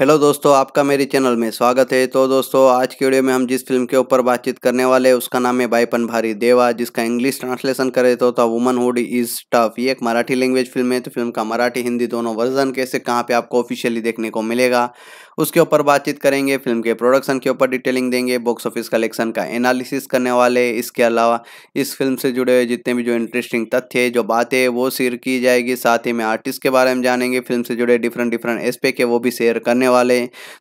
Hello दोस्तों आपका मेरे चैनल में स्वागत है तो दोस्तों आज की वीडियो में हम जिस फिल्म के ऊपर बातचीत करने वाले हैं उसका नाम है बाईपन भारी देवा जिसका इंग्लिश ट्रांसलेशन करे तो वुमन वुमनहुड इज टफ ये एक मराठी लैंग्वेज फिल्म है तो फिल्म का मराठी हिंदी दोनों वर्जन कैसे कहाँ पे आपको ऑफिशियली देखने को मिलेगा उसके ऊपर बातचीत करेंगे फिल्म के प्रोडक्शन के ऊपर डिटेलिंग देंगे बॉक्स ऑफिस कलेक्शन का एनालिसिस करने वाले इसके अलावा इस फिल्म से जुड़े हुए जितने भी जो इंटरेस्टिंग तथ्य जो बातें वो शेयर की जाएगी साथ ही में आर्टिस्ट के बारे में जानेंगे फिल्म से जुड़े डिफरेंट डिफरेंट एस्पेक्ट है वो भी शेयर करने वाले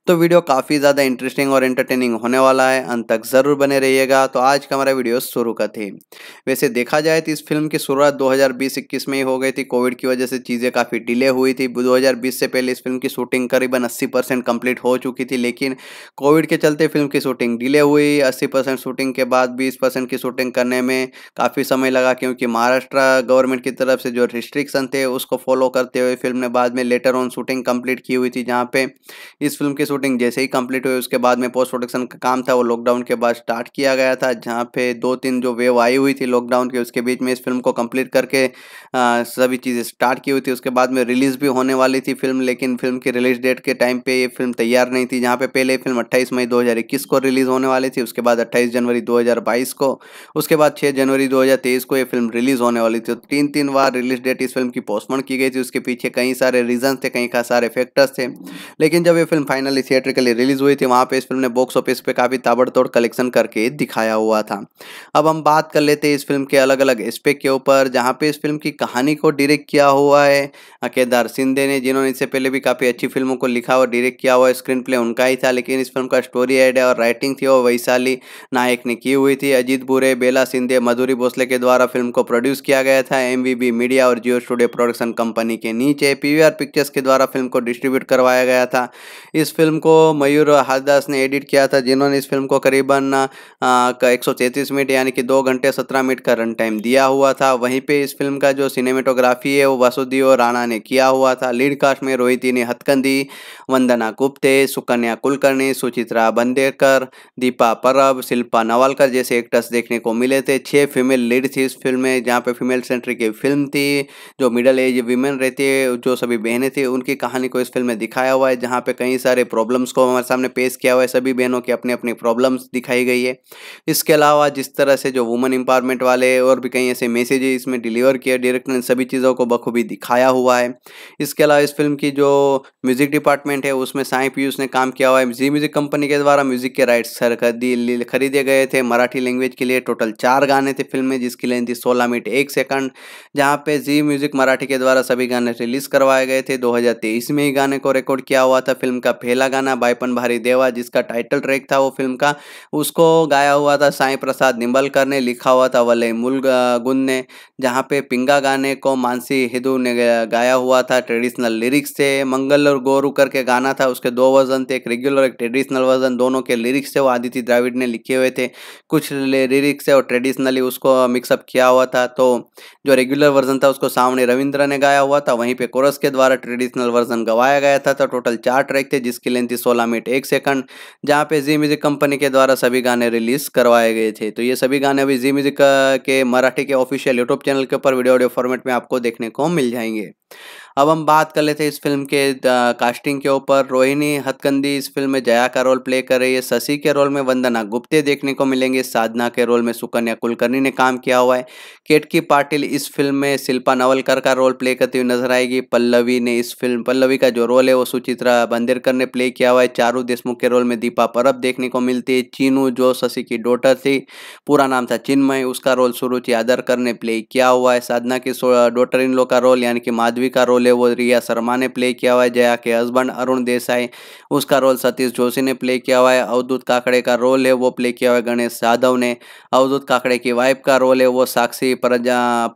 तो वीडियो काफ़ी ज़्यादा इंटरेस्टिंग और एंटरटेनिंग होने वाला है अंत तक ज़रूर बने रहिएगा तो आज का हमारा वीडियो शुरू का थी वैसे देखा जाए तो इस फिल्म की शुरुआत दो 21 में ही हो गई थी कोविड की वजह से चीज़ें काफ़ी डिले हुई थी दो से पहले इस फिल्म की शूटिंग करीबन अस्सी परसेंट कंप्लीट हो चुकी थी लेकिन कोविड के चलते फिल्म की शूटिंग डिले हुई अस्सी परसेंट शूटिंग के बाद बीस परसेंट की शूटिंग करने में काफ़ी समय लगा क्योंकि महाराष्ट्र गवर्नमेंट की तरफ से जो रिस्ट्रिक्शन थे उसको फॉलो करते हुए फिल्म ने बाद में लेटर ऑन शूटिंग कंप्लीट की हुई थी जहाँ पर इस फिल्म की शूटिंग जैसे ही कंप्लीट हुई उसके बाद में पोस्ट प्रोडक्शन का काम था वो लॉकडाउन के बाद स्टार्ट किया गया था जहाँ पे दो तीन जो वेव आई हुई थी लॉकडाउन के उसके बीच में इस फिल्म को कंप्लीट करके आ, सभी चीज़ें स्टार्ट की हुई थी उसके बाद में रिलीज़ भी होने वाली थी फिल्म लेकिन फिल्म की रिलीज डेट के टाइम पे ये फिल्म फिल्म तैयार नहीं थी जहाँ पे पहले फिल्म 28 मई 2021 को रिलीज़ होने वाली थी उसके बाद 28 जनवरी 2022 को उसके बाद 6 जनवरी 2023 को ये फिल्म रिलीज़ होने वाली थी तो तीन तीन बार रिलीज डेट इस फिल्म की पोस्टपोन की गई थी उसके पीछे कई सारे रीजन थे कई का सारे फैक्टर्स थे लेकिन जब ये फिल्म फाइनली थिएटरिकली रिलीज़ हुई थी वहाँ पर इस फिल्म ने बॉक्स ऑफिस पर काफ़ी ताबड़तोड़ कलेक्शन करके दिखाया हुआ था अब हम बात कर लेते हैं इस फिल्म के अलग अलग एस्पेक्ट के ऊपर जहाँ पर इस फिल्म की कहानी को डिरेक्ट किया हुआ है केदार सिंधे ने जिन्होंने इससे पहले भी काफ़ी अच्छी फिल्मों को लिखा और डायरेक्ट किया हुआ स्क्रीन प्ले उनका ही था लेकिन इस फिल्म का स्टोरी एड और राइटिंग थी वो वैशाली नायक ने की हुई थी अजीत बुरे बेला सिंधे मधुरी भोसले के द्वारा फिल्म को प्रोड्यूस किया गया था एम मीडिया और जियो स्टूडियो प्रोडक्शन कंपनी के नीचे पी पिक्चर्स के द्वारा फिल्म को डिस्ट्रीब्यूट करवाया गया था इस फिल्म को मयूर हाथदास ने एडिट किया था जिन्होंने इस फिल्म को करीबन एक मिनट यानी कि दो घंटे सत्रह मिनट का रन टाइम दिया हुआ था वहीं पे इस फिल्म का जो सिनेमेटोग्राफी है वो वासुदेव राणा ने किया हुआ था लीड कास्ट में रोहिती ने हथकंदी वंदना को गुप्ते सुकन्या कुलकर्णी सुचित्रा बंदेकर दीपा परब शिल्पा नवालकर जैसे एक्टर्स देखने को मिले थे छह फीमेल लीड थी इस फिल्म में जहाँ पे फीमेल सेंट्री की फिल्म थी जो मिडल एज वीमेन रहती है जो सभी बहनें थी उनकी कहानी को इस फिल्म में दिखाया हुआ है जहाँ पे कई सारे प्रॉब्लम्स को हमारे सामने पेश किया हुआ है सभी बहनों की अपनी अपनी प्रॉब्लम्स दिखाई गई है इसके अलावा जिस तरह से जो वुमेन एम्पावरमेंट वाले और भी कई ऐसे मैसेज इसमें डिलीवर किए डायरेक्टर ने सभी चीज़ों को बखूबी दिखाया हुआ है इसके अलावा इस फिल्म की जो म्यूज़िक डिपार्टमेंट है उसमें टाइम पीयूष उसने काम किया हुआ है जी म्यूजिक कंपनी के द्वारा म्यूजिक के राइट्स खरीदे गए थे मराठी लैंग्वेज के लिए टोटल चार गाने थे फिल्म में जिसकी लेंथ थी सोलह मिनट एक सेकंड जहाँ पे जी म्यूजिक मराठी के द्वारा सभी गाने रिलीज करवाए गए थे दो में ही गाने को रिकॉर्ड किया हुआ था फिल्म का पहला गाना बाईपन भारी देवा जिसका टाइटल ट्रैक था वो फिल्म का उसको गाया हुआ था साई प्रसाद निम्बलकर ने लिखा हुआ था वले मुल गुन ने जहाँ पे पिंगा गाने को मानसी हिदू ने गाया हुआ था ट्रेडिशनल लिरिक्स थे मंगल और गोरू करके गाना था उसके उसके दो वर्जन थे एक रेगुलर एक ट्रेडिशनल वर्जन दोनों के लिरिक्स थे वो आदित्य द्राविड ने लिखे हुए थे कुछ लिरिक्स है और ट्रेडिशनली उसको मिक्सअप किया हुआ था तो जो रेगुलर वर्जन था उसको सामने रविंद्र ने गाया हुआ था वहीं पर कोरस के द्वारा ट्रेडिशनल वर्जन गवाया गया था तो टोटल चार ट्रैक थे जिसकी लेंथ थी सोलह मिनट एक सेकंड जहाँ पे जी म्यूजिक कंपनी के द्वारा सभी गाने रिलीज करवाए गए थे तो ये सभी गाने अभी जी म्यूजिक के मराठी के ऑफिशियल यूट्यूब चैनल के ऊपर वीडियो ऑडियो फॉर्मेट में आपको देखने को मिल जाएंगे अब हम बात कर लेते हैं इस फिल्म के कास्टिंग के ऊपर रोहिणी हथकंदी इस फिल्म में जया का रोल प्ले कर रही है शशि के रोल में वंदना गुप्ते देखने को मिलेंगे साधना के रोल में सुकन्या कुलकर्णी ने काम किया हुआ है केटकी पाटिल इस फिल्म में शिल्पा नवलकर का रोल प्ले करती हुई नजर आएगी पल्लवी ने इस फिल्म पल्लवी का जो रोल है वो सुचित्रा बंदेरकर ने प्ले किया हुआ है चारू देशमुख के रोल में दीपा परब देखने को मिलती है चीनू जो शशि की डोटर थी पूरा नाम था चिन्मय उसका रोल सुरुचि आदरकर ने प्ले किया हुआ है साधना की डोटर इन लोग का रोल यानी कि माधवी का रोल रोल है वो रिया शर्मा ने प्ले किया हुआ है जया के हस्बैंड अरुण देसाई उसका रोल सतीश जोशी ने प्ले किया हुआ है अवधूत काकड़े का रोल है वो प्ले किया हुआ है गणेश यादव ने अवधूत काकड़े की वाइफ का रोल है वो साक्षी परन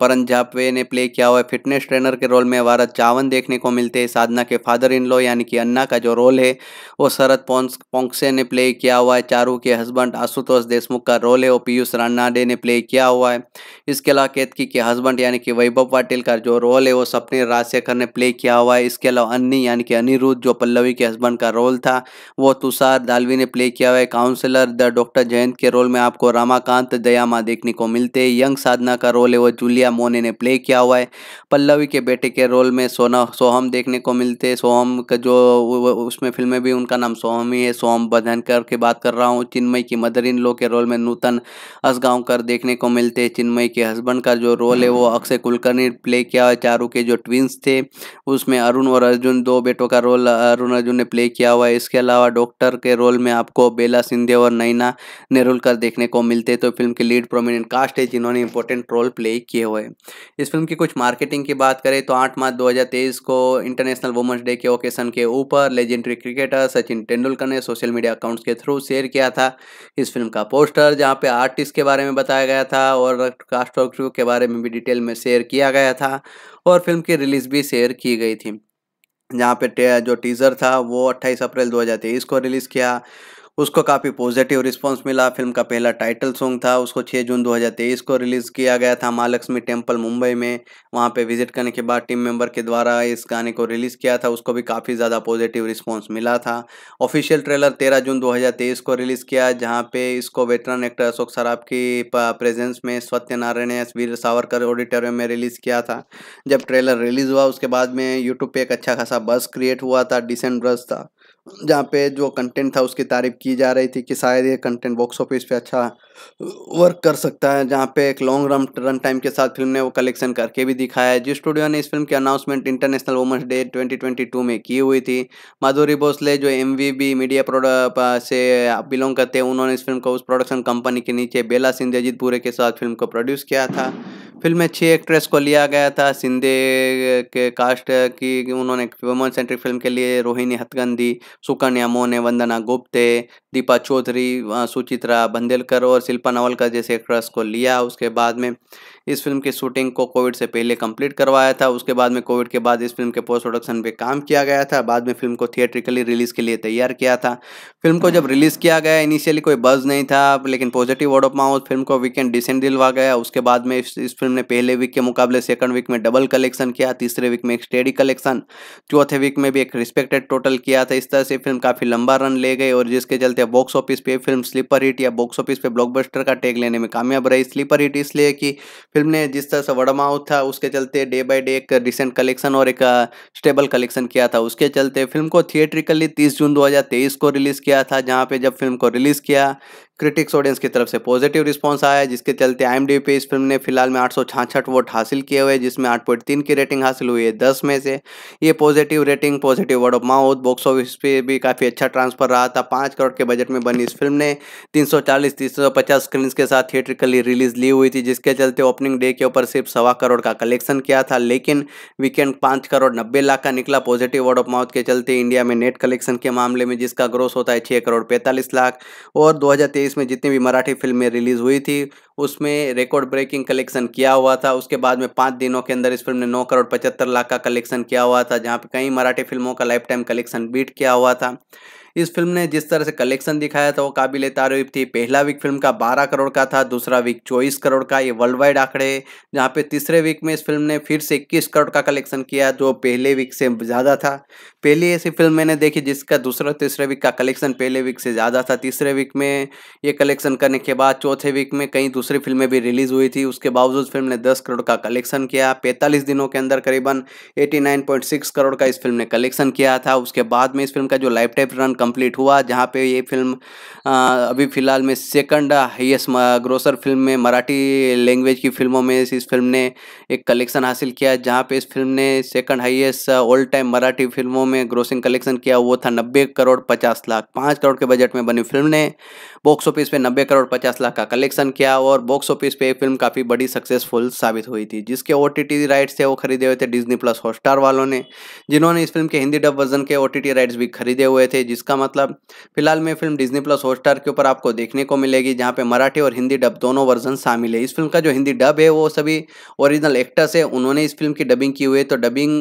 परंजापे ने प्ले किया हुआ है फिटनेस ट्रेनर के रोल में भारत चावन देखने को मिलते हैं साधना के फादर इन लॉ यानी कि अन्ना का जो रोल है वो शरद पोंक्से ने प्ले किया हुआ है चारू के हस्बैंड आशुतोष देशमुख का रोल है वो पीयूष रानाडे ने प्ले किया हुआ है इसके अलावा केतकी के हस्बैंड यानी कि वैभव पाटिल का जो रोल है वो सपने राजशेखर ने प्ले किया हुआ है इसके अलावा अन्नी यानी कि अनिरुद्ध जो पल्लवी के हस्बैंड का रोल था वो तुषार दालवी ने प्ले किया हुआ है काउंसलर द डॉक्टर जयंत के रोल में आपको रामाकांत दयामा देखने को मिलते हैं यंग साधना का रोल है वो जूलिया मोने ने प्ले किया हुआ है पल्लवी के बेटे के रोल में सोना सोहम देखने को मिलते हैं सोहम का जो उसमें फिल्म में भी उनका नाम सोहम ही है सोहम बधनकर की बात कर रहा हूँ चिन्मय की मदर इन लो के रोल में नूतन असगांवकर देखने को मिलते हैं चिन्मय के हस्बैंड का जो रोल है वो अक्षय कुलकर्णी प्ले किया हुआ चारों के जो ट्विंस थे है उसमें अरुण और अर्जुन दो बेटों का रोल अरुण अर्जुन ने प्ले किया हुआ है इसके अलावा डॉक्टर के रोल में आपको बेला सिंधे और नैना नेरुलकर देखने को मिलते तो फिल्म के लीड प्रोमिनेंट कास्ट है जिन्होंने इंपॉर्टेंट रोल प्ले किए हुए इस फिल्म की कुछ मार्केटिंग की बात करें तो आठ मार्च दो को इंटरनेशनल वुमेंस डे के ओकेशन के ऊपर लेजेंडरी क्रिकेटर सचिन तेंदुलकर ने सोशल मीडिया अकाउंट्स के थ्रू शेयर किया था इस फिल्म का पोस्टर जहाँ पे आर्टिस्ट के बारे में बताया गया था और कास्ट और क्रू के बारे में भी डिटेल में शेयर किया गया था और फिल्म की रिलीज भी शेयर की गई थी जहाँ पे जो टीज़र था वो 28 अप्रैल 2023 को रिलीज़ किया उसको काफ़ी पॉजिटिव रिस्पांस मिला फिल्म का पहला टाइटल सॉन्ग था उसको 6 जून 2023 को रिलीज़ किया गया था महालक्ष्मी टेम्पल मुंबई में वहाँ पे विजिट करने के बाद टीम मेंबर के द्वारा इस गाने को रिलीज़ किया था उसको भी काफ़ी ज़्यादा पॉजिटिव रिस्पॉन्स मिला था ऑफिशियल ट्रेलर तेरह जून दो को रिलीज़ किया जहाँ पे इसको वेटरन एक्टर अशोक सराफ की प्रेजेंस में सत्यनारायण वीर सावरकर ऑडिटोरियम में रिलीज़ किया था जब ट्रेलर रिलीज़ हुआ उसके बाद में यूट्यूब पर एक अच्छा खासा बस क्रिएट हुआ था डिसेंट ब्रस था जहाँ पे जो कंटेंट था उसकी तारीफ की जा रही थी कि शायद ये कंटेंट बॉक्स ऑफिस पे अच्छा वर्क कर सकता है जहाँ पे एक लॉन्ग रन रन टाइम के साथ फिल्म ने वो कलेक्शन करके भी दिखाया है जिस स्टूडियो ने इस फिल्म की अनाउंसमेंट इंटरनेशनल वुमेंस डे 2022 में की हुई थी माधुरी भोसले जो एम मीडिया प्रोडक्ट से बिलोंग करते हैं उन्होंने इस फिल्म को उस प्रोडक्शन कंपनी के नीचे बेला सिंह अजीतपुरे के साथ फिल्म को प्रोड्यूस किया था फिल्म में छः एक्ट्रेस को लिया गया था सिंधे के कास्ट की उन्होंने वुमन सेंट्रिक फिल्म के लिए रोहिणी हथगंधी सुकन्या मोने वंदना गुप्ते दीपा चौधरी सुचित्रा बंदेलकर और शिल्पा नवलकर जैसे एक्ट्रेस को लिया उसके बाद में इस फिल्म की शूटिंग को कोविड से पहले कंप्लीट करवाया था उसके बाद में कोविड के बाद इस फिल्म के पोस्ट प्रोडक्शन पे काम किया गया था बाद में फिल्म को थिएट्रिकली रिलीज़ के लिए तैयार किया था फिल्म को जब रिलीज़ किया गया इनिशियली कोई बज नहीं था लेकिन positive word of mouth film को वीकेंड डिसेंट दिलवा गया उसके बाद में इस, इस फिल्म ने पहले वीक के मुकाबले सेकंड वीक में डबल कलेक्शन किया तीसरे वीक में एक स्टेडी कलेक्शन चौथे वीक में भी एक रिस्पेक्टेड टोटल किया था इस तरह से फिल्म काफ़ी लंबा रन ले गई और जिसके चलते बॉक्स ऑफिस पे फिल्म स्लीपर हिट या बॉक्स ऑफिस पे ब्लॉकबस्टर का टैग लेने में कामयाब रही स्लीपर हिट इसलिए कि फिल्म ने जिस तरह से वर्ड माउथ था उसके चलते डे बाय डे एक रिसेंट कलेक्शन और एक स्टेबल कलेक्शन किया था उसके चलते फिल्म को थिएट्रिकली तीस जून 2023 को रिलीज़ किया था जहाँ पे जब फिल्म को रिलीज़ किया क्रिटिक्स ऑडियंस की तरफ से पॉजिटिव रिस्पांस आया है जिसके चलते आई पे इस फिल्म ने फिलहाल में आठ वोट हासिल किए हुए जिसमें 8.3 की रेटिंग हासिल हुई है 10 में से ये positive rating positive word of mouth box office पे भी काफ़ी अच्छा ट्रांसफर रहा था पाँच करोड़ के बजट में बनी इस फिल्म ने सौ पचास स्क्रीन के साथ थिएट्रिकली रिलीज ली हुई थी जिसके चलते ओपनिंग डे के ऊपर सिर्फ सवा करोड़ का कलेक्शन किया था लेकिन वीकेंड पाँच करोड़ नब्बे लाख का निकला पॉजिटिव वर्ड ऑफ माउथ के चलते इंडिया में नेट कलेक्शन के मामले में जिसका ग्रोथ होता है छः करोड़ पैंतालीस लाख और दो 2023 में जितनी भी मराठी फिल्में रिलीज़ हुई थी उसमें रिकॉर्ड ब्रेकिंग कलेक्शन किया हुआ था उसके बाद में पाँच दिनों के अंदर इस फिल्म ने नौ करोड़ पचहत्तर लाख का कलेक्शन किया हुआ था जहाँ पर कई मराठी फिल्मों का लाइफ टाइम कलेक्शन बीट किया हुआ था इस फिल्म ने जिस तरह से कलेक्शन दिखाया था वो काबिल तारीफ थी पहला वीक फिल्म का बारह करोड़ का था दूसरा वीक चौबीस करोड़ का ये वर्ल्ड वाइड आंकड़े जहाँ पे तीसरे वीक में इस फिल्म ने फिर से इक्कीस करोड़ का कलेक्शन किया जो पहले वीक से ज़्यादा था पहली ऐसी फिल्म मैंने देखी जिसका दूसरा तीसरे वीक का कलेक्शन पहले वीक से ज़्यादा था तीसरे वीक में ये कलेक्शन करने के बाद चौथे वीक में कई दूसरी फिल्में भी रिलीज हुई थी उसके बावजूद फिल्म ने दस करोड़ का कलेक्शन किया पैंतालीस दिनों के अंदर करीबन एटी करोड़ का इस फिल्म ने कलेक्शन किया था उसके बाद में इस फिल्म का जो लाइफ टाइप रन कंप्लीट हुआ जहाँ पे ये फिल्म अभी फ़िलहाल में सेकंड हाईएस्ट ग्रोसर फिल्म में मराठी लैंग्वेज की फिल्मों में इस फिल्म ने एक कलेक्शन हासिल किया जहाँ पे इस फिल्म ने second highest all time Marathi फिल्मों में ग्रोसिंग कलेक्शन किया वो था नब्बे करोड़ पचास लाख पाँच करोड़ के बजट में बनी फिल्म ने बॉक्स ऑफिस पे नब्बे करोड़ पचास लाख का कलेक्शन किया और बॉक्स ऑफिस पे फिल्म काफ़ी बड़ी सक्सेसफुल साबित हुई थी जिसके ओ राइट्स थे वो खरीदे हुए थे डिजनी प्लस हॉटस्टार वालों ने जिन्होंने इस फिल्म के हिंदी डब वर्जन के ओ राइट्स भी खरीदे हुए थे जिसका इसका मतलब फिलहाल में फिल्म डिजनी प्लस हॉटस्टार के ऊपर आपको देखने को मिलेगी जहाँ पे मराठी और हिंदी डब दोनों वर्जन शामिल है इस फिल्म का जो हिंदी डब है वो सभी ओरिजिनल एक्टर्स है उन्होंने इस फिल्म की डबिंग की हुई है तो डबिंग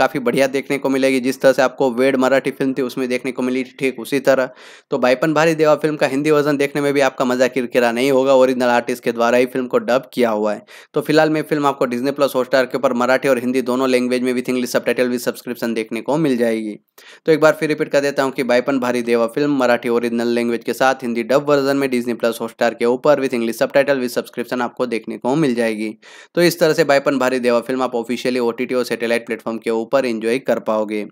काफ़ी बढ़िया देखने को मिलेगी जिस तरह से आपको वेड मराठी फिल्म थी उसमें देखने को मिली ठीक उसी तरह तो बाईपन भारी देवा फिल्म का हिंदी वर्जन देखने में भी आपका मजा किरकिरा नहीं होगा ओरिजिनल आर्टिस्ट के द्वारा ही फिल्म को डब किया हुआ है तो फिलहाल में फिल्म आपको डिजनी प्लस हॉटस्टार के ऊपर मराठी और हिंदी दोनों लैंग्वेज में with English subtitle subscription देखने को मिल जाएगी तो एक बार फिर रिपीट कर देता हूँ कि बाइपन तिरपन भारी Deva film Marathi original language के साथ हिंदी डब वर्जन में डिजनी प्लस हॉटस्टार के ऊपर with English subtitle with subscription आपको देखने को मिल जाएगी तो इस तरह से बाइपन भारी देवा फिल्म आप ऑफिशियली ओ और सेटेलाइट प्लेटफॉर्म के ऊपर इंजॉय कर पाओगे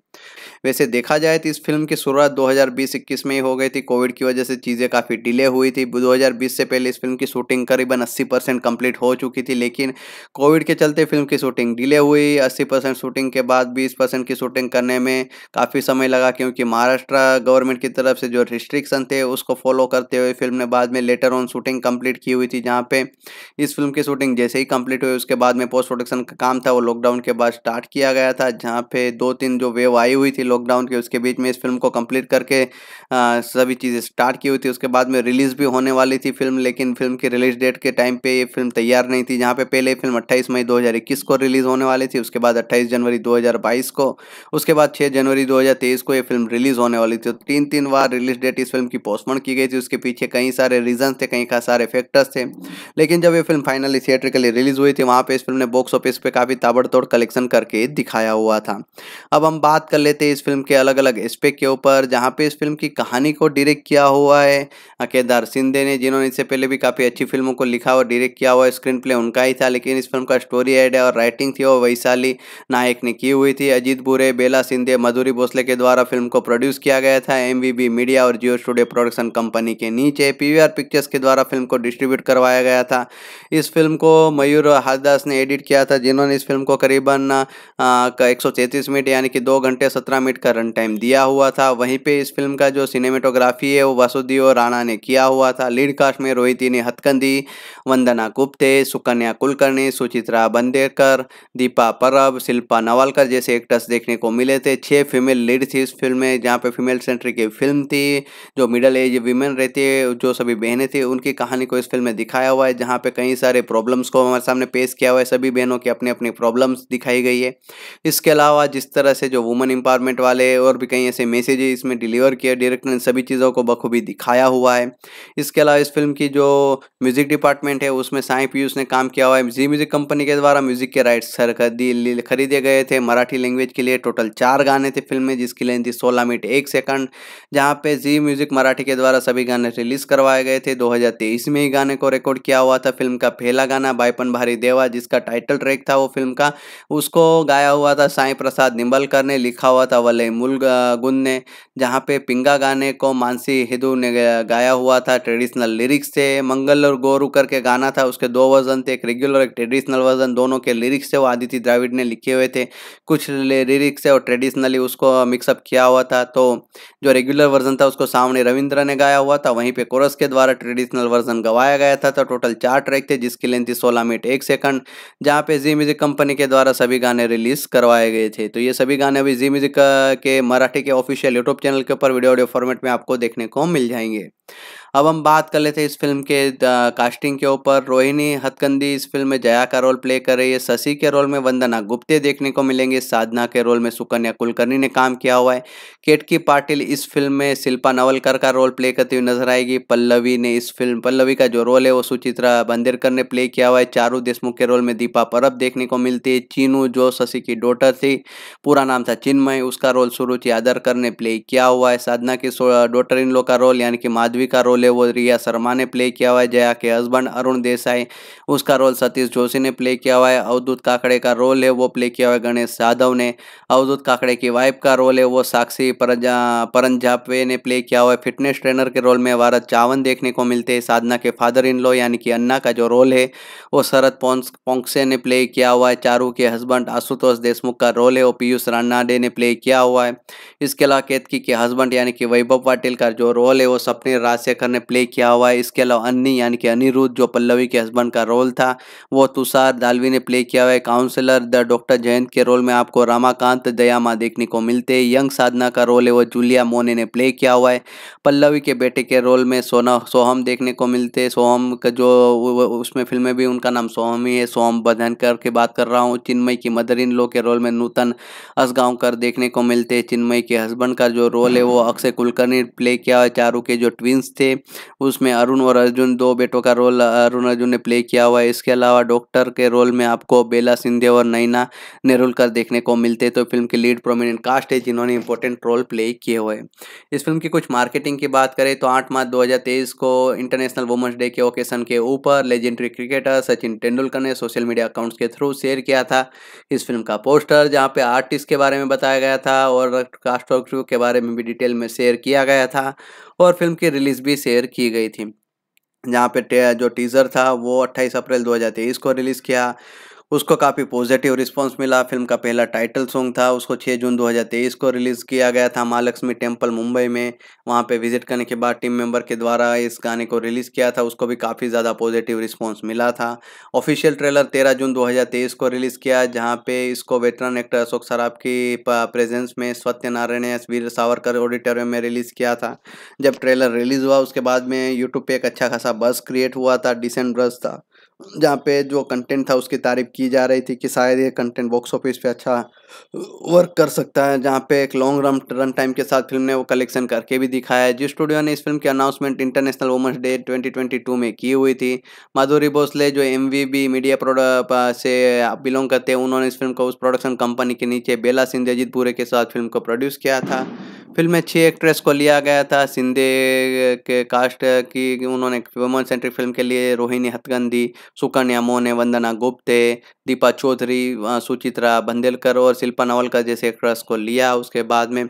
वैसे देखा जाए तो इस फिल्म की शुरुआत दो 21 में ही हो गई थी कोविड की वजह से चीज़ें काफ़ी डिले हुई थी दो से पहले इस फिल्म की शूटिंग करीबन अस्सी परसेंट हो चुकी थी लेकिन कोविड के चलते फिल्म की शूटिंग डिले हुई अस्सी शूटिंग के बाद बीस की शूटिंग करने में काफ़ी समय लगा क्योंकि महाराष्ट्र गवर्नमेंट की तरफ से जो रिस्ट्रिक्शन थे उसको फॉलो करते हुए फिल्म ने बाद में लेटर ऑन शूटिंग कंप्लीट की हुई थी जहाँ पे इस फिल्म की शूटिंग जैसे ही कंप्लीट हुई उसके बाद में पोस्ट प्रोडक्शन का काम था वो लॉकडाउन के बाद स्टार्ट किया गया था जहाँ पे दो तीन जो वेव आई हुई थी लॉकडाउन के उसके बीच में इस फिल्म को कंप्लीट करके आ, सभी चीज़ें स्टार्ट की हुई थी उसके बाद में रिलीज़ भी होने वाली थी फिल्म लेकिन फिल्म की रिलीज डेट के टाइम पर ये फिल्म तैयार नहीं थी जहाँ पे पहले फिल्म अट्ठाईस मई दो को रिलीज़ होने वाली थी उसके बाद अट्ठाईस जनवरी दो को उसके बाद छः जनवरी 2023 को ये फिल्म रिलीज़ होने वाली थी तो तीन तीन बार रिलीज डेट इस फिल्म की पोस्टपोन की गई थी उसके पीछे कई सारे रीजन थे कई सारे फैक्टर्स थे लेकिन जब ये फिल्म फाइनली थिएटर लिए रिलीज हुई थी वहाँ पर इस फिल्म ने बॉक्स ऑफिस पर काफ़ी ताबड़तोड़ कलेक्शन करके दिखाया हुआ था अब हम बात कर लेते हैं इस फिल्म के अलग अलग एस्पेक्ट के ऊपर जहाँ पे इस फिल्म की कहानी को डिरेक्ट किया हुआ है केदार सिंधे ने जिन्होंने इससे पहले भी काफ़ी अच्छी फिल्मों को लिखा और डिरेक्ट किया हुआ स्क्रीन प्ले उनका ही था लेकिन इस फिल्म का स्टोरी एड है और राइटिंग थी और वैशाली नायक ने की हुई थी अजीत बुरे बेला सिंधे मधुरी भोसले के द्वारा फिल्म को प्रोड्यूस किया गया गया था एमवीबी मीडिया और जियो स्टूडियो प्रोडक्शन कंपनी के नीचे पीवीआर पिक्चर्स के द्वारा फिल्म को डिस्ट्रीब्यूट करवाया गया था इस फिल्म को मयूर हाथदास ने एडिट किया था जिन्होंने इस फिल्म को करीबन एक मिनट यानी कि दो घंटे सत्रह मिनट का रन टाइम दिया हुआ था वहीं पर इस फिल्म का जो सिनेमेटोग्राफी है वो वासुदेव राणा ने किया हुआ था लीड कास्ट में रोहिती ने हथकंदी वंदना गुप्ते सुकन्या कुलकर्णी सुचित्रा बंदेकर दीपा परब शिल्पा नवालकर जैसे एक्टर्स देखने को मिले थे छह फीमेल लीड थी इस फिल्म में जहाँ पे फीमेल सेंचुरी की फिल्म थी जो मिडल एज वीमेन रहती है जो सभी बहनें थी उनकी कहानी को इस फिल्म में दिखाया हुआ है जहाँ पे कई सारे प्रॉब्लम्स को हमारे सामने पेश किया हुआ है सभी बहनों की अपनी अपनी प्रॉब्लम्स दिखाई गई है इसके अलावा जिस तरह से जो वुमेन एम्पावरमेंट वाले और भी कई ऐसे मैसेज इसमें डिलीवर किए डायरेक्टर ने सभी चीज़ों को बखूबी दिखाया हुआ है इसके अलावा इस फिल्म की जो म्यूज़िक डिपार्टमेंट है उसमें साई पीयूष ने काम किया हुआ है जी म्यूज़िक कंपनी के द्वारा म्यूज़िक के राइट्स खरीदे गए थे मराठी लैंग्वेज के लिए टोटल चार गाने थे फिल्म में जिसकी लेंथ थी सोलह मिनट एक सेकंड कारण जहाँ पे जी म्यूजिक मराठी के द्वारा सभी गाने रिलीज करवाए गए थे 2023 में ही गाने को रिकॉर्ड किया हुआ था फिल्म का पहला गाना बाईपन भारी देवा जिसका टाइटल ट्रैक था वो फिल्म का उसको गाया हुआ था साई प्रसाद निम्बलकर ने लिखा हुआ था वलय मुल गुन ने जहाँ पे पिंगा गाने को मानसी हिदू ने गाया हुआ था ट्रेडिशनल लिरिक्स थे मंगल और गोरू करके गाना था उसके दो वर्जन थे एक रेगुलर एक ट्रेडिशनल वर्जन दोनों के लिरिक्स थे वो आदित्य द्राविड ने लिखे हुए थे कुछ लिरिक्स से और ट्रेडिशनली उसको मिक्सअप किया हुआ था तो जो रेगुलर वर्जन था उसको सामने रविंद्र ने गाया हुआ था वहीं पे कोरस के द्वारा ट्रेडिशनल वर्जन गवाया गया था तो टोटल चार ट्रैक थे जिसकी लेंथ थी सोलह मिनट एक सेकंड जहाँ पे जी म्यूजिक कंपनी के द्वारा सभी गाने रिलीज करवाए गए थे तो ये सभी गाने अभी जी म्यूजिक के मराठी के ऑफिशियल यूट्यूब चैनल के ऊपर वीडियो ऑडियो फॉर्मेट में आपको देखने को मिल जाएंगे अब हम बात कर लेते हैं इस फिल्म के कास्टिंग के ऊपर रोहिणी हथकंदी इस फिल्म में जया का रोल प्ले कर रही है शशि के रोल में वंदना गुप्ते देखने को मिलेंगे साधना के रोल में सुकन्या कुलकर्णी ने काम किया हुआ है केटकी पाटिल इस फिल्म में शिल्पा नवलकर का रोल प्ले करती हुई नजर आएगी पल्लवी ने इस फिल्म पल्लवी का जो रोल है वो सुचित्रा बंदेरकर ने प्ले किया हुआ है चारू देशमुख के रोल में दीपा परब देखने को मिलती है चीनू जो शशि की डोटर थी पूरा नाम था चिन्मय उसका रोल सुरुचि आदरकर ने प्ले किया हुआ है साधना की डोटर इन लोग का रोल यानी कि माधवी माधवी का रोल है वो रिया शर्मा ने प्ले किया हुआ है जया के हस्बैंड अरुण देसाई उसका रोल सतीश जोशी ने प्ले किया हुआ है अवधूत काकड़े का रोल है वो प्ले किया हुआ है गणेश यादव ने अवधूत काकड़े की वाइफ का रोल है वो साक्षी परन परंजापे ने प्ले किया हुआ है फिटनेस ट्रेनर के रोल में भारत चावन देखने को मिलते हैं साधना के फादर इन लॉ यानी कि अन्ना का जो रोल है वो शरद पोंक्से ने प्ले किया हुआ है चारू के हस्बैंड आशुतोष देशमुख का रोल है वो पीयूष रानाडे ने प्ले किया हुआ है इसके अलावा केतकी के हस्बैंड यानी कि वैभव पाटिल का जो रोल है वो सपनी राजशेखर ने प्ले किया हुआ है इसके अलावा अन्नी यानी कि अनिरुद्ध जो पल्लवी के हस्बैंड का रोल था वो तुषार दालवी ने प्ले किया हुआ है काउंसलर द डॉक्टर जयंत के रोल में आपको रामाकांत दयामा देखने को मिलते हैं यंग साधना का रोल है वो जूलिया मोने ने प्ले किया हुआ है पल्लवी के बेटे के रोल में सोना सोहम देखने को मिलते हैं सोहम का जो उसमें फिल्में भी उनका नाम सोहम ही है सोहम बधनकर की बात कर रहा हूँ चिन्मय की मदर इन लो के रोल में नूतन असगांवकर देखने को मिलते हैं चिन्मय के हस्बैंड का जो रोल है वो अक्षय कुलकर्णी प्ले किया हुआ है चारू के जो ट्विन सीन्स थे उसमें अरुण और अर्जुन दो बेटों का रोल अरुण अर्जुन ने प्ले किया हुआ है इसके अलावा डॉक्टर के रोल में आपको बेला सिंधे और नैना नेरुलकर देखने को मिलते तो फिल्म के लीड प्रोमिनेंट कास्ट है जिन्होंने इंपॉर्टेंट रोल प्ले किए हुए इस फिल्म की कुछ मार्केटिंग की बात करें तो आठ मार्च दो को इंटरनेशनल वुमेंस डे के ओकेशन के ऊपर लेजेंडरी क्रिकेटर सचिन तेंदुलकर ने सोशल मीडिया अकाउंट्स के थ्रू शेयर किया था इस फिल्म का पोस्टर जहाँ पे आर्टिस्ट के बारे में बताया गया था और कास्ट के बारे में भी डिटेल में शेयर किया गया था और फिल्म की रिलीज़ भी शेयर की गई थी जहाँ पे जो टीज़र था वो 28 अप्रैल 2023 को रिलीज़ किया उसको काफ़ी पॉजिटिव रिस्पांस मिला फिल्म का पहला टाइटल सॉन्ग था उसको 6 जून 2023 को रिलीज़ किया गया था महालक्ष्मी टेम्पल मुंबई में वहाँ पे विजिट करने के बाद टीम मेंबर के द्वारा इस गाने को रिलीज़ किया था उसको भी काफ़ी ज़्यादा पॉजिटिव रिस्पॉन्स मिला था ऑफिशियल ट्रेलर तेरह जून दो को रिलीज़ किया जहाँ पे इसको वेटरन एक्टर अशोक सराफ की प्रेजेंस में सत्यनारायण वीर सावरकर ऑडिटोरियम में रिलीज़ किया था जब ट्रेलर रिलीज़ हुआ उसके बाद में यूट्यूब पर एक अच्छा खासा बस क्रिएट हुआ था डिसेंट ब्रस था जहाँ पे जो कंटेंट था उसकी तारीफ की जा रही थी कि शायद ये कंटेंट बॉक्स ऑफिस पे अच्छा वर्क कर सकता है जहाँ पे एक लॉन्ग रन रन टाइम के साथ फिल्म ने वो कलेक्शन करके भी दिखाया है जिस स्टूडियो ने इस फिल्म की अनाउंसमेंट इंटरनेशनल वुमेंस डे 2022 में की हुई थी माधुरी भोसले जो एम मीडिया से बिलोंग करते हैं उन्होंने इस फिल्म को उस प्रोडक्शन कंपनी के नीचे बेला अजीत पूरे के साथ फिल्म को प्रोड्यूस किया था फिल्म में छः एक्ट्रेस को लिया गया था सिंधे के कास्ट की उन्होंने वुमन सेंट्रिक फिल्म के लिए रोहिणी हथगंधी सुकन्या मोने वंदना गुप्ते दीपा चौधरी सुचित्रा बंदेलकर और शिल्पा नवल का जैसे एक्ट्रेस को लिया उसके बाद में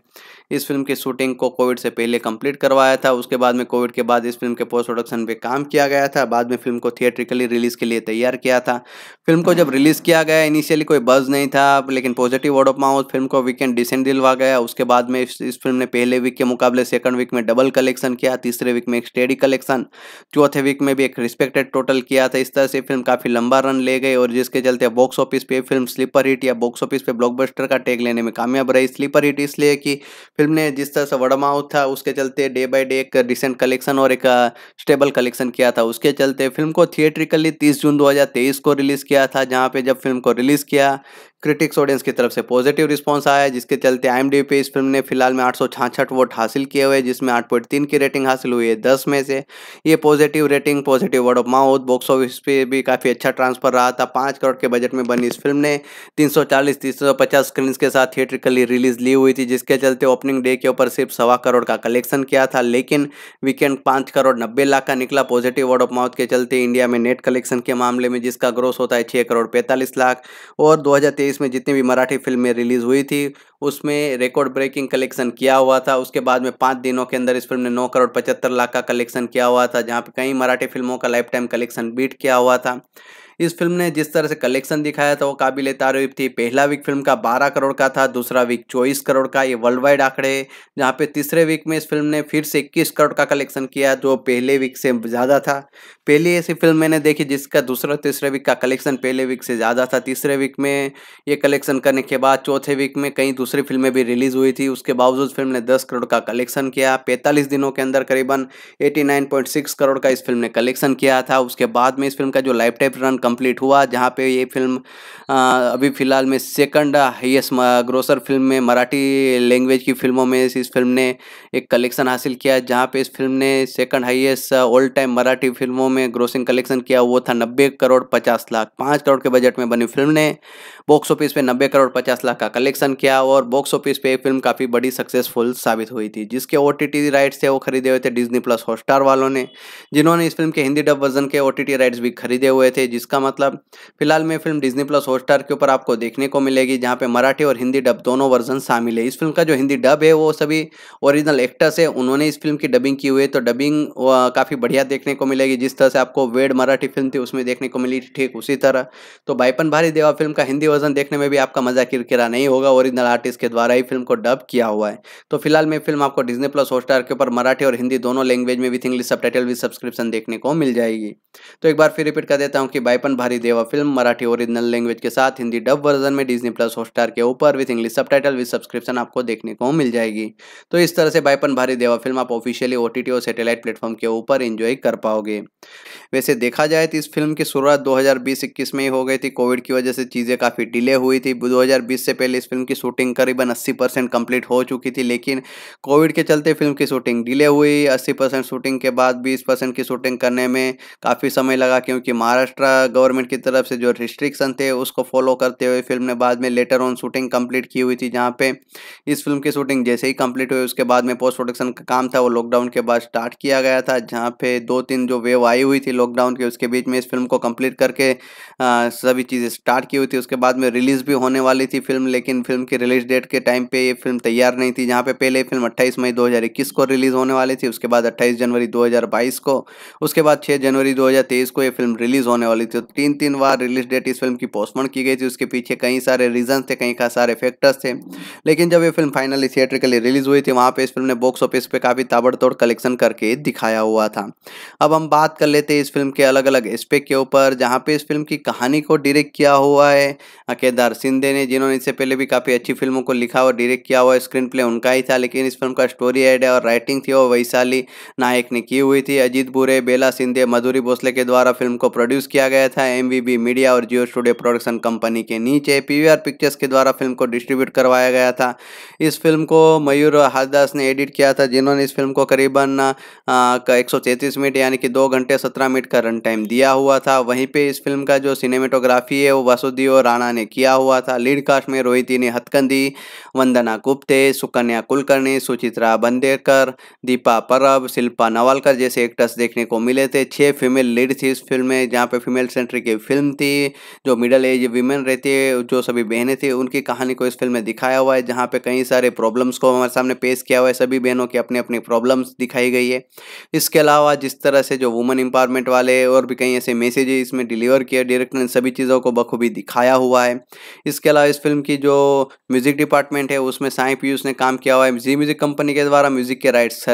इस फिल्म की शूटिंग को कोविड से पहले कंप्लीट करवाया था उसके बाद में कोविड के बाद इस फिल्म के पोस्ट प्रोडक्शन पे काम किया गया था बाद में फिल्म को थिएट्रिकली रिलीज़ के लिए तैयार किया था फिल्म को जब रिलीज़ किया गया इनिशियली कोई बज नहीं था लेकिन positive word of mouth film को वीकेंड डिसेंट दिलवा गया उसके बाद में इस, इस फिल्म ने पहले वीक के मुकाबले सेकंड वीक में डबल कलेक्शन किया तीसरे वीक में एक स्टेडी कलेक्शन चौथे वीक में भी एक रिस्पेक्टेड टोटल किया था इस तरह से फिल्म काफ़ी लंबा रन ले गई और जिसके चलते बॉक्स ऑफिस पे फिल्म स्लीपर हिट या बॉक्स ऑफिस पे ब्लॉक ब्लॉकबस्टर का टैग लेने में कामयाब रही स्लीपर हिट इसलिए कि फिल्म ने जिस तरह से माउथ था उसके चलते डे बाय डे एक रिसेंट कलेक्शन और एक स्टेबल कलेक्शन किया था उसके चलते फिल्म को थिएट्रिकली तीस जून 2023 को रिलीज़ किया था जहाँ पे जब फिल्म को रिलीज़ किया क्रिटिक्स ऑडियंस की तरफ से पॉजिटिव रिस्पांस आया है जिसके चलते आई पे इस फिल्म ने फिलहाल में आठ वोट हासिल किए हुए जिसमें 8.3 की रेटिंग हासिल हुई है 10 में से ये positive rating positive word of mouth box office पे भी काफ़ी अच्छा ट्रांसफर रहा था पाँच करोड़ के बजट में बनी इस फिल्म ने सौ पचास स्क्रीन के साथ थिएट्रिकली रिलीज ली हुई थी जिसके चलते ओपनिंग डे के ऊपर सिर्फ सवा करोड़ का कलेक्शन किया था लेकिन वीकेंड पाँच करोड़ नब्बे लाख का निकला पॉजिटिव वर्ड ऑफ माउथ के चलते इंडिया में नेट कलेक्शन के मामले में जिसका ग्रोस होता है छः करोड़ पैंतालीस लाख और दो 2023 में जितनी भी मराठी फिल्में रिलीज़ हुई थी उसमें रिकॉर्ड ब्रेकिंग कलेक्शन किया हुआ था उसके बाद में पाँच दिनों के अंदर इस फिल्म ने नौ करोड़ पचहत्तर लाख का कलेक्शन किया हुआ था जहाँ पर कई मराठी फिल्मों का लाइफ टाइम कलेक्शन बीट किया हुआ था इस फिल्म ने जिस तरह से कलेक्शन दिखाया था वो काबिल तारीफ थी पहला वीक फिल्म का बारह करोड़ का था दूसरा वीक चौबीस करोड़ का ये वर्ल्ड वाइड आंकड़े जहाँ पे तीसरे वीक में इस फिल्म ने फिर से इक्कीस करोड़ का कलेक्शन किया जो पहले वीक से ज़्यादा था पहली ऐसी फिल्म मैंने देखी जिसका दूसरा तीसरे वीक का कलेक्शन पहले वीक से ज़्यादा था तीसरे वीक में ये कलेक्शन करने के बाद चौथे वीक में कई दूसरी फिल्में भी रिलीज़ हुई थी उसके बावजूद फिल्म ने दस करोड़ का कलेक्शन किया पैंतालीस दिनों के अंदर करीबन एटी करोड़ का इस फिल्म ने कलेक्शन किया था उसके बाद में इस फिल्म का जो लाइफ टाइप रन कंप्लीट हुआ जहाँ पे ये फिल्म अभी फ़िलहाल में सेकंड हाइएस्ट ग्रोसर फिल्म में मराठी लैंग्वेज की फिल्मों में इस फिल्म ने एक कलेक्शन हासिल किया जहाँ पे इस फिल्म ने second highest all time Marathi फिल्मों में ग्रोसिंग कलेक्शन किया वो था नब्बे करोड़ पचास लाख पाँच करोड़ के बजट में बनी फिल्म ने बॉक्स ऑफिस पे नब्बे करोड़ पचास लाख का कलेक्शन किया और बॉक्स ऑफिस पे फिल्म काफ़ी बड़ी सक्सेसफुल साबित हुई थी जिसके ओ राइट्स थे वो खरीदे हुए थे डिजनी प्लस हॉटस्टार वालों ने जिन्होंने इस फिल्म के हिंदी डब वर्जन के ओ राइट्स भी खरीदे हुए थे जिसका इसका मतलब फिलहाल में फिल्म डिज्नी प्लस हॉटस्टार के ऊपर आपको देखने को मिलेगी जहाँ पे मराठी और हिंदी डब दोनों वर्जन शामिल है इस फिल्म का जो हिंदी डब है वो सभी ओरिजिनल एक्टर्स है उन्होंने इस फिल्म की डबिंग की हुई है तो डबिंग काफ़ी बढ़िया देखने को मिलेगी जिस तरह से आपको वेड मराठी फिल्म थी उसमें देखने को मिली ठीक उसी तरह तो बाईपन भारी देवा फिल्म का हिंदी वर्जन देखने में भी आपका मजा किरकिरा नहीं होगा ओरिजिनल आर्टिस्ट के द्वारा ही फिल्म को डब किया हुआ है तो फिलहाल में फिल्म आपको डिजनी प्लस हॉटस्टार के ऊपर मराठी और हिंदी दोनों लैंग्वेज में with English subtitle subscription देखने को मिल जाएगी तो एक बार फिर रिपीट कर देता हूँ कि बाईपन पचपन भारी Deva film Marathi original language के साथ हिंदी डब वर्जन में डिजनी प्लस हॉटस्टार के ऊपर with English subtitle with subscription आपको देखने को मिल जाएगी तो इस तरह से बाइपन भारी देवा फिल्म आप ऑफिशियली ओ और सैटेलाइट प्लेटफॉर्म के ऊपर एंजॉय कर पाओगे वैसे देखा जाए तो इस फिल्म की शुरुआत दो 21 में ही हो गई थी कोविड की वजह से चीज़ें काफ़ी डिले हुई थी दो से पहले इस फिल्म की शूटिंग करीबन अस्सी परसेंट हो चुकी थी लेकिन कोविड के चलते फिल्म की शूटिंग डिले हुई अस्सी शूटिंग के बाद बीस की शूटिंग करने में काफ़ी समय लगा क्योंकि महाराष्ट्र गवर्नमेंट की तरफ से जो रिस्ट्रिक्शन थे उसको फॉलो करते हुए फिल्म ने बाद में लेटर ऑन शूटिंग कंप्लीट की हुई थी जहाँ पे इस फिल्म की शूटिंग जैसे ही कंप्लीट हुई उसके बाद में पोस्ट प्रोडक्शन का काम था वो लॉकडाउन के बाद स्टार्ट किया गया था जहाँ पे दो तीन जो वेव आई हुई थी लॉकडाउन के उसके बीच में इस फिल्म को कम्प्लीट करके सभी चीज़ें स्टार्ट की हुई थी उसके बाद में रिलीज़ भी होने वाली थी फिल्म लेकिन फिल्म की रिलीज डेट के टाइम पे ये फिल्म तैयार नहीं थी जहाँ पे पहले फिल्म अट्ठाईस मई 2021 को रिलीज़ होने वाली थी उसके बाद अट्ठाईस जनवरी 2022 को उसके बाद 6 जनवरी 2023 को ये फिल्म रिलीज़ होने वाली थी तो तीन तीन बार रिलीज डेट इस फिल्म की पोस्टपोन की गई थी उसके पीछे कई सारे रीजन थे कई सारे फैक्टर्स थे लेकिन जब ये फिल्म फाइनली लिए रिलीज हुई थी वहाँ पर इस फिल्म ने बॉक्स ऑफिस पर काफ़ी ताबड़तोड़ कलेक्शन करके दिखाया हुआ था अब हम बात कर लेते हैं इस फिल्म के अलग अलग एस्पेक्ट के ऊपर जहाँ पे इस फिल्म की कहानी को डिरेक्ट किया हुआ है केदार सिंधे ने जिन्होंने इससे पहले भी काफ़ी अच्छी फिल्मों को लिखा और डिरेक्ट किया हुआ स्क्रीन प्ले उनका ही था लेकिन इस फिल्म का स्टोरी आइडिया और राइटिंग थी वो वैशाली नायक ने की हुई थी अजीत बुरे बेला सिंधे मधुरी भोसले के द्वारा फिल्म को प्रोड्यूस किया गया गया था एम मीडिया और जियो स्टूडियो प्रोडक्शन कंपनी के नीचे पी पिक्चर्स के द्वारा फिल्म को डिस्ट्रीब्यूट करवाया गया था इस फिल्म को मयूर हाथदास ने एडिट किया था जिन्होंने इस फिल्म को करीबन एक मिनट यानी कि दो घंटे सत्रह मिनट का रन टाइम दिया हुआ था वहीं पर इस फिल्म का जो सिनेमेटोग्राफी है वो वासुदेव राणा ने किया हुआ था लीड कास्ट में रोहिती ने हथकंदी वंदना गुप्ते सुकन्या कुलकर्णी सुचित्रा बंदेकर दीपा परब शिल्पा नवालकर जैसे एक्टर्स देखने को मिले थे छह फीमेल लीड थी इस फिल्म में जहाँ पे फीमेल्स सेंचुरी की फिल्म थी जो मिडल एज वीमेन रहती है जो सभी बहनें थी उनकी कहानी को इस फिल्म में दिखाया हुआ है जहाँ पे कई सारे प्रॉब्लम्स को हमारे सामने पेश किया हुआ है सभी बहनों की अपनी अपनी प्रॉब्लम्स दिखाई गई है इसके अलावा जिस तरह से जो वुमेन एम्पावरमेंट वाले और भी कई ऐसे मैसेज इसमें डिलीवर किए डायरेक्टर ने सभी चीज़ों को बखूबी दिखाया हुआ है इसके अलावा इस फिल्म की जो म्यूज़िक डिपार्टमेंट है उसमें साई पीयूष ने काम किया हुआ है जी म्यूज़िक कंपनी के द्वारा म्यूज़िक के राइट्स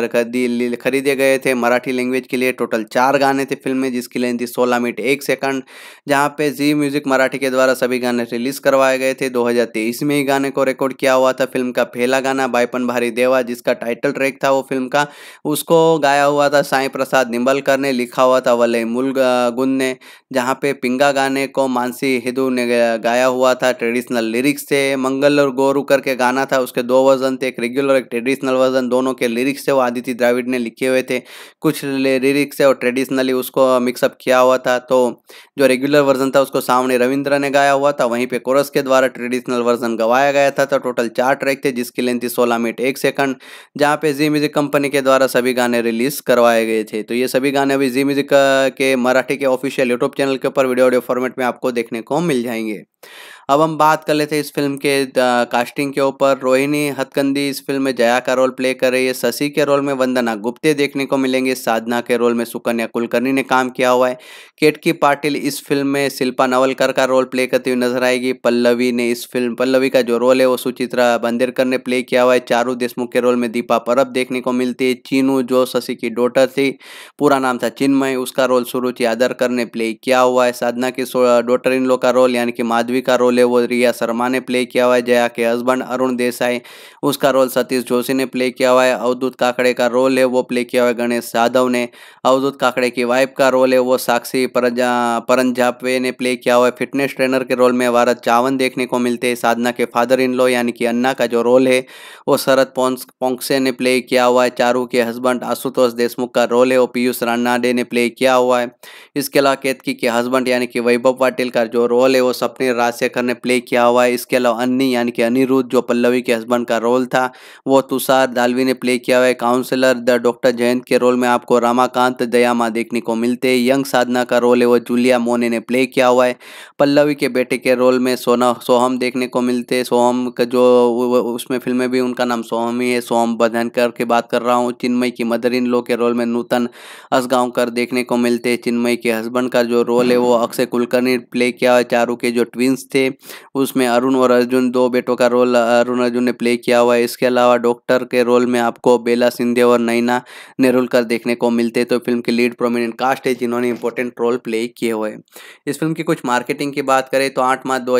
खरीदे गए थे मराठी लैंग्वेज के लिए टोटल चार गाने थे फिल्म में जिसकी लेंथ थी सोलह मिनट एक सेकंड झारखंड जहाँ पे जी म्यूजिक मराठी के द्वारा सभी गाने रिलीज करवाए गए थे 2023 में ही गाने को रिकॉर्ड किया हुआ था फिल्म का पहला गाना बाईपन भारी देवा जिसका टाइटल ट्रैक था वो फिल्म का उसको गाया हुआ था साई प्रसाद निम्बलकर ने लिखा हुआ था वले मुल गुन ने जहाँ पे पिंगा गाने को मानसी हिदू ने गाया हुआ था ट्रेडिशनल लिरिक्स थे मंगल और गोरू करके गाना था उसके दो वर्जन थे एक रेगुलर एक ट्रेडिशनल वर्जन दोनों के लिरिक्स थे वो आदित्य द्राविड ने लिखे हुए थे कुछ लिरिक्स से और ट्रेडिशनली उसको मिक्सअप किया हुआ था तो जो रेगुलर वर्जन था उसको सामने रविंद्र ने गाया हुआ था वहीं पे कोरस के द्वारा ट्रेडिशनल वर्जन गवाया गया था तो टोटल चार ट्रैक थे जिसकी लेंथ थी सोलह मिनट एक सेकंड जहाँ पे जी म्यूजिक कंपनी के द्वारा सभी गाने रिलीज करवाए गए थे तो ये सभी गाने अभी जी म्यूजिक के मराठी के ऑफिशियल यूट्यूब चैनल के ऊपर वीडियो ऑडियो फॉर्मेट में आपको देखने को मिल जाएंगे अब हम बात कर लेते हैं इस फिल्म के कास्टिंग के ऊपर रोहिणी हथकंदी इस फिल्म में जया का रोल प्ले कर रही है शशि के रोल में वंदना गुप्ते देखने को मिलेंगे साधना के रोल में सुकन्या कुलकर्णी ने काम किया हुआ है केटकी पाटिल इस फिल्म में शिल्पा नवलकर का रोल प्ले करती हुई नजर आएगी पल्लवी ने इस फिल्म पल्लवी का जो रोल है वो सुचित्रा बंदेरकर ने प्ले किया हुआ है चारू देशमुख के रोल में दीपा परब देखने को मिलती है चीनू जो शशि की डोटर थी पूरा नाम था चिन्मय उसका रोल सुरुचि आदरकर ने प्ले किया हुआ है साधना की डोटर इन लो का रोल यानी कि माधवी का रोल रोल है वो रिया शर्मा ने प्ले किया हुआ है जया के हस्बैंड अरुण देसाई उसका रोल सतीश जोशी ने प्ले किया हुआ है अवधूत काकड़े का रोल है वो प्ले किया हुआ है गणेश यादव ने अवधूत काकड़े की वाइफ का रोल है वो साक्षी परन परंजापे ने प्ले किया हुआ है फिटनेस ट्रेनर के रोल में भारत चावन देखने को मिलते हैं साधना के फादर इन लॉ यानी कि अन्ना का जो रोल है वो शरद पोंक्से ने प्ले किया हुआ है चारू के हस्बैंड आशुतोष देशमुख का रोल है वो पीयूष रानाडे ने प्ले किया हुआ है इसके अलावा केतकी के हस्बैंड यानी कि वैभव पाटिल का जो रोल है वो सपनी राजशेखर ने प्ले किया हुआ है इसके अलावा अन्नी यानी कि अनिरुद्ध जो पल्लवी के हस्बैंड का रोल था वो तुषार दालवी ने प्ले किया हुआ है काउंसलर द डॉक्टर जयंत के रोल में आपको रामाकांत दयामा देखने को मिलते हैं यंग साधना का रोल है वो जूलिया मोने ने प्ले किया हुआ है पल्लवी के बेटे के रोल में सोना सोहम देखने को मिलते हैं सोहम का जो उसमें फिल्म में भी उनका नाम सोहम ही है सोहम बधनकर की बात कर रहा हूँ चिन्मय की मदर इन लो के रोल में नूतन असगांवकर देखने को मिलते हैं चिन्मय के हस्बैंड का जो रोल है वो अक्षय कुलकर्णी प्ले किया हुआ चारू के जो ट्विंस थे उसमें अरुण और अर्जुन दो बेटों का रोल अरुण अर्जुन ने प्ले किया हुआ है इसके अलावा डॉक्टर के रोल में आपको बेला सिंधे और नैना नेरुलकर देखने को मिलते हैं तो फिल्म के लीड प्रोमिनेंट कास्ट है जिन्होंने इंपॉर्टेंट रोल प्ले किए हुए हैं इस फिल्म की कुछ मार्केटिंग की बात करें तो आठ मार्च दो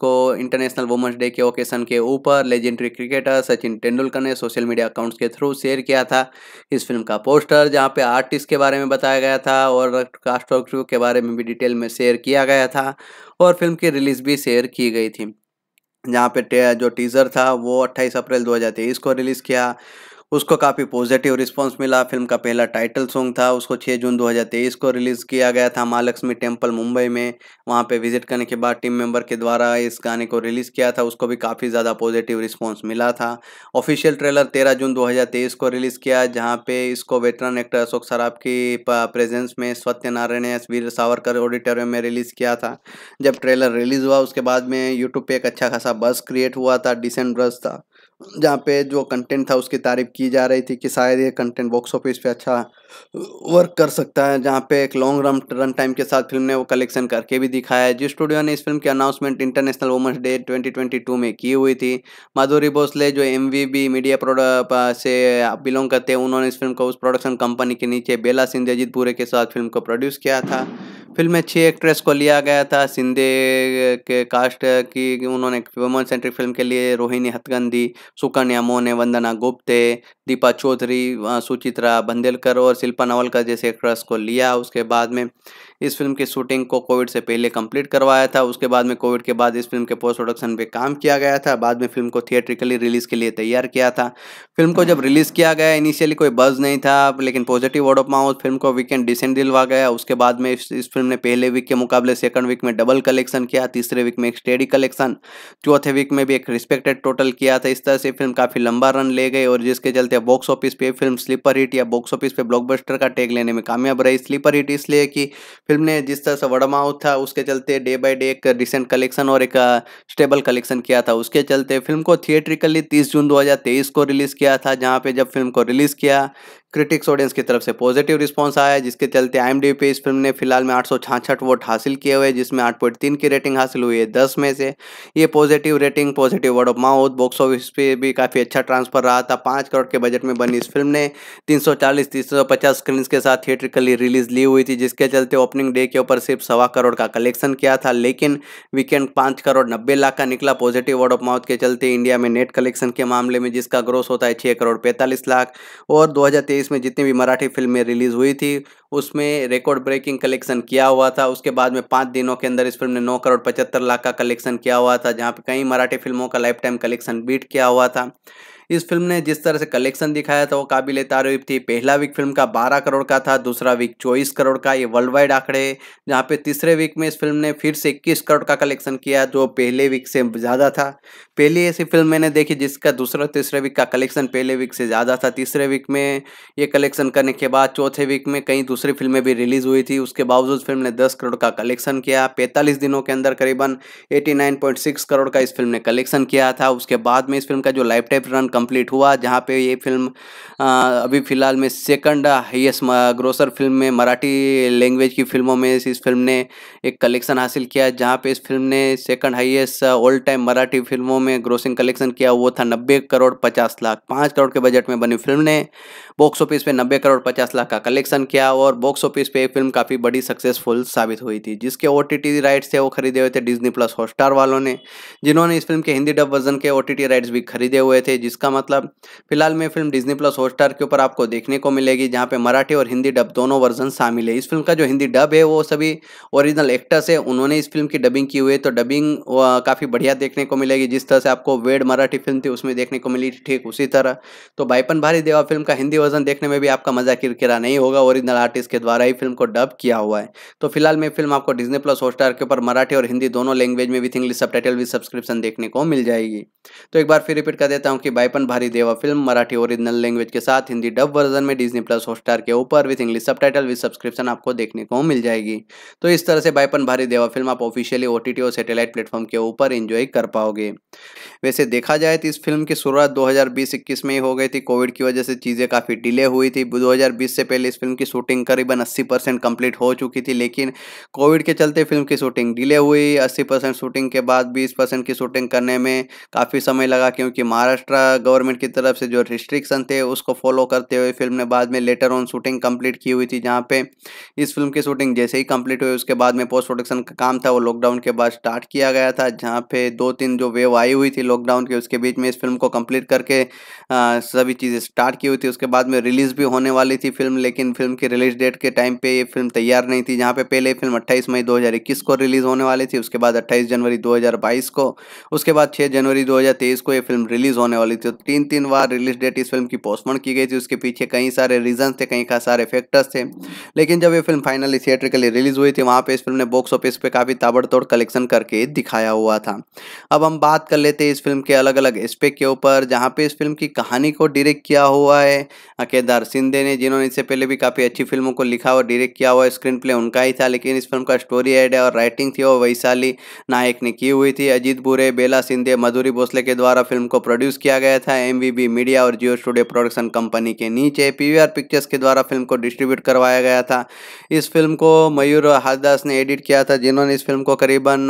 को इंटरनेशनल वुमेंस डे के ओकेशन के ऊपर लेजेंडरी क्रिकेटर सचिन तेंदुलकर ने सोशल मीडिया अकाउंट्स के थ्रू शेयर किया था इस फिल्म का पोस्टर जहाँ पे आर्टिस्ट के बारे में बताया गया था और कास्ट और क्रू के बारे में भी डिटेल में शेयर किया गया था और फिल्म की रिलीज़ भी शेयर की गई थी जहाँ पे जो टीज़र था वो 28 अप्रैल 2023 को रिलीज़ किया उसको काफ़ी पॉजिटिव रिस्पांस मिला फिल्म का पहला टाइटल सॉन्ग था उसको 6 जून 2023 को रिलीज़ किया गया था महालक्ष्मी टेम्पल मुंबई में वहाँ पे विजिट करने के बाद टीम मेंबर के द्वारा इस गाने को रिलीज़ किया था उसको भी काफ़ी ज़्यादा पॉजिटिव रिस्पॉन्स मिला था ऑफिशियल ट्रेलर तेरह जून दो को रिलीज़ किया जहाँ पे इसको वेटरन एक्टर अशोक सराफ की प्रेजेंस में सत्यनारायण एस वीर सावरकर ऑडिटोरियम में रिलीज़ किया था जब ट्रेलर रिलीज़ हुआ उसके बाद में यूट्यूब पर एक अच्छा खासा बस क्रिएट हुआ था डिसेंट ब्रस था जहाँ पे जो कंटेंट था उसकी तारीफ की जा रही थी कि शायद ये कंटेंट बॉक्स ऑफिस पे अच्छा वर्क कर सकता है जहाँ पे एक लॉन्ग रन रन टाइम के साथ फिल्म ने वो कलेक्शन करके भी दिखाया है जिस स्टूडियो ने इस फिल्म की अनाउंसमेंट इंटरनेशनल वुमेंस डे 2022 में की हुई थी माधुरी भोसले जो एम मीडिया प्रोडक्ट से बिलोंग करते हैं उन्होंने इस फिल्म को उस प्रोडक्शन कंपनी के नीचे बेला सिंह अजीत पूरे के साथ फिल्म को प्रोड्यूस किया था फिल्म में छह एक्ट्रेस को लिया गया था सिंधे के कास्ट की उन्होंने वुमन सेंट्रिक फिल्म के लिए रोहिणी हथगंधी सुकन्या मोने वंदना गुप्ते दीपा चौधरी सुचित्रा बंदेलकर और शिल्पा नवलकर जैसे एक्ट्रेस को लिया उसके बाद में इस फिल्म की शूटिंग को कोविड से पहले कंप्लीट करवाया था उसके बाद में कोविड के बाद इस फिल्म के पोस्ट प्रोडक्शन पे काम किया गया था बाद में फिल्म को थिएट्रिकली रिलीज़ के लिए तैयार किया था फिल्म को जब रिलीज़ किया गया इनिशियली कोई बज नहीं था लेकिन positive word of mouth film को वीकेंड डिसेंट दिलवा गया उसके बाद में इस, फिल्म ने पहले वीक के मुकाबले सेकंड वीक में डबल कलेक्शन किया तीसरे वीक में एक स्टेडी कलेक्शन चौथे वीक में भी एक रिस्पेक्टेड टोटल किया था इस तरह से फिल्म काफ़ी लंबा रन ले गई और जिसके चलते बॉक्स ऑफिस पे फिल्म स्लीपर हिट या बॉक्स ऑफिस पे ब्लॉकबस्टर का टैग लेने में कामयाब रही स्लीपर हिट इसलिए कि फिल्म ने जिस तरह से वर्ड माउथ था उसके चलते डे बाय डे एक रिसेंट कलेक्शन और एक स्टेबल uh, कलेक्शन किया था उसके चलते फिल्म को थिएट्रिकली 30 जून 2023 को रिलीज़ किया था जहाँ पे जब फिल्म को रिलीज़ किया क्रिटिक्स ऑडियंस की तरफ से पॉजिटिव रिस्पांस आया है जिसके चलते आई पे इस फिल्म ने फिलहाल में आठ वोट हासिल किए हुए जिसमें 8.3 की रेटिंग हासिल हुई है 10 में से ये positive rating positive word of mouth box office पे भी काफ़ी अच्छा ट्रांसफर रहा था पाँच करोड़ के बजट में बनी इस फिल्म ने 340 350 स्क्रीन के साथ थिएट्रिकली रिलीज ली हुई थी जिसके चलते ओपनिंग डे के ऊपर सिर्फ सवा करोड़ का कलेक्शन किया था लेकिन वीकेंड पाँच करोड़ नब्बे लाख का निकला पॉजिटिव वर्ड ऑफ माउथ के चलते इंडिया में नेट कलेक्शन के मामले में जिसका ग्रोस होता है छः करोड़ पैंतालीस लाख और दो 2023 में जितनी भी मराठी फिल्में रिलीज़ हुई थी उसमें रिकॉर्ड ब्रेकिंग कलेक्शन किया हुआ था उसके बाद में पाँच दिनों के अंदर इस फिल्म ने नौ करोड़ पचहत्तर लाख का कलेक्शन किया हुआ था जहाँ पर कई मराठी फिल्मों का लाइफ टाइम कलेक्शन बीट किया हुआ था इस फिल्म ने जिस तरह से कलेक्शन दिखाया था वो काबिल तारीफ थी पहला वीक फिल्म का बारह करोड़ का था दूसरा वीक चौबीस करोड़ का ये वर्ल्ड वाइड आंकड़े जहाँ पे तीसरे वीक में इस फिल्म ने फिर से इक्कीस करोड़ का कलेक्शन किया जो पहले वीक से ज़्यादा था पहली ऐसी फिल्म मैंने देखी जिसका दूसरा तीसरे वीक का कलेक्शन पहले वीक से ज़्यादा था तीसरे वीक में ये कलेक्शन करने के बाद चौथे वीक में कई दूसरी फिल्में भी रिलीज़ हुई थी उसके बावजूद फिल्म ने दस करोड़ का कलेक्शन किया पैंतालीस दिनों के अंदर करीबन एटी करोड़ का इस फिल्म ने कलेक्शन किया था उसके बाद में इस फिल्म का जो लाइफ टाइप रन कंप्लीट हुआ जहाँ पे ये फिल्म अभी फ़िलहाल में सेकंड हाइएस्ट ग्रोसर फिल्म में मराठी लैंग्वेज की फिल्मों में इस फिल्म ने एक कलेक्शन हासिल किया जहाँ पे इस फिल्म ने second highest all time Marathi फिल्मों में ग्रोसिंग कलेक्शन किया वो था नब्बे करोड़ पचास लाख पाँच करोड़ के बजट में बनी फिल्म ने बॉक्स ऑफिस पे नब्बे करोड़ पचास लाख का कलेक्शन किया और बॉक्स ऑफिस पे फिल्म काफ़ी बड़ी सक्सेसफुल साबित हुई थी जिसके ओ राइट्स थे वो खरीदे हुए थे डिजनी प्लस हॉटस्टार वालों ने जिन्होंने इस फिल्म के हिंदी डब वर्जन के ओ राइट्स भी खरीदे हुए थे जिसका इसका मतलब फिलहाल में फिल्म डिज्नी प्लस हॉटस्टार के ऊपर आपको देखने को मिलेगी जहाँ पे मराठी और हिंदी डब दोनों वर्जन शामिल है इस फिल्म का जो हिंदी डब है वो सभी ओरिजिनल एक्टर्स है उन्होंने इस फिल्म की डबिंग की हुई है तो डबिंग काफ़ी बढ़िया देखने को मिलेगी जिस तरह से आपको वेड मराठी फिल्म थी उसमें देखने को मिली ठीक उसी तरह तो भाईपन भारी देवा फिल्म का हिंदी वर्जन देखने में भी आपका मजा किरकिरा नहीं होगा ओरिजिनल आर्टिस्ट के द्वारा ही फिल्म को डब किया हुआ है तो फिलहाल में फिल्म आपको डिजनी प्लस हॉटस्टार के ऊपर मराठी और हिंदी दोनों लैंग्वेज में with English subtitle with subscription देखने को मिल जाएगी तो एक बार फिर रिपीट कर देता हूँ कि पन भारी Deva film Marathi original language के साथ हिंदी डब वर्जन में डिजनी प्लस हॉटस्टार के ऊपर with English subtitle with subscription आपको देखने को मिल जाएगी तो इस तरह से बाईपन भारी देवा फिल्म आप ऑफिशियली ओ और सैटेलाइट प्लेटफॉर्म के ऊपर एंजॉय कर पाओगे वैसे देखा जाए तो इस फिल्म की शुरुआत दो हज़ार में ही हो गई थी कोविड की वजह से चीज़ें काफ़ी डिले हुई थी दो से पहले इस फिल्म की शूटिंग करीबन अस्सी कंप्लीट हो चुकी थी लेकिन कोविड के चलते फिल्म की शूटिंग डिले हुई अस्सी शूटिंग के बाद बीस की शूटिंग करने में काफ़ी समय लगा क्योंकि महाराष्ट्र गवर्नमेंट की तरफ से जो रिस्ट्रिक्शन थे उसको फॉलो करते हुए फिल्म ने बाद में लेटर ऑन शूटिंग कंप्लीट की हुई थी जहाँ पे इस फिल्म की शूटिंग जैसे ही कंप्लीट हुई उसके बाद में पोस्ट प्रोडक्शन का काम था वो लॉकडाउन के बाद स्टार्ट किया गया था जहाँ पे दो तीन जो वेव आई हुई थी लॉकडाउन के उसके बीच में इस फिल्म को कंप्लीट करके सभी चीज़ें स्टार्ट की हुई थी उसके बाद में रिलीज़ भी होने वाली थी फिल्म लेकिन फिल्म की रिलीज डेट के टाइम पर ये फिल्म तैयार नहीं थी जहाँ पर पहले फिल्म अट्ठाईस मई दो को रिलीज़ होने वाली थी उसके बाद अट्ठाईस जनवरी दो को उसके बाद छः जनवरी दो को ये फिल्म रिलीज़ होने वाली थी जो तीन तीन बार रिलीज डेट इस फिल्म की पोस्टपोन की गई थी उसके पीछे कई सारे रीजन थे कई खास सारे फैक्टर्स थे लेकिन जब ये फिल्म फाइनली थिएटर के लिए रिलीज हुई थी वहाँ पर इस फिल्म ने बॉक्स ऑफिस पर काफ़ी ताबड़तोड़ कलेक्शन करके दिखाया हुआ था अब हम बात कर लेते हैं इस फिल्म के अलग अलग एस्पेक्ट के ऊपर जहाँ पे इस फिल्म की कहानी को डिरेक्ट किया हुआ है अकेदार सिंधे ने जिन्होंने इससे पहले भी काफ़ी अच्छी फिल्मों को लिखा और डिरेक्ट किया हुआ स्क्रीन प्ले उनका ही था लेकिन इस फिल्म का स्टोरी एड और राइटिंग थी वो वैशाली नायक ने की हुई थी अजीत बुरे बेला सिंधे मधुरी भोसले के द्वारा फिल्म को प्रोड्यूस किया गया गया था एमवीबी मीडिया और जियो स्टूडियो प्रोडक्शन कंपनी के नीचे पीवीआर पिक्चर्स के द्वारा फिल्म को डिस्ट्रीब्यूट करवाया गया था इस फिल्म को मयूर हरदास ने एडिट किया था जिन्होंने इस फिल्म को करीबन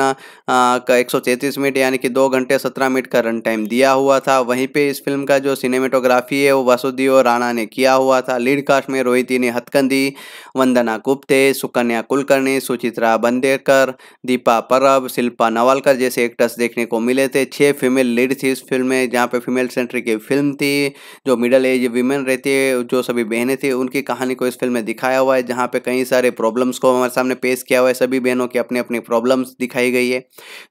एक मिनट यानी कि दो घंटे सत्रह मिनट का रन टाइम दिया हुआ था वहीं पर इस फिल्म का जो सिनेमेटोग्राफी है वो वासुदेव राणा ने किया हुआ था लीड कास्ट में रोहिती ने हथकंदी वंदना गुप्ते सुकन्या कुलकर्णी सुचित्रा बंदेकर दीपा परब शिल्पा नवालकर जैसे एक्टर्स देखने को मिले थे छह फीमेल लीड थी इस फिल्म में जहाँ पे फीमेल सेंचुरी की फिल्म थी जो मिडल एज वीमेन रहती है जो सभी बहनें थी उनकी कहानी को इस फिल्म में दिखाया हुआ है जहाँ पे कई सारे प्रॉब्लम्स को हमारे सामने पेश किया हुआ है सभी बहनों की अपनी अपनी प्रॉब्लम्स दिखाई गई है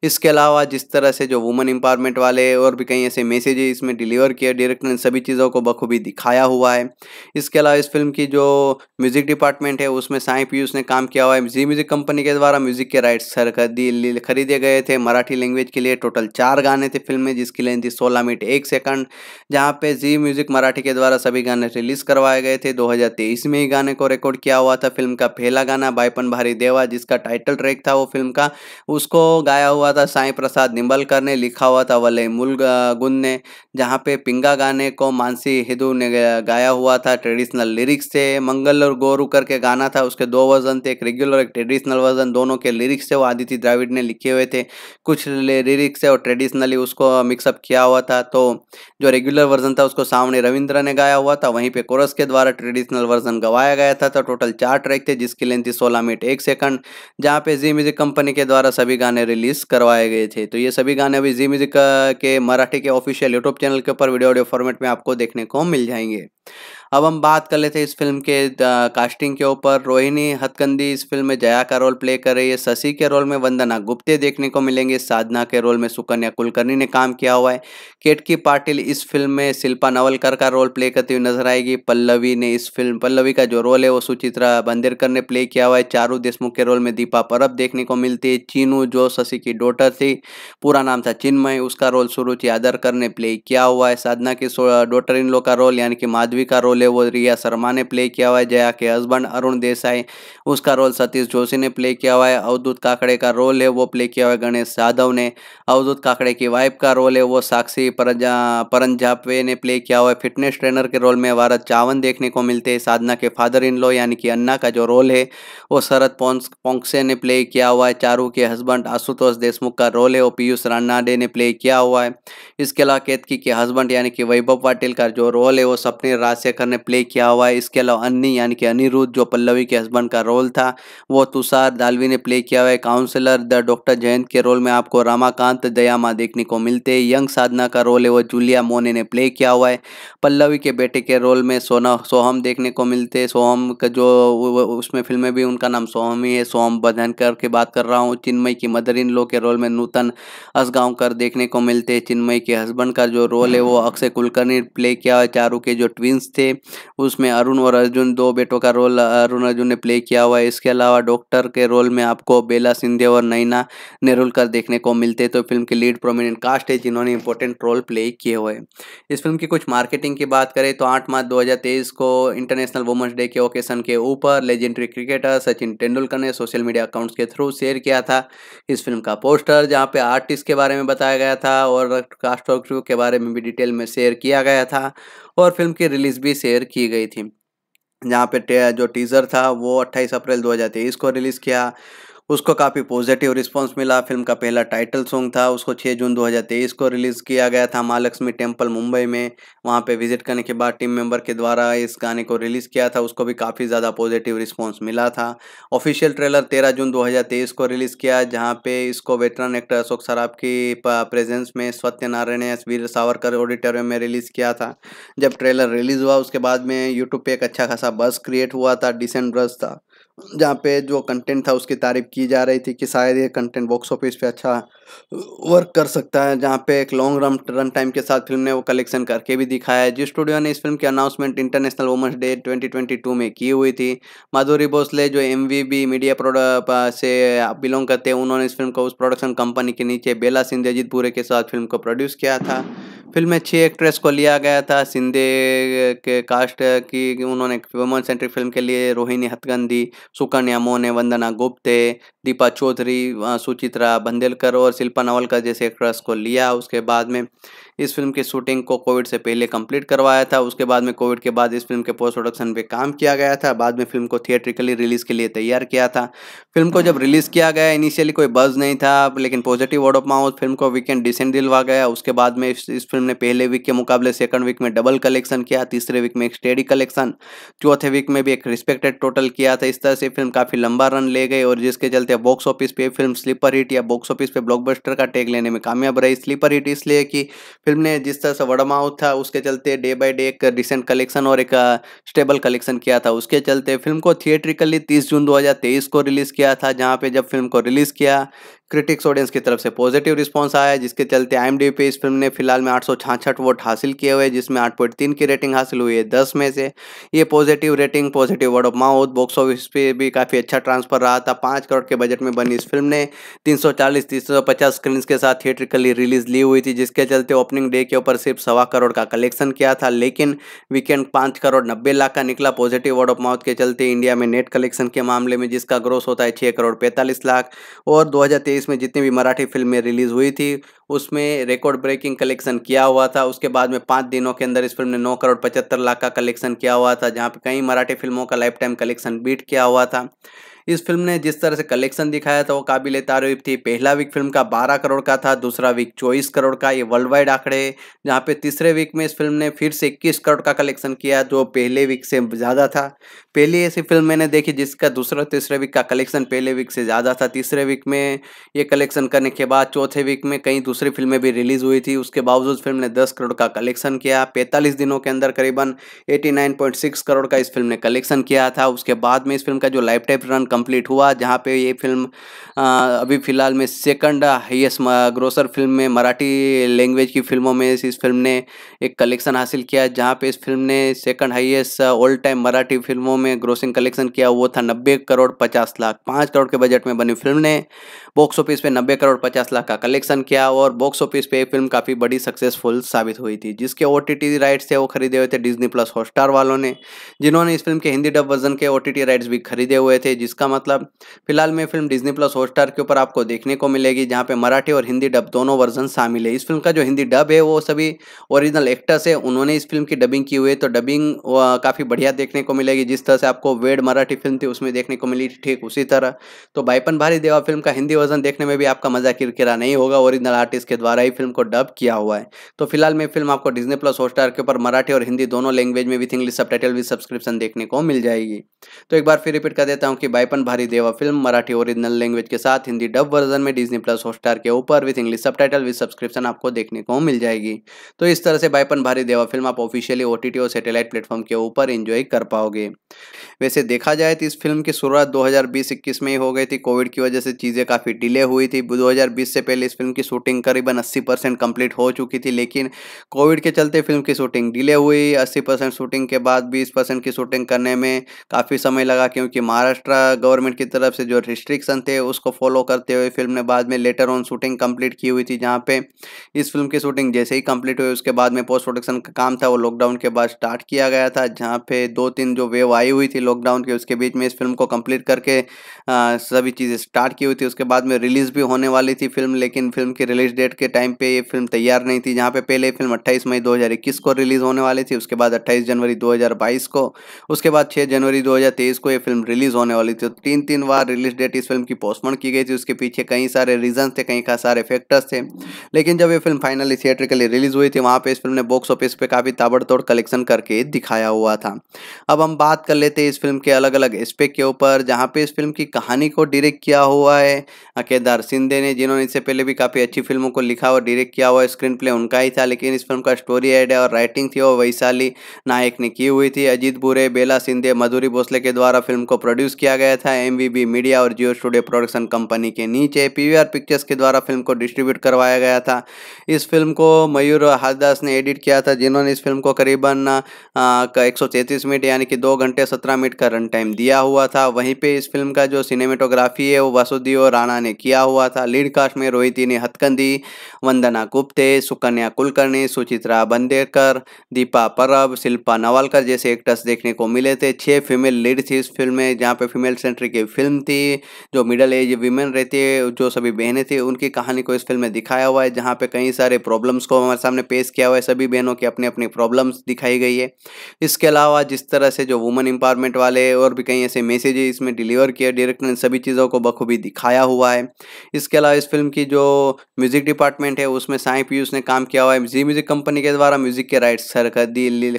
इसके अलावा जिस तरह से जो वुमन एम्पावरमेंट वाले और भी कई ऐसे मैसेज इसमें डिलीवर किए डायरेक्टर ने सभी चीज़ों को बखूबी दिखाया हुआ है इसके अलावा इस फिल्म की जो म्यूज़िक डिपार्टमेंट है उसमें साई पीयूष ने काम किया हुआ है जी म्यूज़िक कंपनी के द्वारा म्यूज़िक के राइट्स खरीदे गए थे मराठी लैंग्वेज के लिए टोटल चार गाने थे फिल्म में जिसकी लेंथ थी सोलह मिनट एक सेकंड बैंड जहाँ पे जी म्यूजिक मराठी के द्वारा सभी गाने रिलीज करवाए गए थे 2023 में ही गाने को रिकॉर्ड किया हुआ था फिल्म का पहला गाना बाईपन भारी देवा जिसका टाइटल ट्रैक था वो फिल्म का उसको गाया हुआ था साई प्रसाद निम्बलकर ने लिखा हुआ था वले मुल गुन ने जहाँ पे पिंगा गाने को मानसी हिदू ने गाया हुआ था ट्रेडिशनल लिरिक्स थे मंगल और गोरू करके गाना था उसके दो वर्जन थे एक रेगुलर एक ट्रेडिशनल वर्जन दोनों के लिरिक्स थे वो आदित्य द्राविड ने लिखे हुए थे कुछ लिरिक्स है और ट्रेडिशनली उसको मिक्सअप किया हुआ था तो जो रेगुलर वर्जन था उसको सामने रविंद्र ने गाया हुआ था वहीं पे कोरस के द्वारा ट्रेडिशनल वर्जन गवाया गया था तो टोटल चार ट्रैक थे जिसकी लेंथ थी सोलह मिनट एक सेकंड जहाँ पे जी म्यूजिक कंपनी के द्वारा सभी गाने रिलीज करवाए गए थे तो ये सभी गाने अभी जी म्यूजिक के मराठी के ऑफिशियल यूट्यूब चैनल के ऊपर वीडियो ऑडियो फॉर्मेट में आपको देखने को मिल जाएंगे अब हम बात कर लेते हैं इस फिल्म के कास्टिंग के ऊपर रोहिणी हथकंदी इस फिल्म में जया का रोल प्ले कर रही है शशि के रोल में वंदना गुप्ते देखने को मिलेंगे साधना के रोल में सुकन्या कुलकर्णी ने काम किया हुआ है केटकी पाटिल इस फिल्म में शिल्पा नवलकर का रोल प्ले करती हुई नजर आएगी पल्लवी ने इस फिल्म पल्लवी का जो रोल है वो सुचित्रा बंदेरकर ने प्ले किया हुआ है चारू देशमुख के रोल में दीपा परब देखने को मिलती है चीनू जो शशि की डोटर थी पूरा नाम था चिन्मय उसका रोल सुरुचि आदरकर ने प्ले किया हुआ है साधना की डोटर इन लो का रोल यानी कि माधवी का रोल रोल है वो रिया शर्मा ने प्ले किया हुआ है जया के हस्बैंड अरुण देसाई उसका रोल सतीश जोशी ने प्ले किया हुआ है अवधूत काकड़े का रोल है वो प्ले किया हुआ है गणेश यादव ने अवधूत काकड़े की वाइफ का रोल है वो साक्षी परन परंजापे ने प्ले किया हुआ है फिटनेस ट्रेनर के रोल में वारद चावन देखने को मिलते हैं साधना के फादर इन लॉ यानी कि अन्ना का जो रोल है वो शरद पोंक्से ने प्ले किया हुआ है चारू के हस्बैंड आशुतोष देशमुख का रोल है वो पीयूष रानाडे ने प्ले किया हुआ है इसके अलावा केतकी के हस्बैंड यानी कि वैभव पाटिल का जो रोल है वो सपने राजशेखर ने प्ले किया हुआ है इसके अलावा अन्नी यानी कि अनिरुद्ध जो पल्लवी के हस्बैंड का रोल था वो तुषार दालवी ने प्ले किया हुआ है काउंसलर द डॉक्टर जयंत के रोल में आपको रामाकांत दयामा देखने को मिलते हैं यंग साधना का रोल है वो जूलिया मोने ने प्ले किया हुआ है पल्लवी के बेटे के रोल में सोना सोहम देखने को मिलते सोहम का जो उसमें फिल्म में भी उनका नाम सोहम ही है सोहम बधनकर की बात कर रहा हूँ चिन्मय की मदर इन लो के रोल में नूतन असगांवकर देखने को मिलते हैं चिन्मय के हस्बैंड का जो रोल है वो अक्षय कुलकर्णी प्ले किया हुआ चारू के जो ट्विंस थे उसमें अरुण और अर्जुन दो बेटों का रोल अरुण अर्जुन ने प्ले किया हुआ है इसके अलावा डॉक्टर के रोल में आपको बेला सिंधे और नैना नेरुलकर देखने को मिलते तो फिल्म के लीड प्रोमिनेंट कास्ट है जिन्होंने इंपॉर्टेंट रोल प्ले किए हुए इस फिल्म की कुछ मार्केटिंग की बात करें तो आठ मार्च दो को इंटरनेशनल वुमेंस डे के ओकेशन के ऊपर लेजेंडरी क्रिकेटर सचिन तेंदुलकर ने सोशल मीडिया अकाउंट्स के थ्रू शेयर किया था इस फिल्म का पोस्टर जहाँ पे आर्टिस्ट के बारे में बताया गया था और कास्ट और क्रू के बारे में भी डिटेल में शेयर किया गया था और फिल्म की रिलीज़ भी शेयर की गई थी जहाँ पे जो टीज़र था वो 28 अप्रैल 2023 को रिलीज़ किया उसको काफ़ी पॉजिटिव रिस्पांस मिला फिल्म का पहला टाइटल सॉन्ग था उसको 6 जून 2023 को रिलीज़ किया गया था महालक्ष्मी टेम्पल मुंबई में वहाँ पे विजिट करने के बाद टीम मेंबर के द्वारा इस गाने को रिलीज़ किया था उसको भी काफ़ी ज़्यादा पॉजिटिव रिस्पांस मिला था ऑफिशियल ट्रेलर 13 जून 2023 को रिलीज़ किया जहाँ पे इसको वेटरन एक्टर अशोक सराफ की प्रेजेंस में सत्यनारायण एस वीर सावरकर ऑडिटोरियम में रिलीज़ किया था जब ट्रेलर रिलीज़ हुआ उसके बाद में यूट्यूब पर एक अच्छा खासा बस क्रिएट हुआ था डिसेंट ब्रश था जहाँ पे जो कंटेंट था उसकी तारीफ की जा रही थी कि शायद ये कंटेंट बॉक्स ऑफिस पे अच्छा वर्क कर सकता है जहाँ पे एक लॉन्ग रन रन टाइम के साथ फिल्म ने वो कलेक्शन करके भी दिखाया है जिस स्टूडियो ने इस फिल्म की अनाउंसमेंट इंटरनेशनल वुमेंस डे 2022 में की हुई थी माधुरी भोसले जो एम मीडिया प्रोडक्ट से बिलोंग करते हैं उन्होंने इस फिल्म को उस प्रोडक्शन कंपनी के नीचे बेला सिंह पूरे के साथ फिल्म को प्रोड्यूस किया था फिल्म में छह एक्ट्रेस को लिया गया था सिंधे के कास्ट की उन्होंने वुमन सेंट्रिक फिल्म के लिए रोहिणी हथगंदी सुकन्या मोने वंदना गुप्ते दीपा चौधरी सुचित्रा बंदेलकर और शिल्पा नवलकर जैसे एक्ट्रेस को लिया उसके बाद में इस फिल्म की शूटिंग को कोविड से पहले कंप्लीट करवाया था उसके बाद में कोविड के बाद इस फिल्म के पोस्ट प्रोडक्शन पे काम किया गया था बाद में फिल्म को थिएट्रिकली रिलीज़ के लिए तैयार किया था फिल्म को जब हाँ। रिलीज़ किया गया इनिशियली कोई बज नहीं था लेकिन positive word of mouth film को वीकेंड डिसेंट दिलवा गया उसके बाद में इस, इस फिल्म ने पहले वीक के मुकाबले सेकंड वीक में डबल कलेक्शन किया तीसरे वीक में एक स्टेडी कलेक्शन चौथे वीक में भी एक रिस्पेक्टेड टोटल किया था इस तरह से फिल्म काफ़ी लंबा रन ले गई और जिसके चलते बॉक्स ऑफिस पे फिल्म स्लीपर हिट या बॉक्स ऑफिस पे ब्लॉकबस्टर का टैग लेने में कामयाब रही स्लीपर हिट इसलिए कि फिल्म ने जिस तरह से माउथ था उसके चलते डे बाय डे एक रिसेंट कलेक्शन और एक स्टेबल कलेक्शन किया था उसके चलते फिल्म को थिएट्रिकली तीस जून दो को रिलीज़ किया था जहाँ पे जब फिल्म को रिलीज़ किया क्रिटिक्स ऑडियंस की तरफ से पॉजिटिव रिस्पांस आया है जिसके चलते आई एम डी पे इस फिल्म ने फिलहाल में आठ वोट हासिल किए हुए जिसमें तीन की रेटिंग हासिल हुई है दस में से ये positive rating positive word of mouth box office पे भी काफ़ी अच्छा ट्रांसफर रहा था पाँच करोड़ के बजट में बनी इस फिल्म ने तीन सौ स्क्रीन के साथ थिएट्रिकली रिलीज ली हुई थी जिसके चलते ओपनिंग डे के ऊपर सिर्फ सवा करोड़ का कलेक्शन किया था लेकिन वीकेंड पाँच करोड़ नब्बे लाख का निकला पॉजिटिव वर्ड ऑफ माउथ के चलते इंडिया में नेट कलेक्शन के मामले में जिसका ग्रोस होता है छः करोड़ पैंतालीस लाख और दो 2023 में जितनी भी मराठी फिल्में रिलीज़ हुई थी उसमें रिकॉर्ड ब्रेकिंग कलेक्शन किया हुआ था उसके बाद में पाँच दिनों के अंदर इस फिल्म ने नौ करोड़ पचहत्तर लाख का कलेक्शन किया हुआ था जहाँ पर कई मराठी फिल्मों का लाइफ टाइम कलेक्शन बीट किया हुआ था इस फिल्म ने जिस तरह से कलेक्शन दिखाया था वो काबिल तारीफ थी पहला वीक फिल्म का बारह करोड़ का था दूसरा वीक चौबीस करोड़ का ये वर्ल्ड वाइड आंकड़े जहाँ पे तीसरे वीक में इस फिल्म ने फिर से इक्कीस करोड़ का कलेक्शन किया जो पहले वीक से ज़्यादा था पहली ऐसी फिल्म मैंने देखी जिसका दूसरा तीसरे वीक का कलेक्शन पहले वीक से ज़्यादा था तीसरे वीक में ये कलेक्शन करने के बाद चौथे वीक में कई दूसरी फिल्में भी रिलीज़ हुई थी उसके बावजूद फिल्म ने दस करोड़ का कलेक्शन किया पैंतालीस दिनों के अंदर करीबन एटी करोड़ का इस फिल्म ने कलेक्शन किया था उसके बाद में इस फिल्म का जो लाइफ टाइप रन कंप्लीट हुआ जहां पे ये फिल्म अभी फ़िलहाल में सेकंड हाईएस्ट ग्रोसर फिल्म में मराठी लैंग्वेज की फिल्मों में इस फिल्म ने एक कलेक्शन हासिल किया जहाँ पे इस फिल्म ने second highest all time Marathi फिल्मों में ग्रोसिंग कलेक्शन किया वो था नब्बे करोड़ पचास लाख पाँच करोड़ के बजट में बनी फिल्म ने बॉक्स ऑफिस पे नब्बे करोड़ पचास लाख का कलेक्शन किया और बॉक्स ऑफिस पे फिल्म काफ़ी बड़ी सक्सेसफुल साबित हुई थी जिसके ओ राइट्स थे वो खरीदे हुए थे डिज्नी प्लस हॉटस्टार वालों ने जिन्होंने इस फिल्म के हिंदी डब वर्जन के ओ राइट्स भी खरीदे हुए थे जिसका मतलब फिलहाल में फिल्म डिज्नी प्लस हॉटस्टार के ऊपर आपको देखने को मिलेगी जहाँ पे मराठी और हिंदी डब दोनों वर्जन शामिल है इस फिल्म का जो हिंदी डब है वो सभी ओरिजिनल एक्टर्स है उन्होंने इस फिल्म की डबिंग की हुई है तो डबिंग काफ़ी बढ़िया देखने को मिलेगी जिस तरह से आपको वेड मराठी फिल्म थी उसमें देखने को मिली ठीक उसी तरह तो भाईपन भारी देवा फिल्म का हिंदी वर्जन देखने में भी आपका मजा किरकिरा नहीं होगा ओरिजिनल आर्टिस्ट के द्वारा ही फिल्म को डब किया हुआ है तो फिलहाल में फिल्म आपको डिजनी प्लस हॉटस्टार के ऊपर मराठी और हिंदी दोनों लैंग्वेज में with English subtitle subscription देखने को मिल जाएगी तो एक बार फिर रिपीट कर देता हूँ कि बाई पचपन भारी Deva film Marathi original language के साथ हिंदी डब वर्जन में डिजनी प्लस हॉटस्टार के ऊपर with English subtitle with subscription आपको देखने को मिल जाएगी तो इस तरह से बायपन भारी देवा फिल्म आप ऑफिशियली ओ और सेटेलाइट प्लेटफॉर्म के ऊपर इंजॉय कर पाओगे वैसे देखा जाए तो इस फिल्म की शुरुआत दो 21 में ही हो गई थी कोविड की वजह से चीज़ें काफ़ी डिले हुई थी दो से पहले इस फिल्म की शूटिंग करीबन अस्सी परसेंट कम्प्लीट हो चुकी थी लेकिन कोविड के चलते फिल्म की शूटिंग डिले हुई अस्सी परसेंट शूटिंग के बाद बीस परसेंट की शूटिंग करने में काफ़ी समय लगा क्योंकि महाराष्ट्र गवर्नमेंट की तरफ से जो रिस्ट्रिक्शन थे उसको फॉलो करते हुए फिल्म ने बाद में लेटर ऑन शूटिंग कंप्लीट की हुई थी जहाँ पे इस फिल्म की शूटिंग जैसे ही कंप्लीट हुई उसके बाद में पोस्ट प्रोडक्शन का काम था वो लॉकडाउन के बाद स्टार्ट किया गया था जहाँ पे दो तीन जो वेव आई हुई थी लॉकडाउन के उसके बीच में इस फिल्म को कंप्लीट करके सभी चीज़ें स्टार्ट की हुई थी उसके बाद में रिलीज़ भी होने वाली थी फिल्म लेकिन फिल्म की रिलीज डेट के टाइम पर ये फिल्म तैयार नहीं थी जहाँ पर पहले फिल्म अट्ठाईस मई दो को रिलीज़ होने वाली थी उसके बाद अट्ठाईस जनवरी दो को उसके बाद छः जनवरी 2023 को ये फिल्म रिलीज़ होने वाली थी तीन तीन बार रिलीज डेट इस फिल्म की पोस्टपोन की गई थी उसके पीछे कई सारे रीजन थे कई खास सारे फैक्टर्स थे लेकिन जब ये फिल्म फाइनली थिएट्रिकली रिलीज हुई थी वहाँ पर इस फिल्म ने बॉक्स ऑफिस पर काफ़ी ताबड़तोड़ कलेक्शन करके दिखाया हुआ था अब हम बात कर लेते हैं इस फिल्म के अलग अलग एस्पेक्ट के ऊपर जहाँ पे इस फिल्म की कहानी को डिरेक्ट किया हुआ है केदार सिंधे ने जिन्होंने इससे पहले भी काफ़ी अच्छी फिल्मों को लिखा और डायरेक्ट किया हुआ स्क्रीन प्ले उनका ही था लेकिन इस फिल्म का स्टोरी आइडिया और राइटिंग थी वो वैशाली नायक ने की हुई थी अजीत बुरे बेला सिंधे मधुरी भोसले के द्वारा फिल्म को प्रोड्यूस किया गया था एमवीबी मीडिया और जियो स्टूडियो प्रोडक्शन कंपनी के नीचे पीवीआर पिक्चर्स के द्वारा फिल्म को डिस्ट्रीब्यूट करवाया गया था इस फिल्म को मयूर हरदास ने एडिट किया था जिन्होंने इस फिल्म को करीबन एक मिनट यानी कि दो घंटे सत्रह मिनट का रन टाइम दिया हुआ था वहीं पर इस फिल्म का जो सिनेमेटोग्राफी है वो वासुदेव राणा ने किया हुआ था लीड कास्ट में रोहिती ने हथकंदी वंदना गुप्ते सुकन्या कुलकर्णी सुचित्रा बंदेकर दीपा परब शिल्पा नवालकर जैसे एक्टर्स देखने को मिले थे छह फीमेल लीड थी इस फिल्म में जहाँ पे फीमेल सेंचुरी की फिल्म थी जो मिडल एज वीमेन रहती है जो सभी बहनें थी उनकी कहानी को इस फिल्म में दिखाया हुआ है जहाँ पे कई सारे प्रॉब्लम्स को हमारे सामने पेश किया हुआ है सभी बहनों की अपनी अपनी प्रॉब्लम्स दिखाई गई है इसके अलावा जिस तरह से जो वुमन एम्पावरमेंट वाले और भी कई ऐसे मैसेज इसमें डिलीवर किया डायरेक्टर ने सभी चीज़ों को बखूबी दिखाया हुआ है इसके अलावा इस फिल्म की जो म्यूज़िक डिपार्टमेंट है उसमें साई पीयूष ने काम किया हुआ है जी म्यूज़िक कंपनी के द्वारा म्यूज़िक के राइट्स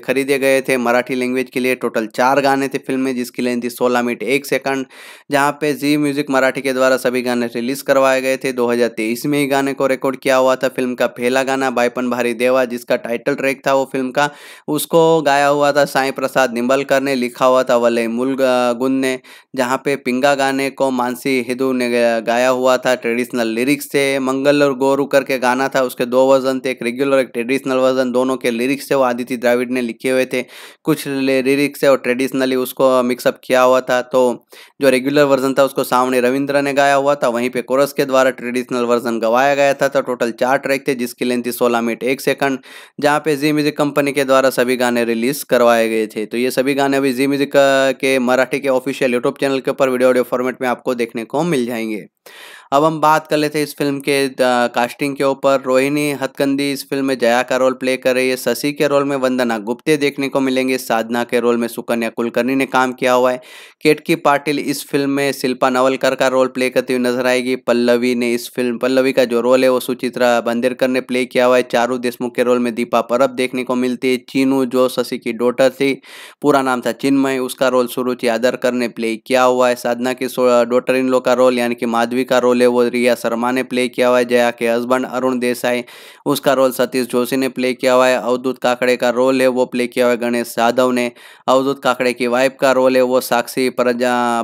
खरीदे गए थे मराठी लैंग्वेज के लिए टोटल चार गाने थे फिल्म में जिसकी लेंथ थी सोलह मिनट एक सेकंड वन जहाँ पे जी म्यूजिक मराठी के द्वारा सभी गाने रिलीज करवाए गए थे 2023 में ही गाने को रिकॉर्ड किया हुआ था फिल्म का पहला गाना बाईपन भारी देवा जिसका टाइटल ट्रैक था वो फिल्म का उसको गाया हुआ था साई प्रसाद निम्बलकर ने लिखा हुआ था वलय मुल गुन ने जहाँ पे पिंगा गाने को मानसी हिदू ने गाया हुआ था ट्रेडिशनल लिरिक्स थे मंगल और गोरू करके गाना था उसके दो वर्जन थे एक रेगुलर एक ट्रेडिशनल वर्जन दोनों के लिरिक्स थे वो आदित्य द्राविड ने लिखे हुए थे कुछ लिरिक्स है और ट्रेडिशनली उसको मिक्सअप किया हुआ था तो जो रेगुलर वर्जन था उसको सामने रविंद्र ने गाया हुआ था वहीं पे कोरस के द्वारा ट्रेडिशनल वर्जन गवाया गया था तो टोटल चार ट्रैक थे जिसकी लेंथ थी सोलह मिनट एक सेकंड जहाँ पे जी म्यूजिक कंपनी के द्वारा सभी गाने रिलीज करवाए गए थे तो ये सभी गाने अभी जी म्यूजिक के मराठी के ऑफिशियल यूट्यूब चैनल के ऊपर वीडियो ऑडियो फॉर्मेट में आपको देखने को मिल जाएंगे अब हम बात कर लेते हैं इस फिल्म के कास्टिंग के ऊपर रोहिणी हथकंदी इस फिल्म में जया का रोल प्ले कर रही है शशि के रोल में वंदना गुप्ते देखने को मिलेंगे साधना के रोल में सुकन्या कुलकर्णी ने काम किया हुआ है केटकी पाटिल इस फिल्म में शिल्पा नवलकर का रोल प्ले करती हुई नजर आएगी पल्लवी ने इस फिल्म पल्लवी का जो रोल है वो सुचित्रा बंदेरकर ने प्ले किया हुआ है चारू देशमुख के रोल में दीपा परब देखने को मिलती है चीनू जो शशि की डोटर थी पूरा नाम था चिन्मय उसका रोल सुरुचि आदरकर ने प्ले किया हुआ है साधना की डोटर इन लो का रोल यानी कि माधवी का रोल रोल है वो रिया शर्मा ने प्ले किया हुआ है जया के हस्बैंड अरुण देसाई उसका रोल सतीश जोशी ने प्ले किया हुआ है अवधूत काकड़े का रोल है वो प्ले किया हुआ है गणेश यादव ने अवधूत काकड़े की वाइफ का रोल है वो साक्षी परन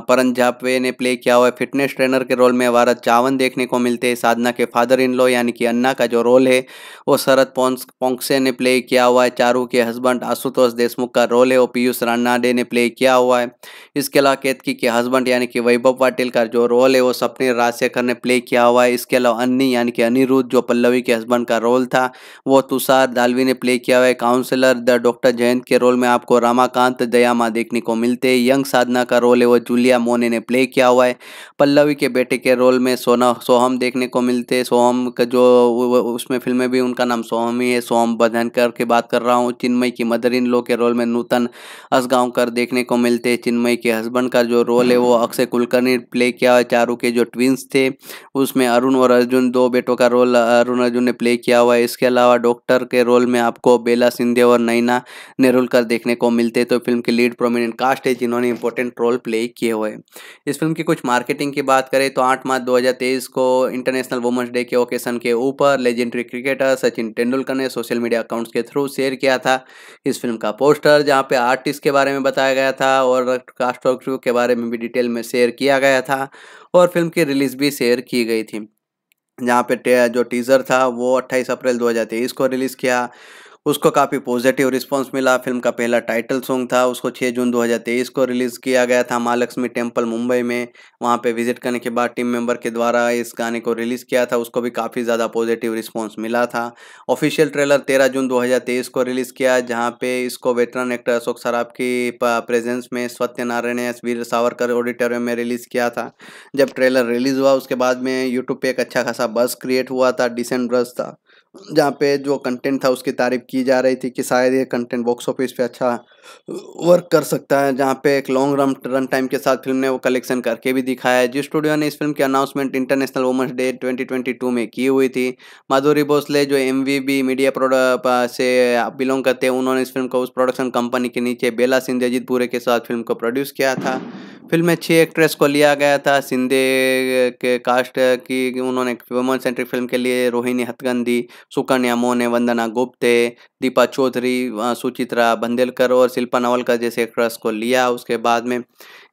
परंजापे ने प्ले किया हुआ है फिटनेस ट्रेनर के रोल में वारद चावन देखने को मिलते हैं साधना के फादर इन लॉ यानी कि अन्ना का जो रोल है वो शरद पोंक्से ने प्ले किया हुआ है चारू के हस्बैंड आशुतोष देशमुख का रोल है वो पीयूष रानाडे ने प्ले किया हुआ है इसके अलावा केतकी के हस्बैंड यानी कि वैभव पाटिल का जो रोल है वो सपने राजशेखर ने प्ले किया हुआ है इसके अलावा अन्नी यानी कि अनिरुद्ध जो पल्लवी के हस्बैंड का रोल था वो तुषार दालवी ने प्ले किया हुआ है काउंसलर द डॉक्टर जयंत के रोल में आपको रामाकांत दयामा देखने को मिलते हैं यंग साधना का रोल है वो जूलिया मोने ने प्ले किया हुआ है पल्लवी के बेटे के रोल में सोना सोहम देखने को मिलते हैं सोहम का जो उसमें फिल्म में भी उनका नाम सोहम ही है सोहम बधनकर की बात कर रहा हूँ चिन्मई की मदर इन लो के रोल में नूतन असगांवकर देखने को मिलते हैं के हस्बैंड का जो रोल है वो अक्षय कुलकर्णी प्ले किया हुआ चारू के जो ट्विंस थे उसमें अरुण और अर्जुन दो बेटों का रोल अरुण अर्जुन ने प्ले किया हुआ है इसके अलावा डॉक्टर के रोल में आपको बेला सिंधे और नैना नेरुलकर देखने को मिलते तो फिल्म के लीड प्रोमिनेंट कास्ट है जिन्होंने इंपॉर्टेंट रोल प्ले किए हुए इस फिल्म की कुछ मार्केटिंग की बात करें तो आठ मार्च दो को इंटरनेशनल वुमेंस डे के ओकेशन के ऊपर लेजेंडरी क्रिकेटर सचिन तेंदुलकर ने सोशल मीडिया अकाउंट्स के थ्रू शेयर किया था इस फिल्म का पोस्टर जहाँ पे आर्टिस्ट के बारे में बताया गया था और कास्ट और क्रू के बारे में भी डिटेल में शेयर किया गया था और फिल्म की रिलीज भी शेयर की गई थी जहाँ पे जो टीज़र था वो 28 अप्रैल 2023 को रिलीज़ किया उसको काफ़ी पॉजिटिव रिस्पांस मिला फिल्म का पहला टाइटल सॉन्ग था उसको 6 जून 2023 को रिलीज़ किया गया था महालक्ष्मी टेम्पल मुंबई में वहाँ पे विजिट करने के बाद टीम मेंबर के द्वारा इस गाने को रिलीज़ किया था उसको भी काफ़ी ज़्यादा पॉजिटिव रिस्पॉन्स मिला था ऑफिशियल ट्रेलर तेरह जून दो को रिलीज़ किया जहाँ पर इसको वेटरन एक्टर अशोक सराफ की प्रेजेंस में सत्यनारायण या वीर सावरकर ऑडिटोरियम में रिलीज़ किया था जब ट्रेलर रिलीज़ हुआ उसके बाद में यूट्यूब पर एक अच्छा खासा बस क्रिएट हुआ था डिसेंट ब्रस था जहाँ पे जो कंटेंट था उसकी तारीफ की जा रही थी कि शायद ये कंटेंट बॉक्स ऑफिस पे अच्छा वर्क कर सकता है जहाँ पे एक लॉन्ग रन रन टाइम के साथ फिल्म ने वो कलेक्शन करके भी दिखाया है जिस स्टूडियो ने इस फिल्म की अनाउंसमेंट इंटरनेशनल वुमेंस डे 2022 में की हुई थी माधुरी भोसले जो एम मीडिया प्रोडक्ट से बिलोंग करते हैं उन्होंने इस फिल्म को उस प्रोडक्शन कंपनी के नीचे बेला सिंह पूरे के साथ फिल्म को प्रोड्यूस किया था फिल्म में छः एक्ट्रेस को लिया गया था सिंधे के कास्ट की उन्होंने वुमन सेंट्रिक फिल्म के लिए रोहिणी हथगंदी सुकन्या मोने वंदना गुप्ते दीपा चौधरी सुचित्रा बंदेलकर और शिल्पा नवलकर जैसे एक्ट्रेस को लिया उसके बाद में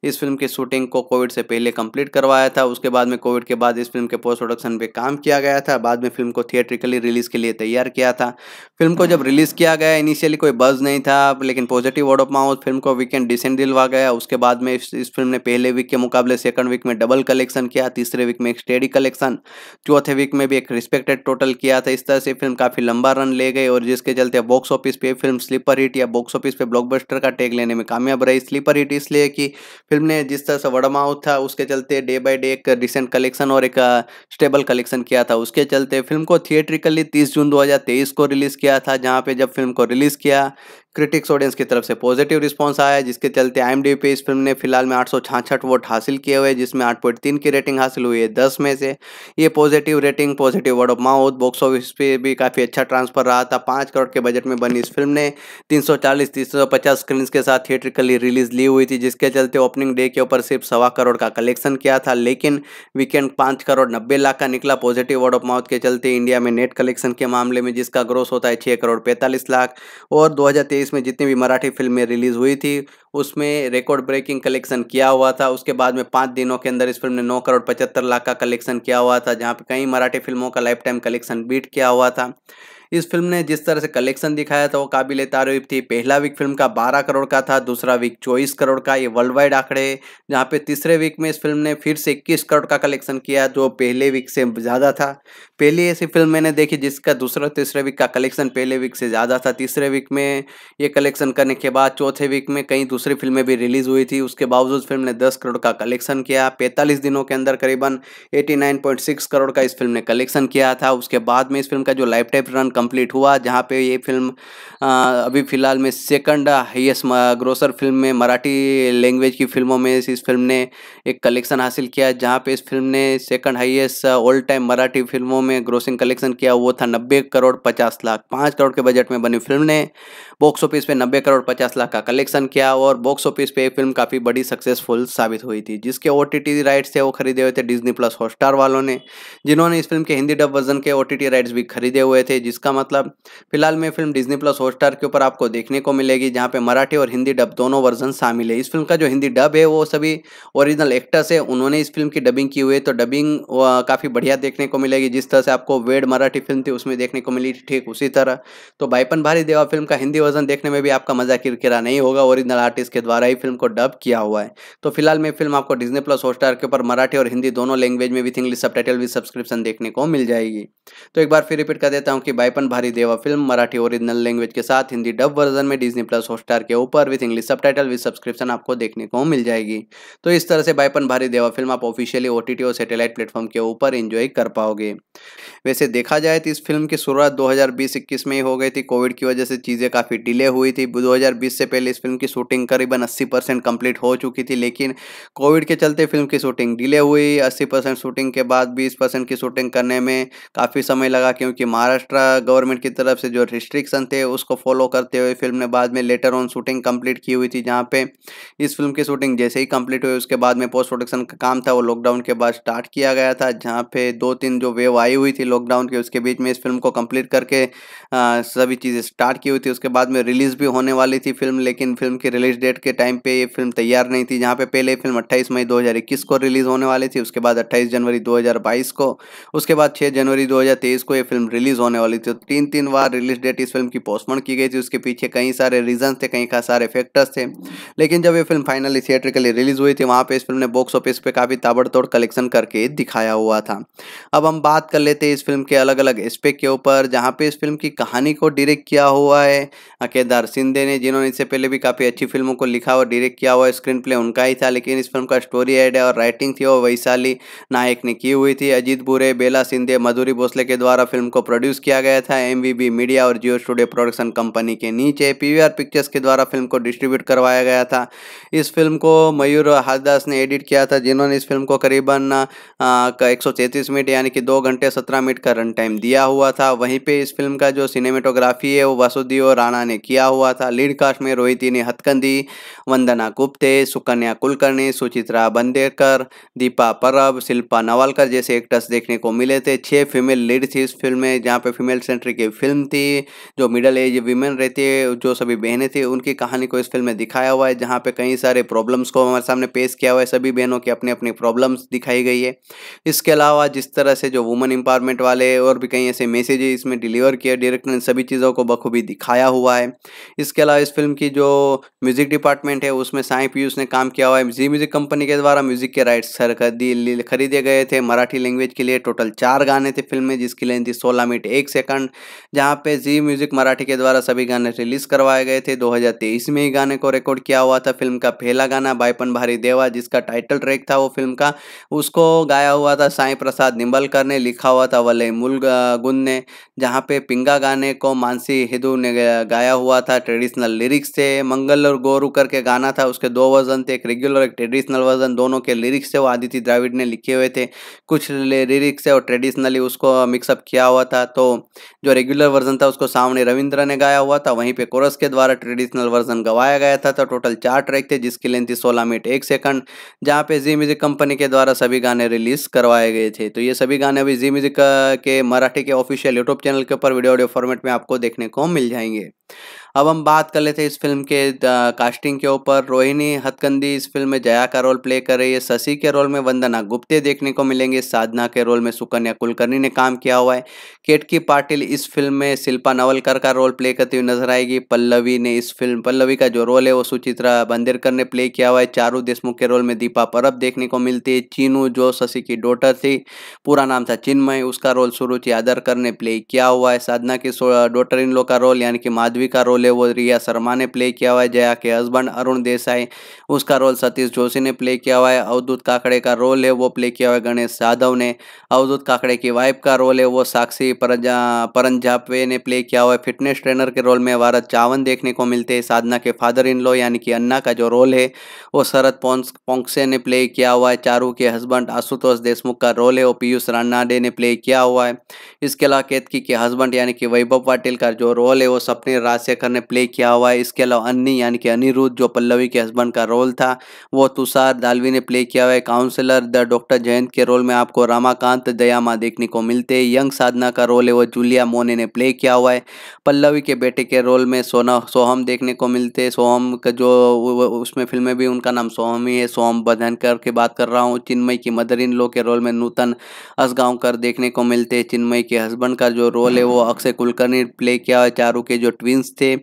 इस फिल्म की शूटिंग को कोविड से पहले कंप्लीट करवाया था उसके बाद में कोविड के बाद इस फिल्म के पोस्ट प्रोडक्शन पे काम किया गया था बाद में फिल्म को थिएट्रिकली रिलीज़ के लिए तैयार किया था फिल्म को जब रिलीज़ किया गया इनिशियली कोई बज नहीं था लेकिन positive word of mouth film को वीकेंड डिसेंट दिलवा गया उसके बाद में इस, फिल्म ने पहले वीक के मुकाबले सेकंड वीक में डबल कलेक्शन किया तीसरे वीक में एक स्टेडी कलेक्शन चौथे वीक में भी एक रिस्पेक्टेड टोटल किया था इस तरह से फिल्म काफ़ी लंबा रन ले गई और जिसके चलते बॉक्स ऑफिस पे फिल्म स्लीपर हिट या बॉक्स ऑफिस पे ब्लॉकबस्टर का टैग लेने में कामयाब रही स्लीपर हिट इसलिए कि फिल्म ने जिस तरह से वर्ड माउथ था उसके चलते डे बाय डे एक रिसेंट कलेक्शन और एक स्टेबल कलेक्शन किया था उसके चलते फिल्म को थिएट्रिकली तीस जून 2023 को रिलीज़ किया था जहां पे जब फिल्म को रिलीज़ किया क्रिटिक्स ऑडियंस की तरफ से पॉजिटिव रिस्पांस आया जिसके चलते आई पे इस फिल्म ने फिलहाल में आठ वोट हासिल किए हुए जिसमें 8.3 की रेटिंग हासिल हुई है दस में से ये positive rating positive word of mouth box office पे भी काफ़ी अच्छा ट्रांसफर रहा था पाँच करोड़ के बजट में बनी इस फिल्म ने तीन सौ स्क्रीन के साथ थिएटरिकली रिलीज ली हुई थी जिसके चलते ओपनिंग डे के ऊपर सिर्फ सवा करोड़ का कलेक्शन किया था लेकिन वीकेंड पाँच करोड़ नब्बे लाख का निकला पॉजिटिव वर्ड ऑफ माउथ के चलते इंडिया में नेट कलेक्शन के मामले में जिसका ग्रोस होता है छः करोड़ पैंतालीस लाख और दो 2019 में जितनी भी मराठी फिल्में रिलीज़ हुई थी उसमें रिकॉर्ड ब्रेकिंग कलेक्शन किया हुआ था उसके बाद में पाँच दिनों के अंदर इस फिल्म ने नौ करोड़ पचहत्तर लाख का कलेक्शन किया हुआ था जहाँ पे कई मराठी फिल्मों का लाइफ टाइम कलेक्शन बीट किया हुआ था इस फिल्म ने जिस तरह से कलेक्शन दिखाया था वो काबिल तारीफ थी पहला वीक फिल्म का 12 करोड़ का था दूसरा वीक 24 करोड़ का ये वर्ल्ड वाइड आंकड़े जहाँ पे तीसरे वीक में इस फिल्म ने फिर से 21 करोड़ का कलेक्शन किया जो पहले वीक से ज़्यादा था पहली ऐसी फिल्म मैंने देखी जिसका दूसरा तीसरे वीक का कलेक्शन पहले वीक से ज़्यादा था तीसरे वीक में ये कलेक्शन करने के बाद चौथे वीक में कई दूसरी फिल्में भी रिलीज़ हुई थी उसके बावजूद फिल्म ने दस करोड़ का कलेक्शन किया पैंतालीस दिनों के अंदर करीबन eighty nine point six crore का इस फिल्म ने कलेक्शन किया था उसके बाद में इस फिल्म का जो लाइफ टाइप रन कम्प्लीट हुआ जहाँ पर ये फिल्म अभी फिलहाल में सेकंड हाइएस्ट ग्रोसर फिल्म में मराठी लैंग्वेज की फिल्मों में इस फिल्म ने एक कलेक्शन हासिल किया जहाँ पर इस फिल्म ने second highest all time Marathi फिल्मों में ग्रोसिंग कलेक्शन किया वो था नब्बे करोड़ पचास लाख पाँच करोड़ के बजट में बनी फिल्म ने बॉक्स ऑफिस पे नब्बे करोड़ पचास लाख का कलेक्शन किया और बॉक्स ऑफिस पे फिल्म काफ़ी बड़ी सक्सेसफुल साबित हुई थी जिसके ओ राइट्स थे वो खरीदे हुए थे डिजनी प्लस हॉटस्टार वालों ने जिन्होंने इस फिल्म के हिंदी डब वर्जन के ओ राइट्स भी खरीदे हुए थे जिसका मतलब फिलहाल में फिल्म डिजनी प्लस हॉटस्टार के ऊपर आपको देखने को मिलेगी जहाँ पर मराठी और हिंदी डब दोनों वर्जन शामिल है इस फिल्म का जो हिंदी डब है वो सभी ओरिजिनल एक्टर्स है उन्होंने इस फिल्म की डबिंग की हुई है तो डबिंग काफ़ी बढ़िया देखने को मिलेगी जिस तरह से आपको वेड मराठी फिल्म थी उसमें देखने को मिली ठीक उसी तरह तो बाइपन भारी देवा फिल्म का हिंदी वर्जन देखने में भी आपका मजा किरकिरा नहीं होगा ओरिजिनल आर्टिस्ट के द्वारा ही फिल्म को डब किया हुआ है तो फिलहाल मैं फिल्म आपको डिजनी प्लस हॉटस्टार के ऊपर मराठी और हिंदी दोनों लैंग्वेज में with English sub with subscription देखने को मिल जाएगी तो एक बार फिर रिपीट कर देता हूँ कि बाइपन भारी Deva film Marathi original language के साथ हिंदी डब वर्जन में डिजनी प्लस हॉटस्टार के ऊपर with English sub with subscription आपको देखने को मिल जाएगी तो इस तरह से बाइपन भारी देवा फिल्म आप ऑफिशियली ओटीटी और सैटेलाइट प्लेटफॉर्म के ऊपर एंजॉय कर पाओगे वैसे देखा जाए तो इस फिल्म की शुरुआत 2020-21 में ही हो गई थी कोविड की वजह से चीज़ें काफ़ी डिले हुई थी 2020 से पहले इस फिल्म की शूटिंग करीबन 80 परसेंट कम्प्लीट हो चुकी थी लेकिन कोविड के चलते फिल्म की शूटिंग डिले हुई 80 परसेंट शूटिंग के बाद 20 परसेंट की शूटिंग करने में काफ़ी समय लगा क्योंकि महाराष्ट्र गवर्नमेंट की तरफ से जो रिस्ट्रिक्शन थे उसको फॉलो करते हुए फिल्म ने बाद में लेटर ऑन शूटिंग कंप्लीट की हुई थी जहाँ पे इस फिल्म की शूटिंग जैसे ही कंप्लीट हुई उसके बाद में पोस्ट प्रोडक्शन का काम था वो लॉकडाउन के बाद स्टार्ट किया गया था जहाँ पे दो तीन जो वेव आई आई हुई थी लॉकडाउन के उसके बीच में इस फिल्म को कंप्लीट करके आ, सभी चीज़ें स्टार्ट की हुई थी उसके बाद में रिलीज़ भी होने वाली थी फिल्म लेकिन फिल्म की रिलीज डेट के टाइम पे ये फिल्म तैयार नहीं थी जहाँ पे पहले फिल्म 28 मई 2021 को रिलीज़ होने वाली थी उसके बाद अट्ठाईस जनवरी दो को उसके बाद छः जनवरी दो को ये फिल्म रिलीज़ होने वाली थी तो तीन तीन बार रिलीज डेट इस फिल्म की पोस्टपोन की गई थी उसके पीछे कई सारे रीजन थे कई सारे फैक्टर्स थे लेकिन जब ये फिल्म फाइनली थिएटर के लिए रिलीज़ हुई थी वहाँ पर इस फिल्म ने बॉक्स ऑफिस पर काफ़ी ताबड़तोड़ कलेक्शन करके दिखाया हुआ था अब हम बात कर लेते हैं इस फिल्म के अलग अलग एस्पेक्ट के ऊपर जहाँ पे इस फिल्म की कहानी को डायरेक्ट किया हुआ है केदार सिंधे ने जिन्होंने इससे पहले भी काफ़ी अच्छी फिल्मों को लिखा और डायरेक्ट किया हुआ स्क्रीन प्ले उनका ही था लेकिन इस फिल्म का स्टोरी आइडिया और राइटिंग थी वो वैशाली नायक ने की हुई थी अजीत बुरे बेला सिंधे मधुरी भोसले के द्वारा फिल्म को प्रोड्यूस किया गया था एम मीडिया और जियो स्टूडियो प्रोडक्शन कंपनी के नीचे पी पिक्चर्स के द्वारा फिल्म को डिस्ट्रीब्यूट करवाया गया था इस फिल्म को मयूर हरदास ने एडिट किया था जिन्होंने इस फिल्म को करीबन एक मिनट यानी कि दो घंटे सत्रह मिनट का रन टाइम दिया हुआ था वहीं पे इस फिल्म का जो सिनेमेटोग्राफी है वो वासुदेव राणा ने किया हुआ था लीड कास्ट में रोहिती ने हथकंदी वंदना गुप्ते सुकन्या कुलकर्णी सुचित्रा बंदेकर दीपा परब शिल्पा नवालकर जैसे एक्टर्स देखने को मिले थे छः फीमेल लीड थी इस फिल्म में जहाँ पर फीमेल सेंट्री की फिल्म थी जो मिडल एज वीमेन रहती है जो सभी बहनें थी उनकी कहानी को इस फिल्म में दिखाया हुआ है जहाँ पर कई सारे प्रॉब्लम्स को हमारे सामने पेश किया हुआ है सभी बहनों की अपनी अपनी प्रॉब्लम्स दिखाई गई है इसके अलावा जिस तरह से जो वुमन कंपार्टमेंट वाले और भी कई ऐसे मैसेज इसमें डिलीवर किए डायरेक्टर ने सभी चीज़ों को बखूबी दिखाया हुआ है इसके अलावा इस फिल्म की जो म्यूज़िक डिपार्टमेंट है उसमें साई पीयूष ने काम किया हुआ है जी म्यूज़िक कंपनी के द्वारा म्यूज़िक के राइट्स खरीदे गए थे मराठी लैंग्वेज के लिए टोटल चार गाने थे फिल्म में जिसकी लेंथ थी सोलह मिनट एक सेकंड जहाँ पे जी म्यूज़िक मराठी के द्वारा सभी गाने रिलीज़ करवाए गए थे दो में ही गाने को रिकॉर्ड किया हुआ था फिल्म का पहला गाना बाईपन भारी देवा जिसका टाइटल ट्रैक था वो फिल्म का उसको गाया हुआ था साई प्रसाद निम्बलकर ने लिखा गावा तवले मुल गुन ने जहाँ पे पिंगा गाने को मानसी हिदू ने गाया हुआ था ट्रेडिशनल लिरिक्स थे मंगल और गोरू करके गाना था उसके दो वर्जन थे एक रेगुलर एक ट्रेडिशनल वर्जन दोनों के लिरिक्स थे वो आदित्य द्राविड ने लिखे हुए थे कुछ लिरिक्स है और ट्रेडिशनली उसको मिक्सअप किया हुआ था तो जो रेगुलर वर्जन था उसको सामने रविंद्र ने गाया हुआ था वहीं पर कोरस के द्वारा ट्रेडिशनल वर्जन गवाया गया था तो टोटल चार ट्रैक थे जिसकी लेंथ थी सोलह मिनट एक सेकंड जहाँ पे जी म्यूजिक कंपनी के द्वारा सभी गाने रिलीज करवाए गए थे तो ये सभी गाने अभी जी म्यूजिक uh, के मराठी के ऑफिशियल यूट्यूब चैनल के ऊपर वीडियो ऑडियो फॉर्मेट में आपको देखने को मिल जाएंगे अब हम बात कर लेते हैं इस फिल्म के कास्टिंग के ऊपर रोहिणी हथकंदी इस फिल्म में जया का रोल प्ले कर रही है शशि के रोल में वंदना गुप्ते देखने को मिलेंगे साधना के रोल में सुकन्या कुलकर्णी ने काम किया हुआ है केटकी पाटिल इस फिल्म में शिल्पा नवलकर का रोल प्ले करती हुई नजर आएगी पल्लवी ने इस फिल्म पल्लवी का जो रोल है वो सुचित्रा बंदेरकर ने प्ले किया हुआ है चारू देशमुख के रोल में दीपा परब देखने को मिलती है चीनू जो शशि की डोटर थी पूरा नाम था चिन्मय उसका रोल सुरुचि आदरकर ने प्ले किया हुआ है साधना की डोटर इन लोग का रोल यानी कि माधुरी माधवी का रोल है वो रिया शर्मा ने प्ले किया हुआ है जया के हस्बैंड अरुण देसाई उसका रोल सतीश जोशी ने प्ले किया हुआ है अवधूत काकड़े का रोल है वो प्ले किया हुआ है गणेश यादव ने अवधूत काकड़े की वाइफ का रोल है वो साक्षी परन परंजापे ने प्ले किया हुआ है फिटनेस ट्रेनर के रोल में वारद चावन देखने को मिलते हैं साधना के फादर इन लो यानी कि अन्ना का जो रोल है वो शरद पोंक्से ने प्ले किया हुआ है चारू के हस्बैंड आशुतोष देशमुख का रोल है वो पीयूष रानाडे ने प्ले किया हुआ है इसके अलावा केतकी के हस्बैंड यानी कि वैभव पाटिल का जो रोल है वो सपने राजशेखर ने प्ले किया हुआ है इसके अलावा अन्नी यानी कि अनिरुद्ध जो पल्लवी के हस्बैंड का रोल था वो तुषार दालवी ने प्ले किया हुआ है काउंसलर द डॉक्टर जयंत के रोल में आपको रामाकांत दयामा देखने को मिलते हैं यंग साधना का रोल है वो जूलिया मोने ने प्ले किया हुआ है पल्लवी के बेटे के रोल में सोना सोहम देखने को मिलते हैं सोहम का जो उसमें फिल्म में भी उनका नाम सोहम ही है सोहम बधनकर की बात कर रहा हूँ चिन्मय की मदर इन लो के रोल में नूतन असगांवकर देखने को मिलते हैं चिन्मय के हस्बैंड का जो रोल है वो अक्षय कुलकर्णी प्ले किया हुआ है चारू के जो ट्विन सीन्स थे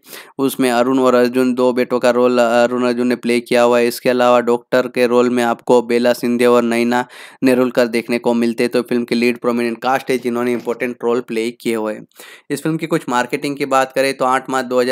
उसमें अरुण और अर्जुन दो बेटों का रोल अरुण अर्जुन ने प्ले किया हुआ है इसके अलावा डॉक्टर के रोल में आपको बेला सिंधे और नैना नेरुलकर देखने को मिलते तो फिल्म की लीड प्रोमिनेंट कास्ट है जिन्होंने इंपॉर्टेंट रोल प्ले किए हुए इस फिल्म की कुछ मार्केटिंग की बात करें तो आठ मार्च दो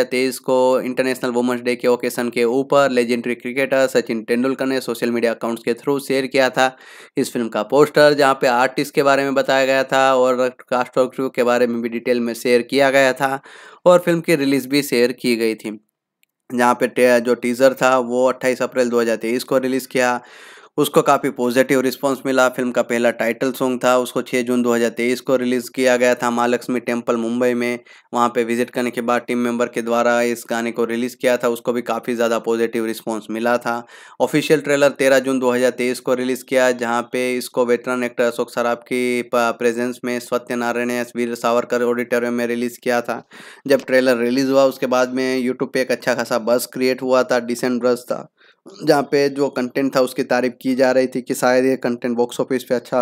को इंटरनेशनल वुमेंस डे के ओकेशन के ऊपर लेजेंडरी क्रिकेटर सचिन तेंदुलकर ने सोशल मीडिया अकाउंट्स के थ्रू शेयर किया था इस फिल्म का पोस्टर जहाँ पे आर्टिस्ट के बारे में बताया गया था और कास्ट और क्रू के बारे में भी डिटेल में शेयर किया गया था और फिल्म की रिलीज भी शेयर की गई थी जहाँ पे जो टीज़र था वो 28 अप्रैल 2023 को रिलीज़ किया उसको काफ़ी पॉजिटिव रिस्पांस मिला फिल्म का पहला टाइटल सॉन्ग था उसको 6 जून 2023 को रिलीज़ किया गया था महालक्ष्मी टेम्पल मुंबई में वहाँ पे विजिट करने के बाद टीम मेंबर के द्वारा इस गाने को रिलीज़ किया था उसको भी काफ़ी ज़्यादा पॉजिटिव रिस्पॉन्स मिला था ऑफिशियल ट्रेलर तेरह जून 2023 को रिलीज़ किया जहाँ पे इसको वेटरन एक्टर अशोक सराफ की प्रेजेंस में सत्यनारायण वीर सावरकर ऑडिटोरियम में रिलीज़ किया था जब ट्रेलर रिलीज़ हुआ उसके बाद में यूट्यूब पर एक अच्छा खासा बस क्रिएट हुआ था डिसेंट ब्रस था जहाँ पे जो कंटेंट था उसकी तारीफ की जा रही थी कि शायद ये कंटेंट बॉक्स ऑफिस पे अच्छा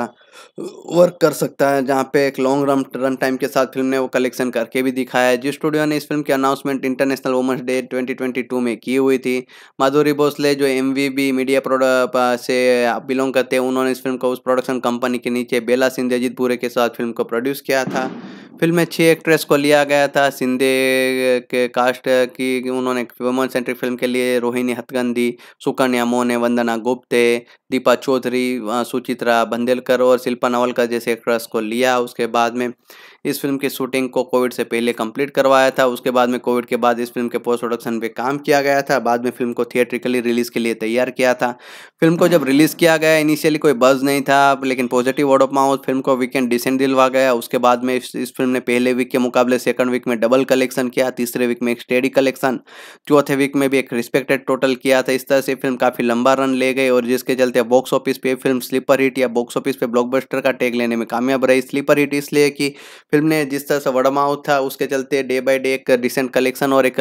वर्क uh, कर सकता है जहाँ पे एक लॉन्ग रन रन टाइम के साथ फिल्म ने वो कलेक्शन करके भी दिखाया है जिस स्टूडियो ने इस फिल्म की अनाउंसमेंट इंटरनेशनल वुमेंस डे 2022 में की हुई थी माधुरी भोसले जो एम मीडिया प्रोडक्ट से बिलोंग करते हैं उन्होंने इस फिल्म को उस प्रोडक्शन कंपनी के नीचे बेला सिंह जयजीत पूरे के साथ फिल्म को प्रोड्यूस किया था फिल्म में छः एक्ट्रेस को लिया गया था सिंधे के कास्ट की उन्होंने वुमन सेंट्रिक फिल्म के लिए रोहिणी हथगंधी सुकन्या मोने वंदना गुप्ते दीपा चौधरी सुचित्रा बंदेलकर और शिल्पा नवलकर जैसे एक्ट्रेस को लिया उसके बाद में इस फिल्म की शूटिंग को कोविड से पहले कंप्लीट करवाया था उसके बाद में कोविड के बाद इस फिल्म के पोस्ट प्रोडक्शन पे काम किया गया था बाद में फिल्म को थिएट्रिकली रिलीज़ के लिए तैयार किया था फिल्म को जब रिलीज़ किया गया इनिशियली कोई बज नहीं था लेकिन positive word of mouth film को वीकेंड डिसेंट दिलवा गया उसके बाद में इस, फिल्म ने पहले वीक के मुकाबले सेकंड वीक में डबल कलेक्शन किया तीसरे वीक में एक स्टेडी कलेक्शन चौथे वीक में भी एक रिस्पेक्टेड टोटल किया था इस तरह से फिल्म काफ़ी लंबा रन ले गई और जिसके चलते बॉक्स ऑफिस पे फिल्म स्लीपर हिट या बॉक्स ऑफिस पे ब्लॉकबस्टर का टैग लेने में कामयाब रही स्लीपर हिट इसलिए कि फिल्म ने जिस तरह से वर्ड माउथ था उसके चलते डे बाय डे एक रिसेंट कलेक्शन और एक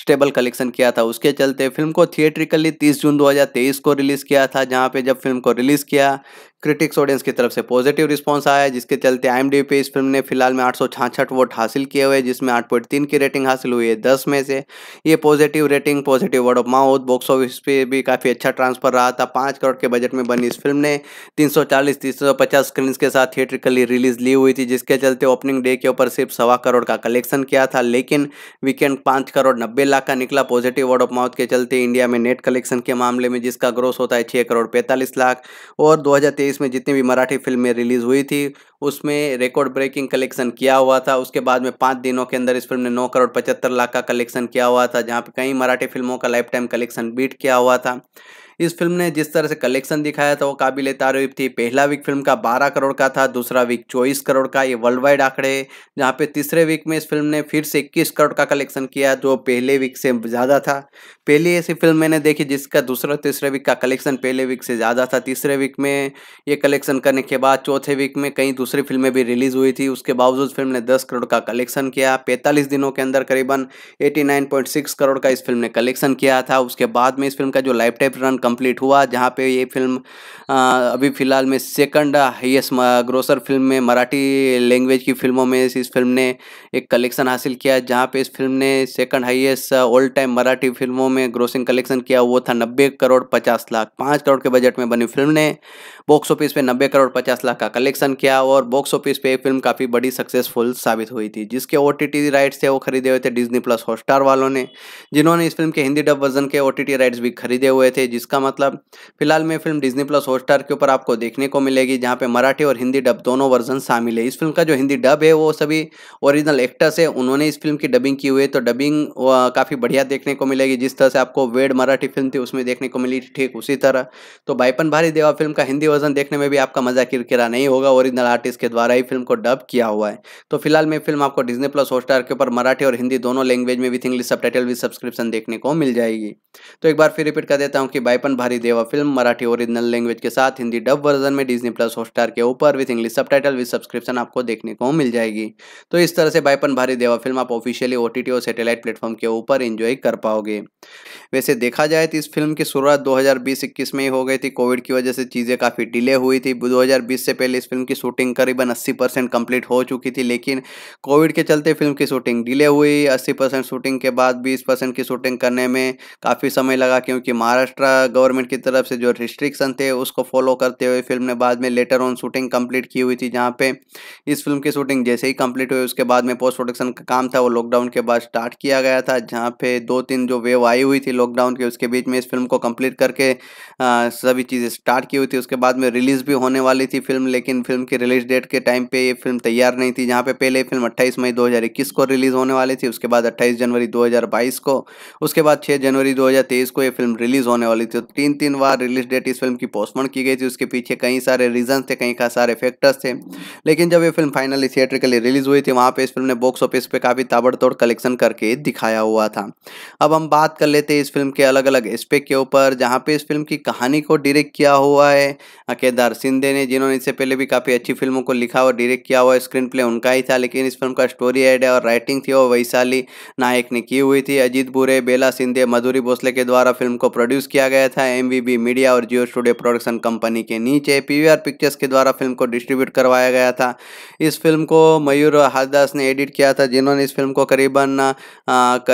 स्टेबल कलेक्शन किया था उसके चलते फिल्म को थिएट्रिकली 30 जून 2023 को रिलीज़ किया था जहां पे जब फिल्म को रिलीज़ किया क्रिटिक्स ऑडियंस की तरफ से पॉजिटिव रिस्पांस आया जिसके चलते आई पे इस फिल्म ने फिलहाल में आठ वोट हासिल किए हुए जिसमें 8.3 की रेटिंग हासिल हुई है 10 में से ये positive rating positive word of mouth box office पे भी काफ़ी अच्छा ट्रांसफर रहा था पाँच करोड़ के बजट में बनी इस फिल्म ने 340 350 स्क्रीन के साथ थिएट्रिकली रिलीज ली हुई थी जिसके चलते ओपनिंग डे के ऊपर सिर्फ सवा करोड़ का कलेक्शन किया था लेकिन वीकेंड पाँच करोड़ नब्बे लाख का निकला पॉजिटिव वर्ड ऑफ माउथ के चलते इंडिया में नेट कलेक्शन के मामले में जिसका ग्रोस होता है छः करोड़ पैंतालीस लाख और दो 2019 में जितनी भी मराठी फिल्में रिलीज़ हुई थी उसमें रिकॉर्ड ब्रेकिंग कलेक्शन किया हुआ था उसके बाद में पाँच दिनों के अंदर इस फिल्म ने नौ करोड़ पचहत्तर लाख का कलेक्शन किया हुआ था जहाँ पर कई मराठी फिल्मों का लाइफ टाइम कलेक्शन बीट किया हुआ था इस फिल्म ने जिस तरह से कलेक्शन दिखाया था वो काबिल तारीफ थी पहला वीक फिल्म का बारह करोड़ का था दूसरा वीक चौबीस करोड़ का ये वर्ल्ड वाइड आंकड़े जहाँ पे तीसरे वीक में इस फिल्म ने फिर से इक्कीस करोड़ का कलेक्शन किया जो पहले वीक से ज़्यादा था पहली ऐसी फिल्म मैंने देखी जिसका दूसरा तीसरे वीक का कलेक्शन पहले वीक से ज़्यादा था तीसरे वीक में ये कलेक्शन करने के बाद चौथे वीक में कई दूसरी फिल्में भी रिलीज़ हुई थी उसके बावजूद फिल्म ने दस करोड़ का कलेक्शन किया पैंतालीस दिनों के अंदर करीबन एटी करोड़ का इस फिल्म ने कलेक्शन किया था उसके बाद में इस फिल्म का जो लाइफ टाइप रन कंप्लीट हुआ जहाँ पे ये फिल्म अभी फ़िलहाल में सेकंड हाईएस्ट ग्रोसर फिल्म में मराठी लैंग्वेज की फिल्मों में इस फिल्म ने एक कलेक्शन हासिल किया जहाँ पे इस फिल्म ने second highest all time Marathi फिल्मों में ग्रोसिंग कलेक्शन किया वो था नब्बे करोड़ पचास लाख पाँच करोड़ के बजट में बनी फिल्म ने बॉक्स ऑफिस पे नब्बे करोड़ पचास लाख का कलेक्शन किया और बॉक्स ऑफिस पे फिल्म काफ़ी बड़ी सक्सेसफुल साबित हुई थी जिसके ओ राइट्स थे वो खरीदे हुए थे डिजनी प्लस हॉटस्टार वालों ने जिन्होंने इस फिल्म के हिंदी डब वर्जन के ओ राइट्स भी खरीदे हुए थे जिसका मतलब फिलहाल में फिल्म डिजनी प्लस हॉटस्टार के ऊपर आपको देखने को मिलेगी जहाँ पे मराठी और हिंदी डब दोनों वर्जन शामिल है इस फिल्म का जो हिंदी डब है वो सभी ओरिजिनल एक्टर्स है उन्होंने इस फिल्म की डबिंग की हुई है तो डबिंग काफ़ी बढ़िया देखने को मिलेगी जिस तरह से आपको वेड मराठी फिल्म थी उसमें देखने को मिली ठीक उसी तरह तो बाईपन भारी देवा फिल्म का हिंदी वर्जन देखने में भी आपका मजा किरकिरा नहीं होगा ओरिजिनल आर्टिस्ट के द्वारा ही फिल्म को डब किया हुआ है तो फिलहाल मैं फिल्म आपको डिजनी प्लस हॉटस्टार के ऊपर मराठी और हिंदी दोनों लैंग्वेज में with English sub with subscription देखने को मिल जाएगी तो एक बार फिर रिपीट कर देता हूँ कि बाईपन भारी Deva film Marathi original language के साथ हिंदी डब वर्जन में डिजनी प्लस हॉटस्टार के ऊपर with English sub with subscription आपको देखने को मिल जाएगी तो इस तरह से पन भारी देवा फिल्म आप ऑफिशियली ओ और सैटेलाइट प्लेटफॉर्म के ऊपर एंजॉय कर पाओगे वैसे देखा जाए तो इस फिल्म की शुरुआत 2020-21 में ही हो गई थी कोविड की वजह से चीज़ें काफ़ी डिले हुई थी 2020 से पहले इस फिल्म की शूटिंग करीबन 80 परसेंट कम्प्लीट हो चुकी थी लेकिन कोविड के चलते फिल्म की शूटिंग डिले हुई अस्सी शूटिंग के बाद बीस की शूटिंग करने में काफ़ी समय लगा क्योंकि महाराष्ट्र गवर्नमेंट की तरफ से जो रिस्ट्रिक्शन थे उसको फॉलो करते हुए फिल्म ने बाद में लेटर ऑन शूटिंग कंप्लीट की हुई थी जहाँ पे इस फिल्म की शूटिंग जैसे ही कंप्लीट हुई उसके बाद में पोस्ट प्रोडक्शन का काम था वो लॉकडाउन के बाद स्टार्ट किया गया था जहाँ पे दो तीन जो वेव आई हुई थी लॉकडाउन के उसके बीच में इस फिल्म को कंप्लीट करके आ, सभी चीज़ें स्टार्ट की हुई थी उसके बाद में रिलीज़ भी होने वाली थी फिल्म लेकिन फिल्म की रिलीज डेट के टाइम पर ये फिल्म तैयार नहीं थी जहाँ पर पहले फिल्म अट्ठाईस मई दो को रिलीज़ होने वाली थी उसके बाद अट्ठाईस जनवरी दो को उसके बाद छः जनवरी दो को ये फिल्म रिलीज़ होने वाली थी तो तीन तीन बार रिलीज डेट इस फिल्म की पोस्टपोन की गई थी उसके पीछे कई सारे रीज़न थे कई सारे फैक्टर्स थे लेकिन जब ये फिल्म फाइनली थिएटर के लिए रिलीज़ हुई थी वहाँ पर इस फिल्म फिल्म ने बॉक्स ऑफिस पे काफ़ी ताबड़तोड़ कलेक्शन करके दिखाया हुआ था अब हम बात कर लेते हैं इस फिल्म के अलग अलग एस्पेक्ट के ऊपर जहाँ पे इस फिल्म की कहानी को डायरेक्ट किया हुआ है केदार सिंधे ने जिन्होंने इससे पहले भी काफ़ी अच्छी फिल्मों को लिखा और डायरेक्ट किया हुआ स्क्रीन प्ले उनका ही था लेकिन इस फिल्म का स्टोरी आइडिया और राइटिंग थी और वैशाली नायक ने की हुई थी अजीत बुरे बेला सिंधे मधुरी भोसले के द्वारा फिल्म को प्रोड्यूस किया गया था एम मीडिया और जियो स्टूडियो प्रोडक्शन कंपनी के नीचे पी पिक्चर्स के द्वारा फिल्म को डिस्ट्रीब्यूट करवाया गया था इस फिल्म को मयूर हारदास ने एडिट किया था जिन्होंने इस फिल्म को करीबन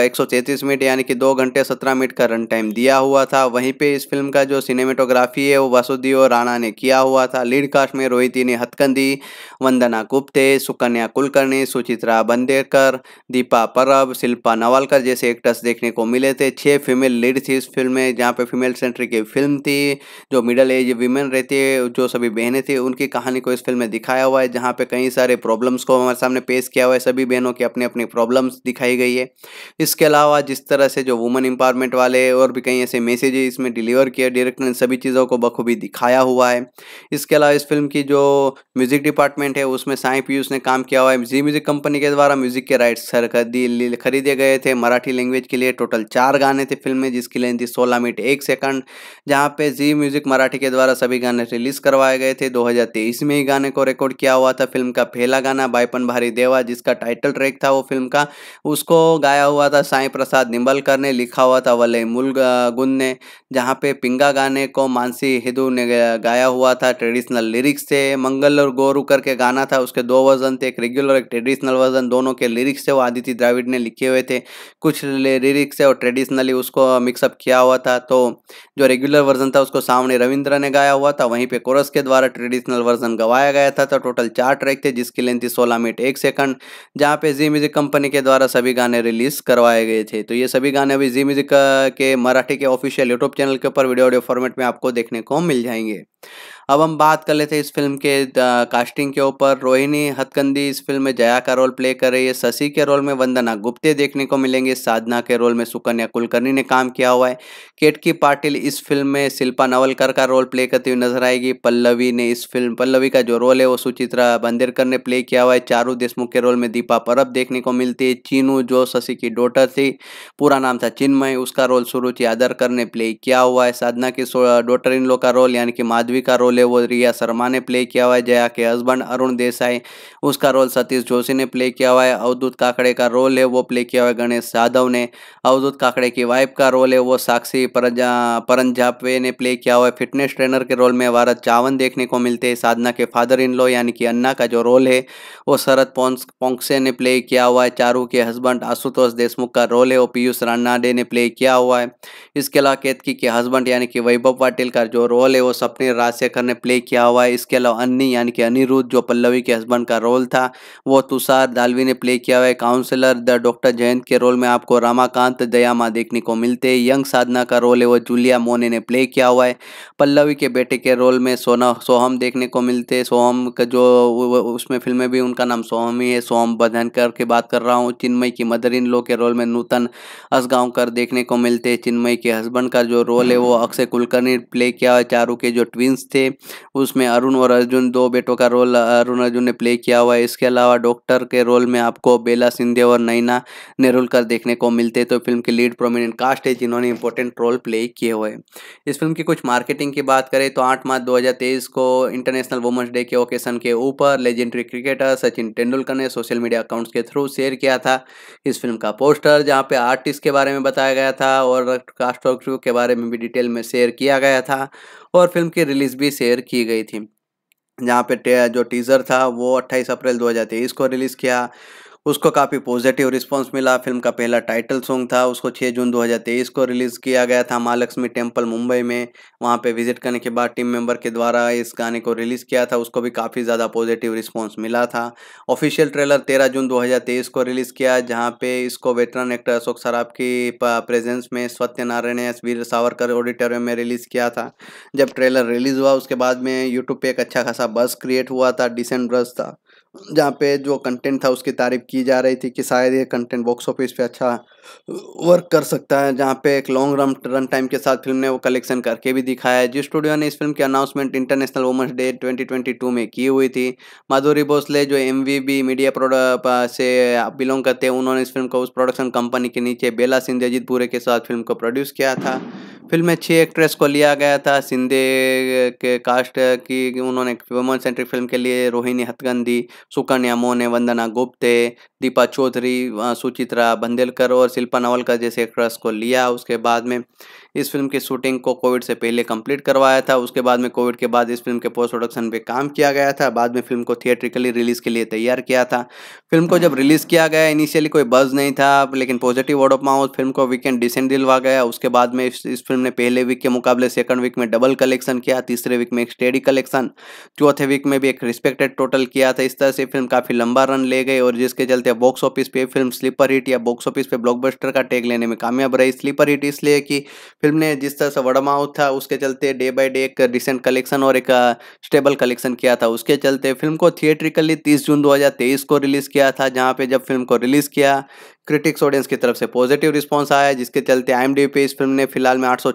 एक सौ मिनट यानी कि दो घंटे सत्रह मिनट का रन टाइम दिया हुआ था वहीं पे इस फिल्म का जो सिनेमेटोग्राफी है वो वासुदेव राणा ने किया हुआ था लीड कास्ट में रोहिती ने हथकंदी वंदना गुप्ते सुकन्या कुलकर्णी सुचित्रा बंदेकर दीपा परब शिल्पा नवालकर जैसे एक्टर्स देखने को मिले थे छः फीमेल लीड थी इस फिल्म में जहाँ पर फीमेल सेंट्री की फिल्म थी जो मिडल एज वीमेन रहती है जो सभी बहनें थी उनकी कहानी को इस फिल्म में दिखाया हुआ है जहाँ पे कई सारे प्रॉब्लम्स को हमारे सामने पेश किया हुआ है सभी बहनों के अपने अपने प्रॉब्लम्स दिखाई गई है इसके अलावा जिस तरह से जो वुमेन एम्पावरमेंट वाले और भी कई ऐसे मैसेज इसमें डिलीवर किए डायरेक्टर ने सभी चीज़ों को बखूबी दिखाया हुआ है इसके अलावा इस फिल्म की जो म्यूज़िक डिपार्टमेंट है उसमें साई पीयूष ने काम किया हुआ है जी म्यूज़िक कंपनी के द्वारा म्यूज़िक के राइट्स खरीदे गए थे मराठी लैंग्वेज के लिए टोटल चार गाने थे फिल्म में जिसकी लेंथ थी सोलह मिनट एक सेकंड जहाँ पे जी म्यूज़िक मराठी के द्वारा सभी गाने रिलीज़ करवाए गए थे दो में ही गाने को रिकॉर्ड किया हुआ था फिल्म का पहला गाना बाईपन भारी देवा जिसका टाइटल ट्रैक था वो फिल्म का उसको गाया हुआ था साई प्रसाद निम्बलकर ने लिखा हुआ था वले मुल गुन ने जहाँ पे पिंगा गाने को मानसी हिदू ने गाया हुआ था ट्रेडिशनल लिरिक्स थे मंगल और गोरू करके गाना था उसके दो वर्जन थे एक रेगुलर एक ट्रेडिशनल वर्जन दोनों के लिरिक्स थे वो आदित्य द्राविड ने लिखे हुए थे कुछ लिरिक्स है और ट्रेडिशनली उसको मिक्सअप किया हुआ था तो जो रेगुलर वर्जन था उसको सामने रविंद्र ने गाया हुआ था वहीं पे कोरस के द्वारा ट्रेडिशनल वर्जन गवाया गया था तो टोटल चार ट्रैक थे जिसकी लेंथ थी सोलह मिनट एक सेकंड जहाँ पे जी म्यूज़िक कंपनी के द्वारा सभी गाने रिलीज़ करवाए गए थे तो ये सभी गाने अभी जी म्यूज़िक के मराठी के ऑफिशियल यूट्यूब चैनल के ऊपर वीडियो ऑडियो फॉर्मेट में आपको देखने को मिल जाएंगे अब हम बात कर लेते हैं इस फिल्म के कास्टिंग के ऊपर रोहिणी हथकंदी इस फिल्म में जया का रोल प्ले कर रही है शशि के रोल में वंदना गुप्ते देखने को मिलेंगे साधना के रोल में सुकन्या कुलकर्णी ने काम किया हुआ है केटकी पाटिल इस फिल्म में शिल्पा नवलकर का रोल प्ले करती हुई नजर आएगी पल्लवी ने इस फिल्म पल्लवी का जो रोल है वो सुचित्रा बंदेरकर ने प्ले किया हुआ है चारू देशमुख के रोल में दीपा परब देखने को मिलती है चीनू जो शशि की डोटर थी पूरा नाम था चिन्मय उसका रोल सुरुचि आदरकर ने प्ले किया हुआ है साधना की डॉटर इन लो का रोल यानी कि माधवी का रोल रोल है वो रिया शर्मा ने प्ले किया हुआ है जया के हस्बैंड अरुण देसाई उसका रोल सतीश जोशी ने प्ले किया हुआ है अवधूत काकड़े का रोल है वो प्ले किया हुआ है गणेश यादव ने अवधूत काकड़े की वाइफ का रोल है वो साक्षी परन परंजापे ने प्ले किया हुआ है फिटनेस ट्रेनर के रोल में वारद चावन देखने को मिलते हैं साधना के फादर इन लो यानी कि अन्ना का जो रोल है वो शरद पोंक्से ने प्ले किया हुआ है चारू के हस्बैंड आशुतोष देशमुख का रोल है वो पीयूष रानाडे ने प्ले किया हुआ है इसके अलावा केतकी के हस्बैंड यानी कि वैभव पाटिल का जो रोल है वो सपने राजशेखर ने प्ले किया हुआ है इसके अलावा अन्नी यानी कि अनिरुद्ध जो पल्लवी के हस्बैंड का रोल था वो तुषार दालवी ने प्ले किया हुआ है काउंसलर द डॉक्टर जयंत के रोल में आपको रामाकांत दयामा देखने को मिलते हैं यंग साधना का रोल है वो जूलिया मोने ने प्ले किया हुआ है पल्लवी के बेटे के रोल में सोना सोहम देखने को मिलते हैं सोहम का जो उसमें फिल्म में भी उनका नाम सोहम ही है सोहम बधनकर की बात कर रहा हूँ चिन्मय की मदर इन लो के रोल में नूतन असगांवकर देखने को मिलते हैं चिन्मय के हस्बैंड का जो रोल है वो अक्षय कुलकर्णी प्ले किया हुआ चारों के जो ट्विंस थे उसमें अरुण और अर्जुन दो बेटों का रोल अरुण अर्जुन ने प्ले किया हुआ है इसके अलावा डॉक्टर के रोल में आपको बेला सिंधे और नैना नेरुलकर देखने को मिलते तो फिल्म के लीड प्रोमिनेंट कास्ट है जिन्होंने इंपॉर्टेंट रोल प्ले किए हुए इस फिल्म की कुछ मार्केटिंग की बात करें तो आठ मार्च दो को इंटरनेशनल वुमेंस डे के ओकेशन के ऊपर लेजेंडरी क्रिकेटर सचिन तेंदुलकर ने सोशल मीडिया अकाउंट्स के थ्रू शेयर किया था इस फिल्म का पोस्टर जहाँ पे आर्टिस्ट के बारे में बताया गया था और कास्ट और क्रू के बारे में भी डिटेल में शेयर किया गया था और फिल्म की रिलीज भी शेयर की गई थी जहाँ पे जो टीज़र था वो 28 अप्रैल 2023 को रिलीज़ किया उसको काफ़ी पॉजिटिव रिस्पांस मिला फिल्म का पहला टाइटल सॉन्ग था उसको 6 जून 2023 को रिलीज़ किया गया था महालक्ष्मी टेम्पल मुंबई में वहाँ पे विजिट करने के बाद टीम मेंबर के द्वारा इस गाने को रिलीज़ किया था उसको भी काफ़ी ज़्यादा पॉजिटिव रिस्पॉन्स मिला था ऑफिशियल ट्रेलर तेरह जून दो को रिलीज़ किया जहाँ पे इसको वेटरन एक्टर अशोक सराफ की प्रेजेंस में सत्यनारायण वीर सावरकर ऑडिटोरियम में रिलीज़ किया था जब ट्रेलर रिलीज़ हुआ उसके बाद में यूट्यूब पर एक अच्छा खासा बस क्रिएट हुआ था डिसेंट ब्रस था जहाँ पे जो कंटेंट था उसकी तारीफ की जा रही थी कि शायद ये कंटेंट बॉक्स ऑफिस पे अच्छा वर्क uh, कर सकता है जहाँ पे एक लॉन्ग रन रन टाइम के साथ फिल्म ने वो कलेक्शन करके भी दिखाया है जिस स्टूडियो ने इस फिल्म की अनाउंसमेंट इंटरनेशनल वुमेंस डे 2022 में की हुई थी माधुरी भोसले जो एम मीडिया प्रोडक्ट से बिलोंग करते हैं उन्होंने इस फिल्म को उस प्रोडक्शन कंपनी के नीचे बेला सिंह अजीतपुरे के साथ फिल्म को प्रोड्यूस किया था फिल्म में छह एक्ट्रेस को लिया गया था सिंधे के कास्ट की उन्होंने वुमन सेंट्रिक फिल्म के लिए रोहिणी हथगंधी सुकन्या मोने वंदना गुप्ते दीपा चौधरी सुचित्रा बंदेलकर और शिल्पा नवलकर जैसे एक्ट्रेस को लिया उसके बाद में इस फिल्म की शूटिंग को कोविड से पहले कंप्लीट करवाया था उसके बाद में कोविड के बाद इस फिल्म के पोस्ट प्रोडक्शन पे काम किया गया था बाद में फिल्म को थिएट्रिकली रिलीज़ के लिए तैयार किया था फिल्म को जब रिलीज़ किया गया इनिशियली कोई बज नहीं था लेकिन positive word of mouth film को वीकेंड डिसेंट दिलवा गया उसके बाद में इस, इस फिल्म ने पहले वीक के मुकाबले सेकंड वीक में डबल कलेक्शन किया तीसरे वीक में एक स्टेडी कलेक्शन चौथे वीक में भी एक रिस्पेक्टेड टोटल किया था इस तरह से फिल्म काफ़ी लंबा रन ले गई और जिसके चलते बॉक्स ऑफिस पे फिल्म स्लीपर हिट या बॉक्स ऑफिस पे ब्लॉकबस्टर का टैग लेने में कामयाब रही स्लीपर हिट इसलिए कि फिल्म ने जिस तरह से वड़ा माउथ था उसके चलते डे बाय डे एक रिसेंट कलेक्शन और एक स्टेबल कलेक्शन किया था उसके चलते फिल्म को थिएट्रिकली तीस जून 2023 को रिलीज़ किया था जहाँ पे जब फिल्म को रिलीज़ किया क्रिटिक्स ऑडियंस की तरफ से पॉजिटिव रिस्पांस आया है जिसके चलते आई पे इस फिल्म ने फिलहाल में आठ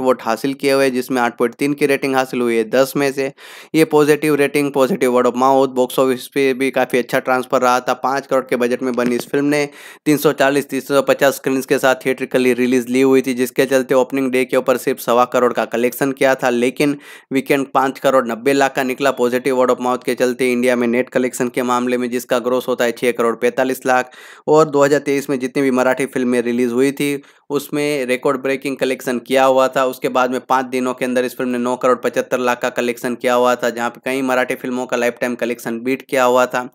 वोट हासिल किए हुए जिसमें 8.3 की रेटिंग हासिल हुई है 10 में से ये positive rating positive word of mouth box office पे भी काफ़ी अच्छा ट्रांसफर रहा था पाँच करोड़ के बजट में बनी इस फिल्म ने सौ पचास स्क्रीन के साथ थिएट्रिकली रिलीज ली हुई थी जिसके चलते ओपनिंग डे के ऊपर सिर्फ सवा करोड़ का कलेक्शन किया था लेकिन वीकेंड पाँच करोड़ नब्बे लाख का निकला पॉजिटिव वर्ड ऑफ माउथ के चलते इंडिया में नेट कलेक्शन के मामले में जिसका ग्रोस होता है छः करोड़ पैंतालीस लाख और दो 2021 में जितनी भी मराठी फिल्में रिलीज़ हुई थी उसमें रिकॉर्ड ब्रेकिंग कलेक्शन किया हुआ था उसके बाद में पाँच दिनों के अंदर इस फिल्म ने नौ करोड़ पचहत्तर लाख का कलेक्शन किया हुआ था जहाँ पर कई मराठी फिल्मों का लाइफ टाइम कलेक्शन बीट किया हुआ था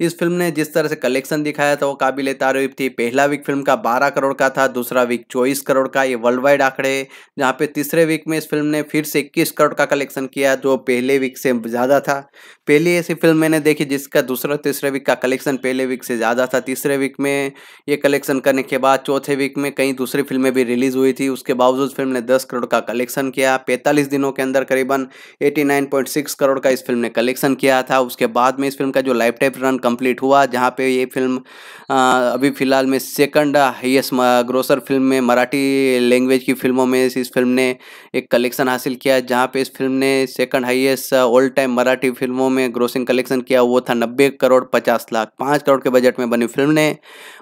इस फिल्म ने जिस तरह से कलेक्शन दिखाया था वो काबिल तारीफ थी पहला वीक फिल्म का बारह करोड़ का था दूसरा वीक चौबीस करोड़ का ये वर्ल्ड वाइड आंकड़े जहाँ पे तीसरे वीक में इस फिल्म ने फिर से इक्कीस करोड़ का कलेक्शन किया जो पहले वीक से ज़्यादा था पहली ऐसी फिल्म मैंने देखी जिसका दूसरा तीसरे वीक का कलेक्शन पहले वीक से ज़्यादा था तीसरे वीक में ये कलेक्शन करने के बाद चौथे वीक में कई दूसरी फिल्में भी रिलीज़ हुई थी उसके बावजूद फिल्म ने दस करोड़ का कलेक्शन किया पैंतालीस दिनों के अंदर करीबन एटी करोड़ का इस फिल्म ने कलेक्शन किया था उसके बाद में इस फिल्म का जो लाइफ टाइम रन कंप्लीट हुआ जहाँ पे ये फिल्म अभी फ़िलहाल में सेकंड हाईएस्ट ग्रोसर फिल्म में मराठी लैंग्वेज की फिल्मों में इस फिल्म ने एक कलेक्शन हासिल किया जहाँ पे इस फिल्म ने second highest all time Marathi फिल्मों में ग्रोसिंग कलेक्शन किया वो था नब्बे करोड़ पचास लाख पाँच करोड़ के बजट में बनी फिल्म ने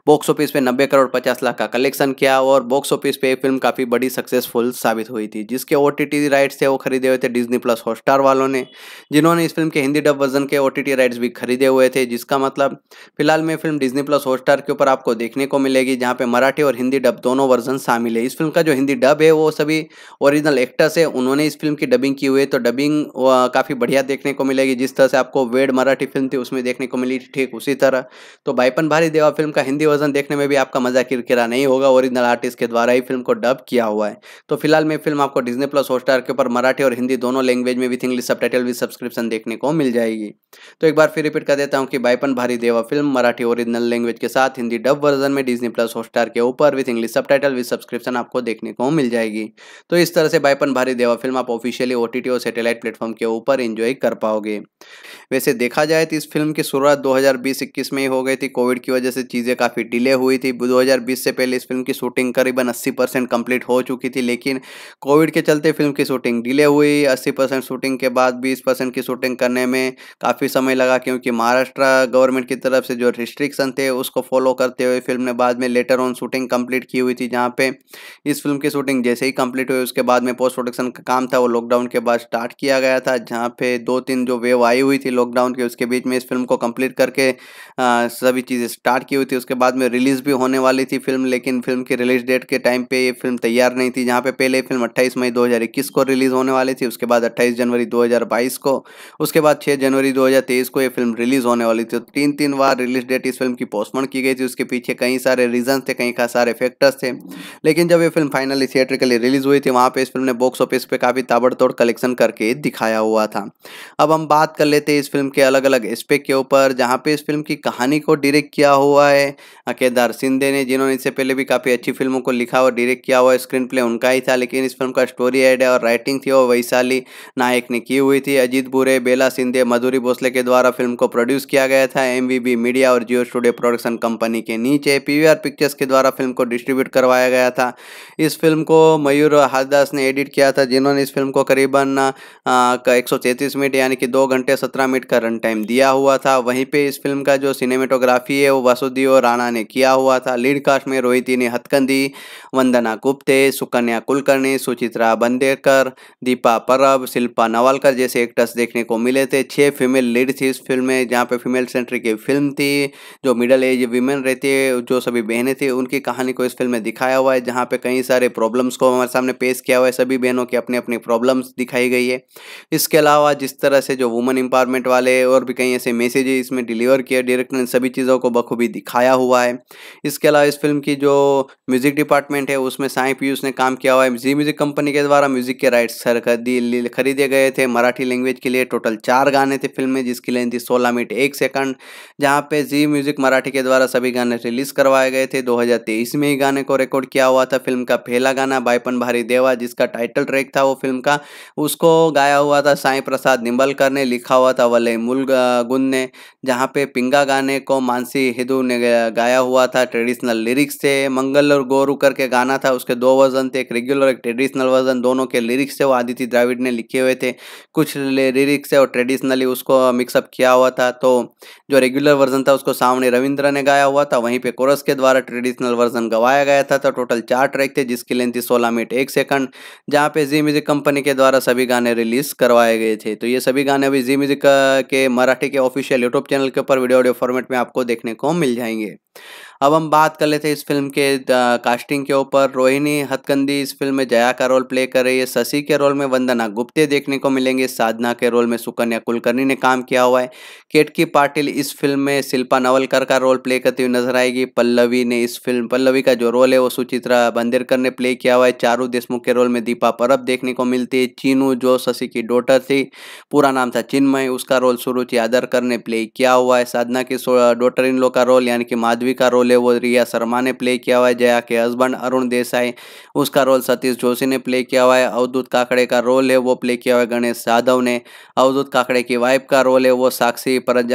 बॉक्स ऑफिस पे नब्बे करोड़ पचास लाख का कलेक्शन किया और बॉक्स ऑफिस पे फिल्म काफ़ी बड़ी सक्सेसफुल साबित हुई थी जिसके ओ राइट्स थे वो खरीदे हुए थे डिजनी प्लस हॉटस्टार वालों ने जिन्होंने इस फिल्म के हिंदी डब वर्जन के ओ राइट्स भी खरीदे हुए थे जिसका इसका मतलब फिलहाल में फिल्म डिजनी प्लस हॉटस्टार के ऊपर आपको देखने को मिलेगी जहाँ पे मराठी और हिंदी डब दोनों वर्जन शामिल है इस फिल्म का जो हिंदी डब है वो सभी ओरिजिनल एक्टर्स है उन्होंने इस फिल्म की डबिंग की हुई है तो डबिंग काफ़ी बढ़िया देखने को मिलेगी जिस तरह से आपको वेड मराठी फिल्म थी उसमें देखने को मिली ठीक उसी तरह तो बाइपन भारी देवा फिल्म का हिंदी वर्जन देखने में भी आपका मजा किरकिरा नहीं होगा ओरिजिनल आर्टिस्ट के द्वारा ही फिल्म को डब किया हुआ है तो फिलहाल में फिल्म आपको डिजनी प्लस हॉटस्टार के ऊपर मराठी और हिंदी दोनों लैंग्वेज में with English subtitle subscription देखने को मिल जाएगी तो एक बार फिर रिपीट कर देता हूँ कि बाइपन तिरपन भारी Deva film Marathi original language के साथ हिंदी डब वर्जन में डिजनी प्लस हॉटस्टार के ऊपर with English subtitle with subscription आपको देखने को मिल जाएगी तो इस तरह से बाइपन भारी देवा फिल्म आप ऑफिशियली ओ और सेटेलाइट प्लेटफॉर्म के ऊपर इंजॉय कर पाओगे वैसे देखा जाए तो इस फिल्म की शुरुआत दो 21 में ही हो गई थी कोविड की वजह से चीज़ें काफ़ी डिले हुई थी दो से पहले इस फिल्म की शूटिंग करीबन अस्सी परसेंट हो चुकी थी लेकिन कोविड के चलते फिल्म की शूटिंग डिले हुई अस्सी परसेंट शूटिंग के बाद बीस परसेंट की शूटिंग करने में काफ़ी समय लगा क्योंकि महाराष्ट्र गवर्नमेंट की तरफ से जो रिस्ट्रिक्शन थे उसको फॉलो करते हुए फिल्म ने बाद में लेटर ऑन शूटिंग कंप्लीट की हुई थी जहाँ पे इस फिल्म की शूटिंग जैसे ही कंप्लीट हुई उसके बाद में पोस्ट प्रोडक्शन का काम था वो लॉकडाउन के बाद स्टार्ट किया गया था जहाँ पे दो तीन जो वेव आई हुई थी लॉकडाउन के उसके बीच में इस फिल्म को कम्प्लीट करके सभी चीज़ें स्टार्ट की हुई थी उसके बाद में रिलीज़ भी होने वाली थी फिल्म लेकिन फिल्म की रिलीज डेट के टाइम पे ये फिल्म तैयार नहीं थी जहाँ पे पहले फिल्म अट्ठाईस मई 2021 को रिलीज़ होने वाली थी उसके बाद अट्ठाईस जनवरी 2022 को उसके बाद 6 जनवरी 2023 को ये फिल्म रिलीज़ होने वाली थी तो तीन तीन बार रिलीज डेट इस फिल्म की पोस्टपोन की गई थी उसके पीछे कई सारे रीजन थे कई खास सारे फैक्टर्स थे लेकिन जब ये फिल्म फाइनली थिएटर के लिए रिलीज हुई थी वहाँ पे इस फिल्म ने बॉक्स ऑफिस पे काफ़ी ताबड़तोड़ कलेक्शन करके दिखाया हुआ था अब हम बात कर लेते हैं इस फिल्म के अलग अलग एस्पेक्ट के ऊपर जहाँ पे इस फिल्म की कहानी को डिरेक्ट किया हुआ है केदार सिंधे ने जिन्होंने इससे पहले भी काफ़ी अच्छी फिल्मों को लिखा और डिरेक्ट किया हुआ स्क्रीन प्ले उनका ही था लेकिन इस फिल्म का स्टोरी एड और राइटिंग थी और वैशाली नायक ने की हुई थी अजीत बुरे बेला सिंधे मधुरी भोसले के द्वारा फिल्म को प्रोड्यूस किया गया गया था एमवीबी मीडिया और जियो स्टूडियो प्रोडक्शन कंपनी के नीचे पीवीआर पिक्चर्स के द्वारा फिल्म को डिस्ट्रीब्यूट करवाया गया था इस फिल्म को मयूर हाथदास ने एडिट किया था जिन्होंने इस फिल्म को करीबन एक मिनट यानी कि दो घंटे सत्रह मिनट का रन टाइम दिया हुआ था वहीं पर इस फिल्म का जो सिनेमेटोग्राफी है वो वासुदेव राणा ने किया हुआ था लीड कास्ट में रोहिती ने हथकंदी वंदना गुप्ते सुकन्या कुलकर्णी सुचित्रा बंदेकर दीपा परब शिल्पा नवालकर जैसे एक्टर्स देखने को मिले थे छह फीमेल लीड थी इस फिल्म में जहाँ पे फीमेल सेंट्रिक की फिल्म थी जो मिडल एज वीमेन रहती है जो सभी बहनें थी उनकी कहानी को इस फिल्म में दिखाया हुआ है जहाँ पे कई सारे प्रॉब्लम्स को हमारे सामने पेश किया हुआ है सभी बहनों की अपनी अपनी प्रॉब्लम्स दिखाई गई है इसके अलावा जिस तरह से जो वुमेन एम्पावरमेंट वाले और भी कई ऐसे मैसेज इसमें डिलीवर किए डायरेक्टर ने सभी चीज़ों को बखूबी दिखाया हुआ है इसके अलावा इस फिल्म की जो म्यूज़िक डिपार्टमेंट है उसमें साई पीयूष ने काम किया हुआ है जी म्यूज़िक कंपनी के द्वारा म्यूज़िक के राइट्स खरीदे गए थे मराठी लैंग्वेज के लिए टोटल चार गाने थे फिल्म में जिसकी लेंथ थी सोलह मिनट एक सेकंड कारण जहां पे जी म्यूजिक मराठी के द्वारा सभी गाने रिलीज करवाए गए थे 2023 में ही गाने को रिकॉर्ड किया हुआ था फिल्म का पहला गाना बाईपन भारी देवा जिसका टाइटल ट्रैक था वो फिल्म का उसको गाया हुआ था साई प्रसाद निम्बलकर ने लिखा हुआ था वलय मुल गुन ने जहाँ पे पिंगा गाने को मानसी हिदू ने गाया हुआ था ट्रेडिशनल लिरिक्स थे मंगल और गोरू करके गाना था उसके दो वर्जन थे एक रेगुलर एक ट्रेडिशनल वर्जन दोनों के लिरिक्स थे वो आदित्य द्राविड ने लिखे हुए थे कुछ लिरिक्स थे और ट्रेडिशनली उसको मिक्सअप किया हुआ था तो जो रेगुलर वर्जन था उसको सामने रविंद्र ने गाया हुआ था वहीं पर कोरस के द्वारा ट्रेडिशनल वर्जन गवाया गया था तो टोटल चार ट्रैक थे जिसकी लेंथ थी सोलह मिनट एक सेकंड जहाँ पे जी म्यूजिक कंपनी के द्वारा सभी गाने रिलीज करवाए गए थे तो ये सभी गाने अभी जी म्यूजिक के मराठी के ऑफिशियल यूट्यूब चैनल के ऊपर वीडियो ऑडियो फॉर्मेट में आपको देखने को मिल जाएंगे अब हम बात कर लेते हैं इस फिल्म के कास्टिंग के ऊपर रोहिणी हथकंदी इस फिल्म में जया का रोल प्ले कर रही है शशि के रोल में वंदना गुप्ते देखने को मिलेंगे साधना के रोल में सुकन्या कुलकर्णी ने काम किया हुआ है केटकी पाटिल इस फिल्म में शिल्पा नवलकर का रोल प्ले करती हुई नजर आएगी पल्लवी ने इस फिल्म पल्लवी का जो रोल है वो सुचित्रा बंदेरकर ने प्ले किया हुआ है चारू देशमुख के रोल में दीपा परब देखने को मिलती है चीनू जो शशि की डोटर थी पूरा नाम था चिन्मय उसका रोल सुरुचि आदरकर ने प्ले किया हुआ है साधना की डोटर इन लोग का रोल यानी कि माधवी का रोल रोल है वो रिया शर्मा ने प्ले किया हुआ है जया के हस्बैंड अरुण देसाई उसका रोल सतीश जोशी ने प्ले किया हुआ है अवधूत काकड़े का रोल है वो प्ले किया हुआ है गणेश यादव ने अवधूत काकड़े की वाइफ का रोल है वो साक्षी परन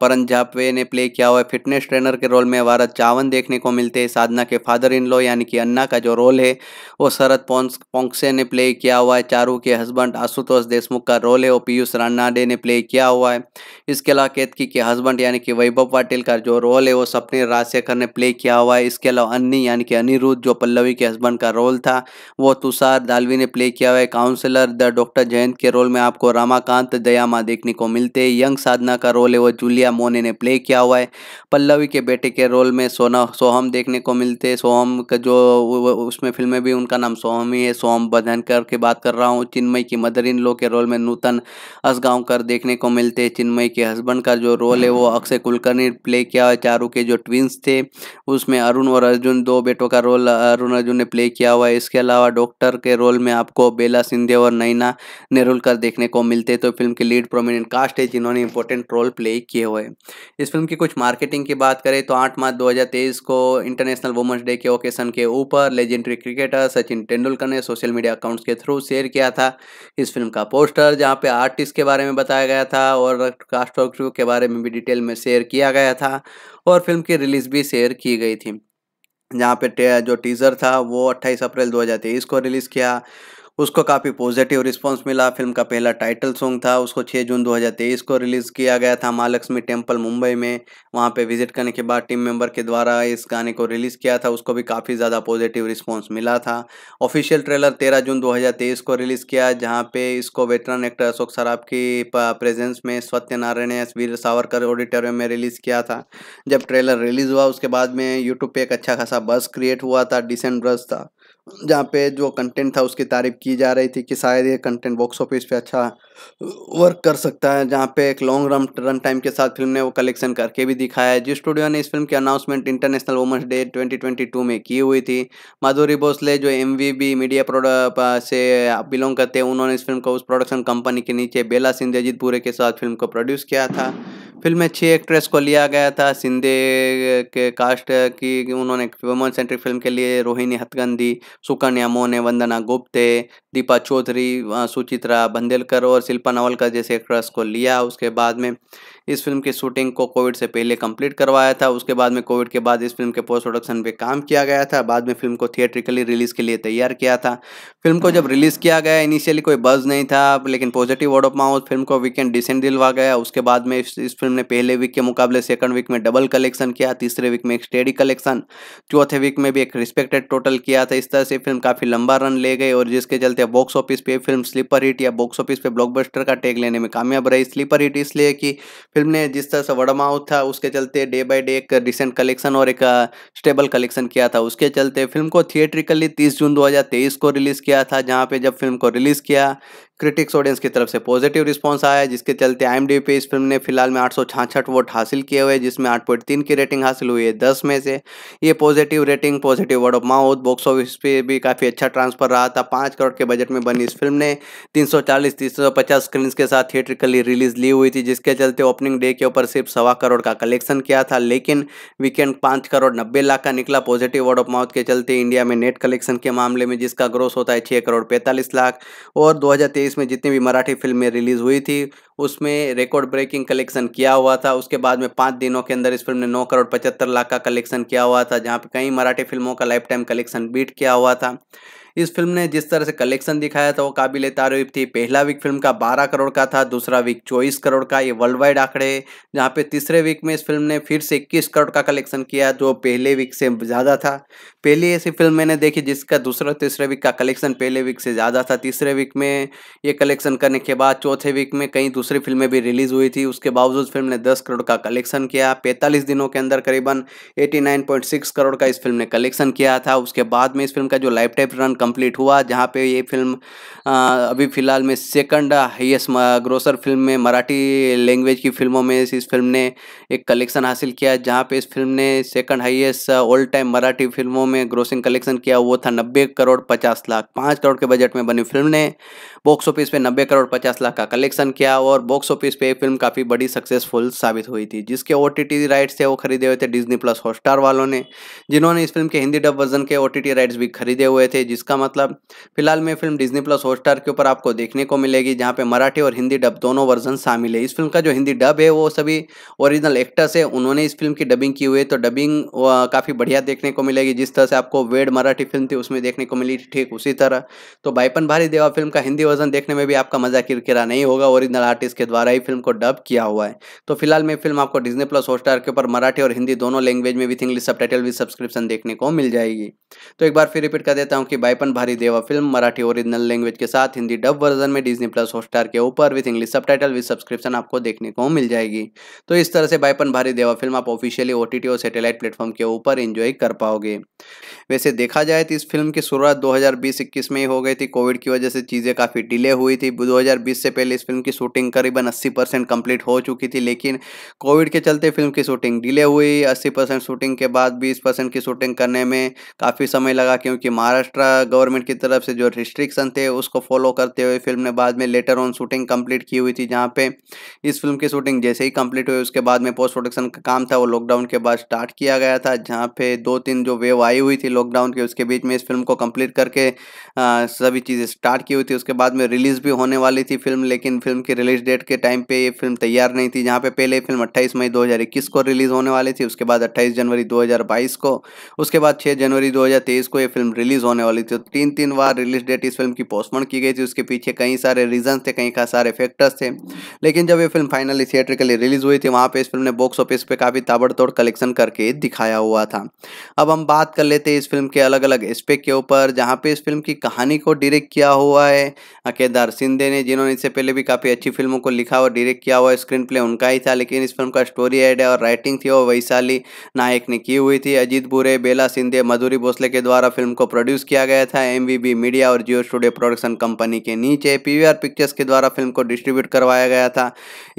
परंजापे ने प्ले किया हुआ है फिटनेस ट्रेनर के रोल में भारत चावन देखने को मिलते हैं साधना के फादर इन लॉ यानी कि अन्ना का जो रोल है वो शरद पोंक्से ने प्ले किया हुआ है चारू के हस्बैंड आशुतोष देशमुख का रोल है वो पीयूष रानाडे ने प्ले किया हुआ है इसके अलावा केतकी के हस्बैंड यानी कि वैभव पाटिल का जो रोल है वो सपने राजशेखर शंकर ने प्ले किया हुआ है इसके अलावा अन्नी यानी कि अनिरुद्ध जो पल्लवी के हस्बैंड का रोल था वो तुषार दालवी ने प्ले किया हुआ है काउंसलर द डॉक्टर जयंत के रोल में आपको रामाकांत दयामा देखने को मिलते हैं यंग साधना का रोल है वो जूलिया मोने ने प्ले किया हुआ है पल्लवी के बेटे के रोल में सोना सोहम देखने को मिलते हैं सोहम का जो उसमें फिल्म में भी उनका नाम सोहम ही है सोहम बधनकर की बात कर रहा हूँ चिन्मय की मदर इन लो के रोल में नूतन असगांवकर देखने को मिलते हैं चिन्मय के हस्बैंड का जो रोल है वो अक्षय कुलकर्णी प्ले किया हुआ चारू के जो ट्विंस थे उसमें अरुण और अर्जुन दो बेटों का रोल अरुण अर्जुन ने प्ले किया हुआ है इसके अलावा डॉक्टर के रोल में आपको बेला सिंधे और नैना नेरुलकर देखने को मिलते तो फिल्म के लीड प्रोमिनेंट कास्ट है जिन्होंने इंपॉर्टेंट रोल प्ले किए हुए इस फिल्म की कुछ मार्केटिंग की बात करें तो आठ मार्च दो को इंटरनेशनल वुमेंस डे के ओकेशन के ऊपर लेजेंडरी क्रिकेटर सचिन तेंदुलकर ने सोशल मीडिया अकाउंट्स के थ्रू शेयर किया था इस फिल्म का पोस्टर जहाँ पे आर्टिस्ट के बारे में बताया गया था और कास्ट के बारे में भी डिटेल में शेयर किया गया था और फिल्म की रिलीज भी शेयर की गई थी जहाँ पे जो टीज़र था वो 28 अप्रैल 2023 को रिलीज़ किया उसको काफ़ी पॉजिटिव रिस्पांस मिला फिल्म का पहला टाइटल सॉन्ग था उसको 6 जून 2023 को रिलीज़ किया गया था महालक्ष्मी टेम्पल मुंबई में वहाँ पे विजिट करने के बाद टीम मेंबर के द्वारा इस गाने को रिलीज़ किया था उसको भी काफ़ी ज़्यादा पॉजिटिव रिस्पॉन्स मिला था ऑफिशियल ट्रेलर तेरह जून दो को रिलीज़ किया जहाँ पे इसको वेटरन एक्टर अशोक सराफ की प्रेजेंस में सत्यनारायण वीर सावरकर ऑडिटोरियम में रिलीज़ किया था जब ट्रेलर रिलीज़ हुआ उसके बाद में यूट्यूब पर एक अच्छा खासा बस क्रिएट हुआ था डिसेंट ब्रस था जहाँ पे जो कंटेंट था उसकी तारीफ की जा रही थी कि शायद ये कंटेंट बॉक्स ऑफिस पे अच्छा वर्क कर सकता है जहाँ पे एक लॉन्ग रन रन टाइम के साथ फिल्म ने वो कलेक्शन करके भी दिखाया है जिस स्टूडियो ने इस फिल्म की अनाउंसमेंट इंटरनेशनल वुमेंस डे 2022 में की हुई थी माधुरी भोसले जो एम मीडिया प्रोडक्ट से बिलोंग करते हैं उन्होंने इस फिल्म को उस प्रोडक्शन कंपनी के नीचे बेला सिंह पूरे के साथ फिल्म को प्रोड्यूस किया था फिल्म में छः एक्ट्रेस को लिया गया था सिंधे के कास्ट की उन्होंने वुमन सेंट्रिक फिल्म के लिए रोहिणी हथगंधी सुकन्या मोने वंदना गुप्ते दीपा चौधरी सुचित्रा बंदेलकर और शिल्पा नवलकर जैसे एक्ट्रेस को लिया उसके बाद में इस फिल्म की शूटिंग को कोविड से पहले कंप्लीट करवाया था उसके बाद में कोविड के बाद इस फिल्म के पोस्ट प्रोडक्शन पे काम किया गया था बाद में फिल्म को थिएट्रिकली रिलीज़ के लिए तैयार किया था फिल्म को जब रिलीज़ किया गया इनिशियली कोई बज नहीं था लेकिन positive word of mouth film को वीकेंड डिसेंट दिलवा गया उसके बाद में इस, इस फिल्म ने पहले वीक के मुकाबले सेकंड वीक में डबल कलेक्शन किया तीसरे वीक में एक स्टेडी कलेक्शन चौथे वीक में भी एक रिस्पेक्टेड टोटल किया था इस तरह से फिल्म काफ़ी लंबा रन ले गई और जिसके चलते बॉक्स ऑफिस पे फिल्म स्लीपर हिट या बॉक्स ऑफिस पे ब्लॉकबस्टर का टैग लेने में कामयाब रही स्लीपर हिट इसलिए कि फिल्म ने जिस तरह से वड़ा माउथ था उसके चलते डे बाय डे एक रिसेंट कलेक्शन और एक स्टेबल uh, कलेक्शन किया था उसके चलते फिल्म को थिएट्रिकली तीस जून 2023 को रिलीज़ किया था जहाँ पे जब फिल्म को रिलीज़ किया क्रिटिक्स ऑडियंस की तरफ से पॉजिटिव रिस्पांस आया है जिसके चलते आई पे इस फिल्म ने फिलहाल में आठ वोट हासिल किए हुए जिसमें 8.3 की रेटिंग हासिल हुई है 10 में से ये positive rating positive word of mouth box office पे भी काफ़ी अच्छा ट्रांसफर रहा था पाँच करोड़ के बजट में बनी इस फिल्म ने तीन सौ स्क्रीन्स के साथ थिएटरिकली रिलीज ली हुई थी जिसके चलते ओपनिंग डे के ऊपर सिर्फ सवा करोड़ का कलेक्शन किया था लेकिन वीकेंड पाँच करोड़ नब्बे लाख का निकला पॉजिटिव वर्ड ऑफ माउथ के चलते इंडिया में नेट कलेक्शन के मामले में जिसका ग्रोस होता है छः करोड़ पैंतालीस लाख और दो 2020 में जितनी भी मराठी फिल्में रिलीज़ हुई थी उसमें रिकॉर्ड ब्रेकिंग कलेक्शन किया हुआ था उसके बाद में पाँच दिनों के अंदर इस फिल्म ने नौ करोड़ पचहत्तर लाख का कलेक्शन किया हुआ था जहाँ पर कई मराठी फिल्मों का लाइफ टाइम कलेक्शन बीट किया हुआ था इस फिल्म ने जिस तरह से कलेक्शन दिखाया था वो काबिल तारीफ थी पहला वीक फिल्म का बारह करोड़ का था दूसरा वीक चौबीस करोड़ का ये वर्ल्ड वाइड आंकड़े जहाँ पे तीसरे वीक में इस फिल्म ने फिर से इक्कीस करोड़ का कलेक्शन किया जो पहले वीक से ज़्यादा था पहली ऐसी फिल्म मैंने देखी जिसका दूसरा तीसरे वीक का कलेक्शन पहले वीक से ज़्यादा था तीसरे वीक में ये कलेक्शन करने के बाद चौथे वीक में कई दूसरी फिल्में भी रिलीज़ हुई थी उसके बावजूद फिल्म ने दस करोड़ का कलेक्शन किया पैंतालीस दिनों के अंदर करीबन एटी करोड़ का इस फिल्म ने कलेक्शन किया था उसके बाद में इस फिल्म का जो लाइफ टाइप रन कंप्लीट हुआ जहाँ पे ये फिल्म अभी फ़िलहाल में सेकंड हाईएस्ट ग्रोसर फिल्म में मराठी लैंग्वेज की फिल्मों में इस फिल्म ने एक कलेक्शन हासिल किया जहाँ पे इस फिल्म ने second highest all time Marathi फिल्मों में ग्रोसिंग कलेक्शन किया वो था नब्बे करोड़ पचास लाख पाँच करोड़ के बजट में बनी फिल्म ने बॉक्स ऑफिस पे नब्बे करोड़ पचास लाख का कलेक्शन किया और बॉक्स ऑफिस पे फिल्म काफ़ी बड़ी सक्सेसफुल साबित हुई थी जिसके ओ राइट्स थे वो खरीदे हुए थे डिजनी प्लस हॉटस्टार वालों ने जिन्होंने इस फिल्म के हिंदी डब वर्जन के ओ राइट्स भी खरीदे हुए थे जिसका इसका मतलब फिलहाल में फिल्म डिजनी प्लस हॉटस्टार के ऊपर आपको देखने को मिलेगी जहाँ पे मराठी और हिंदी डब दोनों वर्जन शामिल है इस फिल्म का जो हिंदी डब है वो सभी ओरिजिनल एक्टर्स है उन्होंने इस फिल्म की डबिंग की हुई है तो डबिंग काफ़ी बढ़िया देखने को मिलेगी जिस तरह से आपको वेड मराठी फिल्म थी उसमें देखने को मिली ठीक उसी तरह तो बाईपन भारी देवा फिल्म का हिंदी वर्जन देखने में भी आपका मजा किरकिरा नहीं होगा ओरिजिनल आर्टिस्ट के द्वारा ही फिल्म को डब किया हुआ है तो फिलहाल में फिल्म आपको डिजनी प्लस हॉटस्टार के ऊपर मराठी और हिंदी दोनों लैंग्वेज में with English subtitle subscription देखने को मिल जाएगी तो एक बार फिर रिपीट कर देता हूँ कि बाईपन तिरपन भारी Deva film Marathi original language के साथ हिंदी डब वर्जन में डिजनी प्लस हॉटस्टार के ऊपर with English subtitle subscription आपको देखने को मिल जाएगी तो इस तरह से बाइपन भारी देवा फिल्म आप ऑफिशियली ओटीटी और सैटेलाइट प्लेटफॉर्म के ऊपर एंजॉय कर पाओगे वैसे देखा जाए तो इस फिल्म की शुरुआत 2020-21 में ही हो गई थी कोविड की वजह से चीज़ें काफ़ी डिले हुई थी 2020 से पहले इस फिल्म की शूटिंग करीबन 80 परसेंट कम्प्लीट हो चुकी थी लेकिन कोविड के चलते फिल्म की शूटिंग डिले हुई 80 परसेंट शूटिंग के बाद 20 परसेंट की शूटिंग करने में काफ़ी समय लगा क्योंकि महाराष्ट्र गवर्नमेंट की तरफ से जो रिस्ट्रिक्शन थे उसको फॉलो करते हुए फिल्म ने बाद में लेटर ऑन शूटिंग कंप्लीट की हुई थी जहाँ पे इस फिल्म की शूटिंग जैसे ही कंप्लीट हुई उसके बाद में पोस्ट प्रोडक्शन का काम था वो लॉकडाउन के बाद स्टार्ट किया गया था जहाँ पे दो तीन जो वेव आई हुई थी लॉकडाउन के उसके बीच में इस फिल्म को कंप्लीट करके सभी चीज़ें स्टार्ट की हुई थी उसके बाद में रिलीज़ भी होने वाली थी फिल्म लेकिन फिल्म की रिलीज डेट के टाइम पे ये फिल्म तैयार नहीं थी जहाँ पे पहले फिल्म अट्ठाईस मई 2021 को रिलीज़ होने वाली थी उसके बाद अट्ठाईस जनवरी 2022 को उसके बाद 6 जनवरी 2023 को ये फिल्म रिलीज़ होने वाली थी तो तीन तीन बार रिलीज डेट इस फिल्म की पोस्टपोन की गई थी उसके पीछे कई सारे रीजन थे कई सारे फैक्टर्स थे लेकिन जब ये फिल्म फाइनली थिएटर के लिए रिलीज हुई थी वहाँ पर इस फिल्म ने बॉक्स ऑफिस पर काफ़ी ताबड़तोड़ कलेक्शन करके दिखाया हुआ था अब हम बात कर लेते हैं इस फिल्म के अलग अलग एस्पेक्ट के ऊपर जहाँ पे इस फिल्म की कहानी को डिरेक्ट किया हुआ है केदार सिंधे ने जिन्होंने इससे पहले भी काफ़ी अच्छी फिल्मों को लिखा और डिरेक्ट किया हुआ स्क्रीन प्ले उनका ही था लेकिन इस फिल्म का स्टोरी एड और राइटिंग थी और वैशाली नायक ने की हुई थी अजीत बुरे बेला सिंधे मधुरी भोसले के द्वारा फिल्म को प्रोड्यूस किया गया गया था एमवीबी मीडिया और जियो स्टूडियो प्रोडक्शन कंपनी के नीचे पीवीआर पिक्चर्स के द्वारा फिल्म को डिस्ट्रीब्यूट करवाया गया था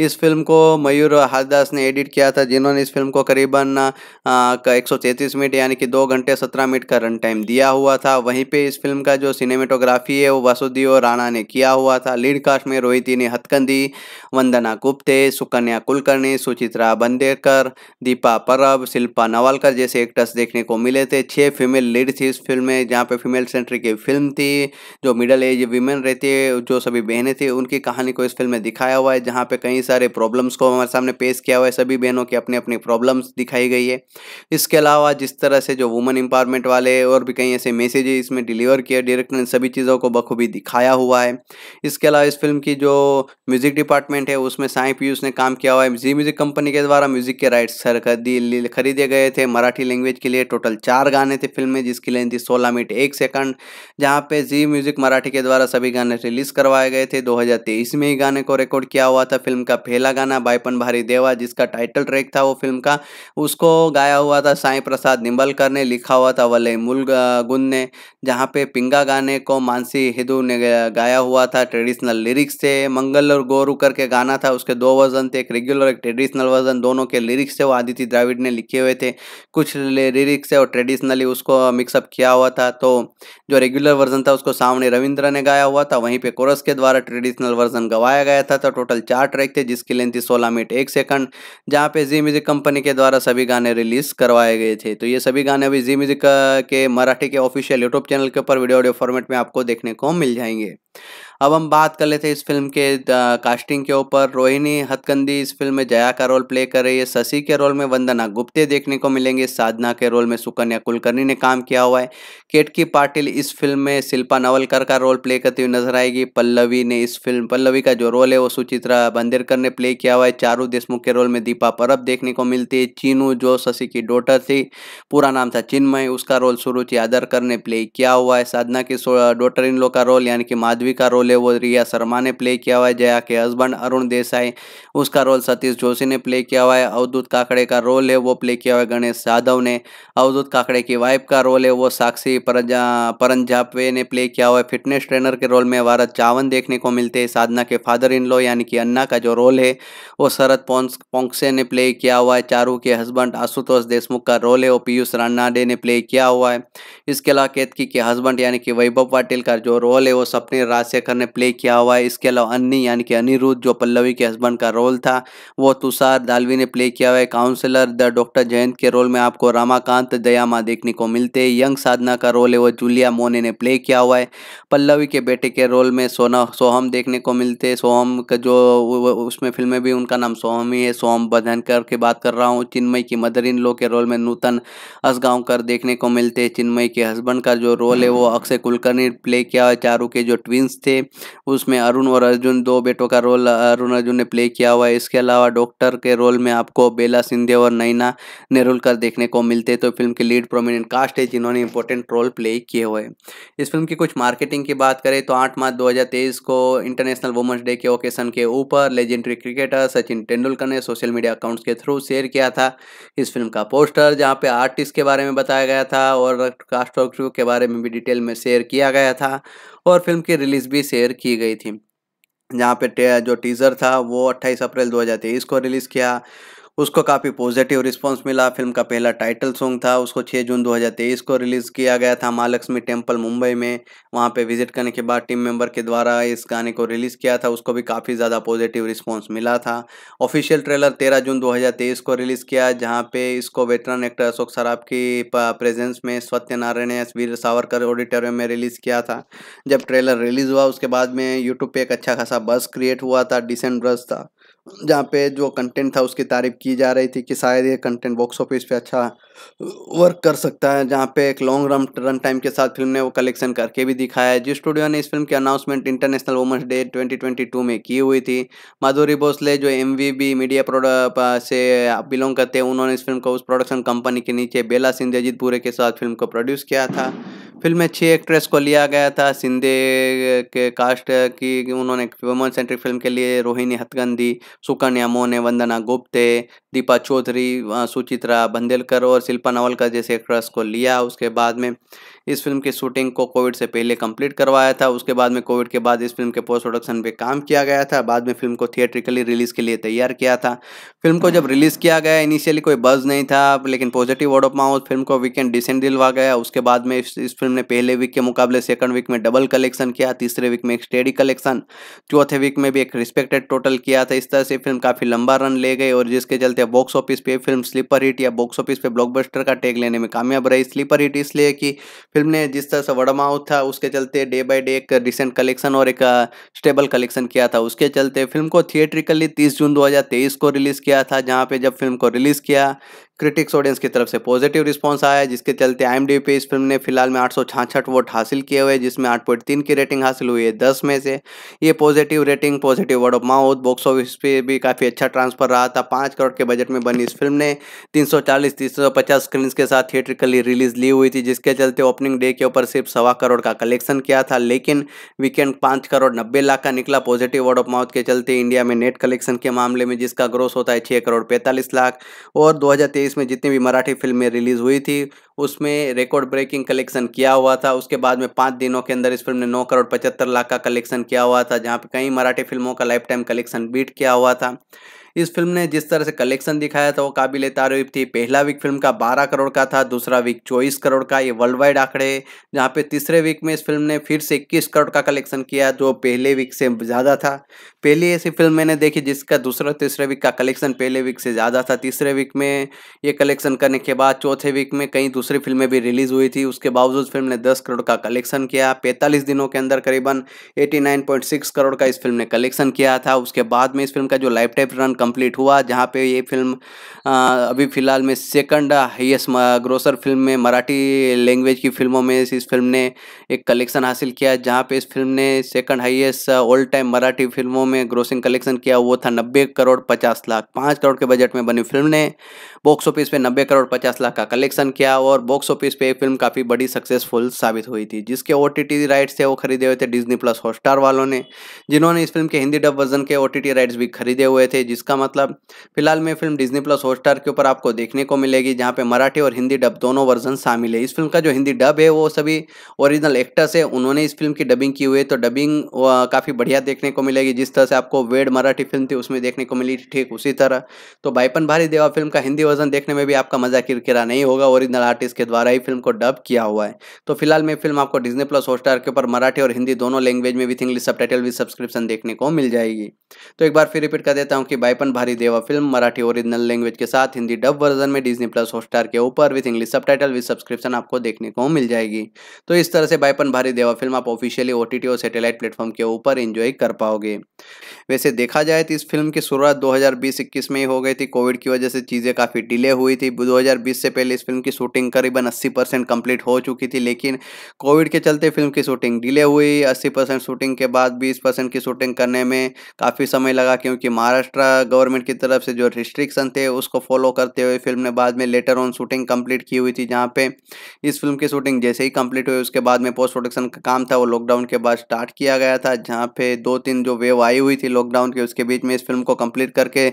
इस फिल्म को मयूर हाथदास ने एडिट किया था जिन्होंने इस फिल्म को करीबन एक मिनट यानी कि दो घंटे सत्रह मिनट का रन टाइम दिया हुआ था वहीं पर इस फिल्म का जो सिनेमेटोग्राफी है वो वासुदेव राणा ने किया हुआ था लीड कास्ट में रोहिती ने हथकंदी वंदना गुप्ते सुकन्या कुलकर्णी सुचित्रा बंदेकर दीपा परब शिल्पा नवालकर जैसे एक्टर्स देखने को मिले थे छह फीमेल लीड थी इस फिल्म में जहाँ पे फीमेल सेंचुरी की फिल्म थी जो मिडल एज वीमेन रहती है जो सभी बहनें थी उनकी कहानी को इस फिल्म में दिखाया हुआ है जहाँ पे कई सारे प्रॉब्लम्स को हमारे सामने पेश किया हुआ है सभी बहनों की अपनी अपनी प्रॉब्लम्स दिखाई गई है इसके अलावा जिस तरह से जो वुमेन एम्पावरमेंट वाले और भी कई ऐसे मैसेज इसमें डिलीवर किए डायरेक्टर ने सभी चीज़ों को बखूबी दिखाया हुआ है इसके अलावा इस फिल्म की जो म्यूज़िक डिपार्टमेंट है उसमें साई पीयूष ने काम किया हुआ है जी म्यूज़िक कंपनी के द्वारा म्यूज़िक के राइट्स खरीदे गए थे मराठी लैंग्वेज के लिए टोटल चार गाने थे फिल्म में जिसकी लेंथ थी सोलह मिनट एक सेकंड कारण जहाँ पे जी म्यूजिक मराठी के द्वारा सभी गाने रिलीज करवाए गए थे 2023 में ही गाने को रिकॉर्ड किया हुआ था फिल्म का पहला गाना बाईपन भारी देवा जिसका टाइटल ट्रैक था वो फिल्म का उसको गाया हुआ था साई प्रसाद निम्बलकर ने लिखा हुआ था वलय मुल गुन ने जहाँ पे पिंगा गाने को मानसी हिदू ने गाया हुआ था ट्रेडिशनल लिरिक्स थे मंगल और गोरू करके गाना था उसके दो वर्जन थे एक रेगुलर एक ट्रेडिशनल वर्जन दोनों के लिरिक्स थे वो आदित्य द्राविड ने लिखे हुए थे कुछ लिरिक्स से और ट्रेडिशनली उसको मिक्सअप किया हुआ था तो जो रेगुलर वर्जन था उसको सामने रविंद्र ने गाया हुआ था वहीं पे कोरस के द्वारा ट्रेडिशनल वर्जन गवाया गया था तो टोटल चार ट्रैक थे जिसकी लेंथ थी सोलह मिनट एक सेकंड जहाँ पे जी म्यूजिक कंपनी के द्वारा सभी गाने रिलीज करवाए गए थे तो ये सभी गाने अभी जी म्यूजिक के मराठी के ऑफिशियल यूट्यूब चैनल के ऊपर वीडियो ऑडियो फॉर्मेट में आपको देखने को मिल जाएंगे अब हम बात कर लेते हैं इस फिल्म के कास्टिंग के ऊपर रोहिणी हथकंदी इस फिल्म में जया का रोल प्ले कर रही है शशि के रोल में वंदना गुप्ते देखने को मिलेंगे साधना के रोल में सुकन्या कुलकर्णी ने काम किया हुआ है केटकी पाटिल इस फिल्म में शिल्पा नवलकर का रोल प्ले करती हुई नजर आएगी पल्लवी ने इस फिल्म पल्लवी का जो रोल है वो सुचित्रा बंदेरकर ने प्ले किया हुआ है चारू देशमुख के रोल में दीपा परब देखने को मिलती है चीनू जो शशि की डोटर थी पूरा नाम था चिन्मय उसका रोल सुरुचि आदरकर ने प्ले किया हुआ है साधना की डोटर इन लो का रोल यानी कि माधवी का रोल रोल है वो रिया शर्मा ने प्ले किया हुआ है जया के हस्बैंड अरुण देसाई उसका रोल सतीश जोशी ने प्ले किया हुआ है अवधूत काकड़े का रोल है वो प्ले किया हुआ है गणेश यादव ने अवधूत काकड़े की वाइफ का रोल है वो साक्षी परन परंजापे ने प्ले किया हुआ है फिटनेस ट्रेनर के रोल में भारत चावन देखने को मिलते हैं साधना के फादर इन लॉ यानी कि अन्ना का जो रोल है वो शरद पोंक्से ने प्ले किया हुआ है चारू के हस्बैंड आशुतोष देशमुख का रोल है वो पीयूष रानाडे ने प्ले किया हुआ है इसके अलावा केतकी के हस्बैंड यानी कि वैभव पाटिल का जो रोल है वो सपनी राजशेखर जोकर ने प्ले किया हुआ है इसके अलावा अन्नी यानी कि अनिरुद्ध जो पल्लवी के हस्बैंड का रोल था वो तुषार दालवी ने प्ले किया हुआ है काउंसलर द डॉक्टर जयंत के रोल में आपको रामाकांत दयामा देखने को मिलते हैं यंग साधना का रोल है वो जूलिया मोने ने प्ले किया हुआ है पल्लवी के बेटे के रोल में सोना सोहम देखने को मिलते हैं सोहम का जो उसमें फिल्में भी उनका नाम सोहम ही है सोहम बधनकर की बात कर रहा हूँ चिन्मय की मदर इन लो के रोल में नूतन असगांवकर देखने को मिलते हैं चिन्मय के हस्बैंड का जो रोल है वो अक्षय कुलकर्णी प्ले किया हुआ चारू के जो ट्विंस थे उसमें अरुण और अर्जुन दो बेटों का रोल अरुण अर्जुन ने प्ले किया हुआ है इसके अलावा डॉक्टर के रोल में आपको बेला सिंधे और नैना नेरुलकर देखने को मिलते तो फिल्म के लीड प्रोमिनेंट कास्ट है जिन्होंने इंपॉर्टेंट रोल प्ले किए हुए इस फिल्म की कुछ मार्केटिंग की बात करें तो आठ मार्च दो को इंटरनेशनल वुमेंस डे के ओकेशन के ऊपर लेजेंडरी क्रिकेटर सचिन तेंदुलकर ने सोशल मीडिया अकाउंट्स के थ्रू शेयर किया था इस फिल्म का पोस्टर जहाँ पे आर्टिस्ट के बारे में बताया गया था और कास्ट के बारे में भी डिटेल में शेयर किया गया था और फिल्म की रिलीज़ भी शेयर की गई थी जहाँ पे जो टीज़र था वो 28 अप्रैल 2023 को रिलीज़ किया उसको काफ़ी पॉजिटिव रिस्पांस मिला फिल्म का पहला टाइटल सॉन्ग था उसको 6 जून 2023 को रिलीज़ किया गया था महालक्ष्मी टेम्पल मुंबई में वहाँ पे विजिट करने के बाद टीम मेंबर के द्वारा इस गाने को रिलीज़ किया था उसको भी काफ़ी ज़्यादा पॉजिटिव रिस्पॉन्स मिला था ऑफिशियल ट्रेलर तेरह जून दो को रिलीज़ किया जहाँ पे इसको वेटरन एक्टर अशोक सराफ की प्रेजेंस में सत्यनारायण एस वीर सावरकर ऑडिटोरियम में रिलीज़ किया था जब ट्रेलर रिलीज़ हुआ उसके बाद में यूट्यूब पर एक अच्छा खासा बस क्रिएट हुआ था डिसेंट ब्रस था जहाँ पे जो कंटेंट था उसकी तारीफ की जा रही थी कि शायद ये कंटेंट बॉक्स ऑफिस पे अच्छा वर्क uh, कर सकता है जहाँ पे एक लॉन्ग रन रन टाइम के साथ फिल्म ने वो कलेक्शन करके भी दिखाया है जिस स्टूडियो ने इस फिल्म की अनाउंसमेंट इंटरनेशनल वुमेंस डे 2022 में की हुई थी माधुरी भोसले जो एम मीडिया प्रोडक्ट से बिलोंग uh, करते हैं उन्होंने इस फिल्म को उस प्रोडक्शन कंपनी के नीचे बेला सिंह जयजीत पूरे के साथ फिल्म को प्रोड्यूस किया था फिल्म में छः एक्ट्रेस को लिया गया था सिंधे के कास्ट की उन्होंने वुमन सेंट्रिक फिल्म के लिए रोहिणी हथगंधी सुकन्या मोने वंदना गुप्ते दीपा चौधरी सुचित्रा बंदेलकर और शिल्पा नवलकर जैसे एक्ट्रेस को लिया उसके बाद में इस फिल्म की शूटिंग को कोविड से पहले कंप्लीट करवाया था उसके बाद में कोविड के बाद इस फिल्म के पोस्ट प्रोडक्शन पे काम किया गया था बाद में फिल्म को थिएट्रिकली रिलीज़ के लिए तैयार किया था फिल्म को जब रिलीज़ किया गया इनिशियली कोई बज नहीं था लेकिन positive word of mouth film को वीकेंड डिसेंट दिलवा गया उसके बाद में इस, इस फिल्म ने पहले वीक के मुकाबले सेकंड वीक में डबल कलेक्शन किया तीसरे वीक में एक स्टेडी कलेक्शन चौथे वीक में भी एक रिस्पेक्टेड टोटल किया था इस तरह से फिल्म काफ़ी लंबा रन ले गई और जिसके चलते बॉक्स ऑफिस पे फिल्म स्लीपर हिट या बॉक्स ऑफिस पे ब्लॉकबस्टर का टैग लेने में कामयाब रही स्लीपर हिट इसलिए कि फिल्म ने जिस तरह से वर्ड माउथ था उसके चलते डे बाय डे एक रिसेंट कलेक्शन और एक स्टेबल uh, कलेक्शन किया था उसके चलते फिल्म को थिएट्रिकली 30 जून 2023 को रिलीज़ किया था जहाँ पे जब फिल्म को रिलीज़ किया क्रिटिक्स ऑडियंस की तरफ से पॉजिटिव रिस्पांस आया है जिसके चलते आई पे इस फिल्म ने फिलहाल में आठ वोट हासिल किए हुए जिसमें 8.3 की रेटिंग हासिल हुई है 10 में से ये positive rating positive word of mouth box office पे भी काफ़ी अच्छा ट्रांसफर रहा था पाँच करोड़ के बजट में बनी इस फिल्म ने सौ पचास स्क्रीन के साथ थिएट्रिकली रिलीज ली हुई थी जिसके चलते ओपनिंग डे के ऊपर सिर्फ सवा करोड़ का कलेक्शन किया था लेकिन वीकेंड पाँच करोड़ नब्बे लाख का निकला पॉजिटिव वर्ड ऑफ माउथ के चलते इंडिया में नेट कलेक्शन के मामले में जिसका ग्रोस होता है छः करोड़ पैंतालीस लाख और दो 2023 में जितनी भी मराठी फिल्में रिलीज़ हुई थी उसमें रिकॉर्ड ब्रेकिंग कलेक्शन किया हुआ था उसके बाद में पाँच दिनों के अंदर इस फिल्म ने नौ करोड़ पचहत्तर लाख का कलेक्शन किया हुआ था जहाँ पर कई मराठी फिल्मों का लाइफ टाइम कलेक्शन बीट किया हुआ था इस फिल्म ने जिस तरह से कलेक्शन दिखाया था वो काबिल तारीफ थी पहला वीक फिल्म का बारह करोड़ का था दूसरा वीक चौबीस करोड़ का ये वर्ल्ड वाइड आंकड़े जहाँ पे तीसरे वीक में इस फिल्म ने फिर से इक्कीस करोड़ का कलेक्शन किया जो पहले वीक से ज़्यादा था पहली ऐसी फिल्म मैंने देखी जिसका दूसरा तीसरे वीक का कलेक्शन पहले वीक से ज़्यादा था तीसरे वीक में ये कलेक्शन करने के बाद चौथे वीक में कई दूसरी फिल्में भी रिलीज़ हुई थी उसके बावजूद फिल्म ने दस करोड़ का कलेक्शन किया पैंतालीस दिनों के अंदर करीबन एटी करोड़ का इस फिल्म ने कलेक्शन किया था उसके बाद में इस फिल्म का जो लाइफ टाइप रन कंप्लीट हुआ जहाँ पे ये फिल्म अभी फ़िलहाल में सेकंड हाइएस्ट ग्रोसर फिल्म में मराठी लैंग्वेज की फिल्मों में इस फिल्म ने एक कलेक्शन हासिल किया जहाँ पे इस फिल्म ने second highest all time Marathi फिल्मों में ग्रोसिंग कलेक्शन किया वो था नब्बे करोड़ पचास लाख पाँच करोड़ के बजट में बनी फिल्म ने बॉक्स ऑफिस पे नब्बे करोड़ पचास लाख का कलेक्शन किया और बॉक्स ऑफिस पे फिल्म काफ़ी बड़ी सक्सेसफुल साबित हुई थी जिसके ओ राइट्स थे वो खरीदे हुए थे डिजनी प्लस हॉटस्टार वालों ने जिन्होंने इस फिल्म के हिंदी डब वर्जन के ओ राइट्स भी खरीदे हुए थे जिसका इसका मतलब फिलहाल में फिल्म डिज्नी प्लस हॉटस्टार के ऊपर आपको देखने को मिलेगी जहाँ पे मराठी और हिंदी डब दोनों वर्जन शामिल है इस फिल्म का जो हिंदी डब है वो सभी ओरिजिनल एक्टर्स है उन्होंने इस फिल्म की डबिंग की हुई है तो डबिंग काफ़ी बढ़िया देखने को मिलेगी जिस तरह से आपको वेड मराठी फिल्म थी उसमें देखने को मिली ठीक उसी तरह तो बाईपन भारी देवा फिल्म का हिंदी वर्जन देखने में भी आपका मजा किरकिरा नहीं होगा ओरिजिनल आर्टिस्ट के द्वारा ही फिल्म को डब किया हुआ है तो फिलहाल में फिल्म आपको डिजनी प्लस हॉटस्टार के ऊपर मराठी और हिंदी दोनों लैंग्वेज में with English subtitle subscription देखने को मिल जाएगी तो एक बार फिर रिपीट कर देता हूँ कि बाई पन भारी Deva film Marathi original language के साथ हिंदी डब वर्जन में डिजनी प्लस हॉटस्टार के ऊपर with English subtitle with subscription आपको देखने को मिल जाएगी तो इस तरह से बाईपन भारी देवा फिल्म आप ऑफिशियली ओ और सैटेलाइट प्लेटफॉर्म के ऊपर एंजॉय कर पाओगे वैसे देखा जाए तो इस फिल्म की शुरुआत 2020-21 में ही हो गई थी कोविड की वजह से चीज़ें काफ़ी डिले हुई थी 2020 से पहले इस फिल्म की शूटिंग करीबन 80 परसेंट कंप्लीट हो चुकी थी लेकिन कोविड के चलते फिल्म की शूटिंग डिले हुई 80 परसेंट शूटिंग के बाद 20 परसेंट की शूटिंग करने में काफ़ी समय लगा क्योंकि महाराष्ट्र गवर्नमेंट की तरफ से जो रिस्ट्रिक्शन थे उसको फॉलो करते हुए फिल्म ने बाद में लेटर ऑन शूटिंग कंप्लीट की हुई थी जहाँ पे इस फिल्म की शूटिंग जैसे ही कंप्लीट हुई उसके बाद में पोस्ट प्रोडक्शन का काम था वो लॉकडाउन के बाद स्टार्ट किया गया था जहाँ पे दो तीन जो वेव आई हुई थी लॉकडाउन के उसके बीच में इस फिल्म को कंप्लीट करके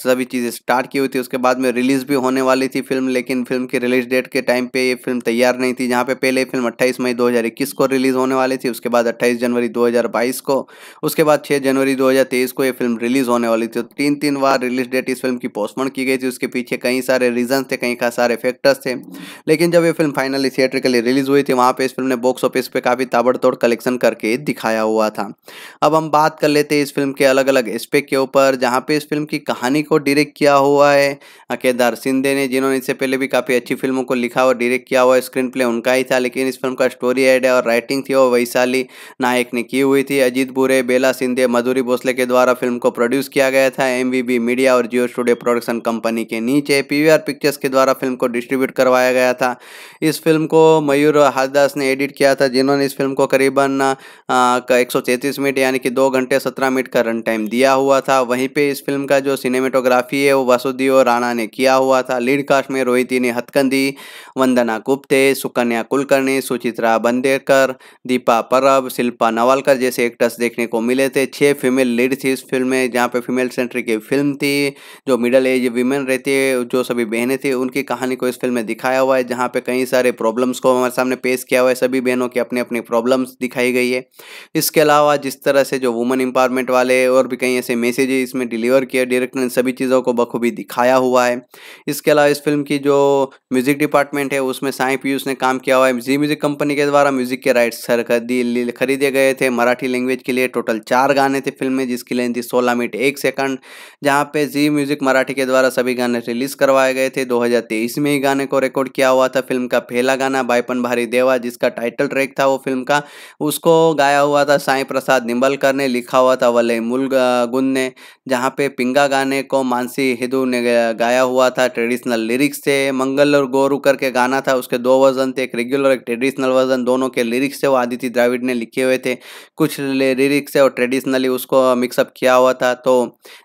सभी चीज़ें स्टार्ट की हुई थी उसके बाद में रिलीज़ भी होने वाली थी फिल्म लेकिन फिल्म की रिलीज डेट के टाइम पर ये फिल्म तैयार नहीं थी जहाँ पर पहले फिल्म अट्ठाईस मई दो को रिलीज़ होने वाली थी उसके बाद अट्ठाईस जनवरी दो को उसके बाद छः जनवरी दो को ये फिल्म रिलीज़ होने वाली थी जो तीन तीन बार रिलीज डेट इस फिल्म की पोस्टपोन की गई थी उसके पीछे कई सारे रीजन थे कई सारे फैक्टर्स थे लेकिन जब ये फिल्म फाइनली थिएटर के लिए रिलीज हुई थी वहाँ पर इस फिल्म ने बॉक्स ऑफिस पर काफ़ी ताबड़तोड़ कलेक्शन करके दिखाया हुआ था अब हम बात कर लेते हैं इस फिल्म के अलग अलग एस्पेक्ट के ऊपर जहाँ पे इस फिल्म की कहानी को डिरेक्ट किया हुआ है केदार सिंधे ने जिन्होंने इससे पहले भी काफ़ी अच्छी फिल्मों को लिखा और डिरेक्ट किया हुआ स्क्रीन प्ले उनका ही था लेकिन इस फिल्म का स्टोरी आइडिया और राइटिंग थी वो वैशाली नायक ने की हुई थी अजीत बुरे बेला सिंधे मधुरी भोसले के द्वारा फिल्म को प्रोड्यूस किया गया गया था एम मीडिया और जियो स्टूडियो प्रोडक्शन कंपनी के नीचे पी पिक्चर्स के द्वारा फिल्म को डिस्ट्रीब्यूट करवाया गया था इस फिल्म को मयूर हाथदास ने एडिट किया था जिन्होंने इस फिल्म को करीबन एक सौ मिनट यानी कि दो घंटे सत्रह मिनट का रन टाइम दिया हुआ था वहीं पर इस फिल्म का जो सिनेमेटोग्राफी है वो वासुदेव राणा ने किया हुआ था लीड कास्ट में रोहिती ने हथकंदी वंदना गुप्ते सुकन्या कुलकर्णी सुचित्रा बंदेकर दीपा परब शिल्पा नवालकर जैसे एक्टर्स देखने को मिले थे छह फीमेल लीड थी इस फिल्म में जहाँ पे फीमेल्स सेंचुरी की फिल्म थी जो मिडल एज वीमेन रहती है जो सभी बहनें थी उनकी कहानी को इस फिल्म में दिखाया हुआ है जहाँ पे कई सारे प्रॉब्लम्स को हमारे सामने पेश किया हुआ है सभी बहनों की अपनी अपनी प्रॉब्लम्स दिखाई गई है इसके अलावा जिस तरह से जो वुमेन एम्पावरमेंट वाले और भी कई ऐसे मैसेज इसमें डिलीवर किए डायरेक्टर ने सभी चीज़ों को बखूबी दिखाया हुआ है इसके अलावा इस फिल्म की जो म्यूजिक डिपार्टमेंट है उसमें साई पीयूष ने काम किया हुआ है जी म्यूजिक कंपनी के द्वारा म्यूजिक के राइट्स खरीदे गए थे मराठी लैंग्वेज के लिए टोटल चार गाने थे फिल्म में जिसकी लेंथ थी सोलह मिनट एक सेकंड खंड जहाँ पे जी म्यूजिक मराठी के द्वारा सभी गाने रिलीज करवाए गए थे 2023 में ही गाने को रिकॉर्ड किया हुआ था फिल्म का पहला गाना बाईपन भारी देवा जिसका टाइटल ट्रैक था वो फिल्म का उसको गाया हुआ था साई प्रसाद निम्बलकर ने लिखा हुआ था वले मुल गुन ने जहाँ पे पिंगा गाने को मानसी हिदू ने गाया हुआ था ट्रेडिशनल लिरिक्स थे मंगल और गोरू करके गाना था उसके दो वर्जन थे एक रेगुलर एक ट्रेडिशनल वर्जन दोनों के लिरिक्स थे वो आदित्य द्राविड ने लिखे हुए थे कुछ लिरिक्स है और ट्रेडिशनली उसको मिक्सअप किया हुआ था तो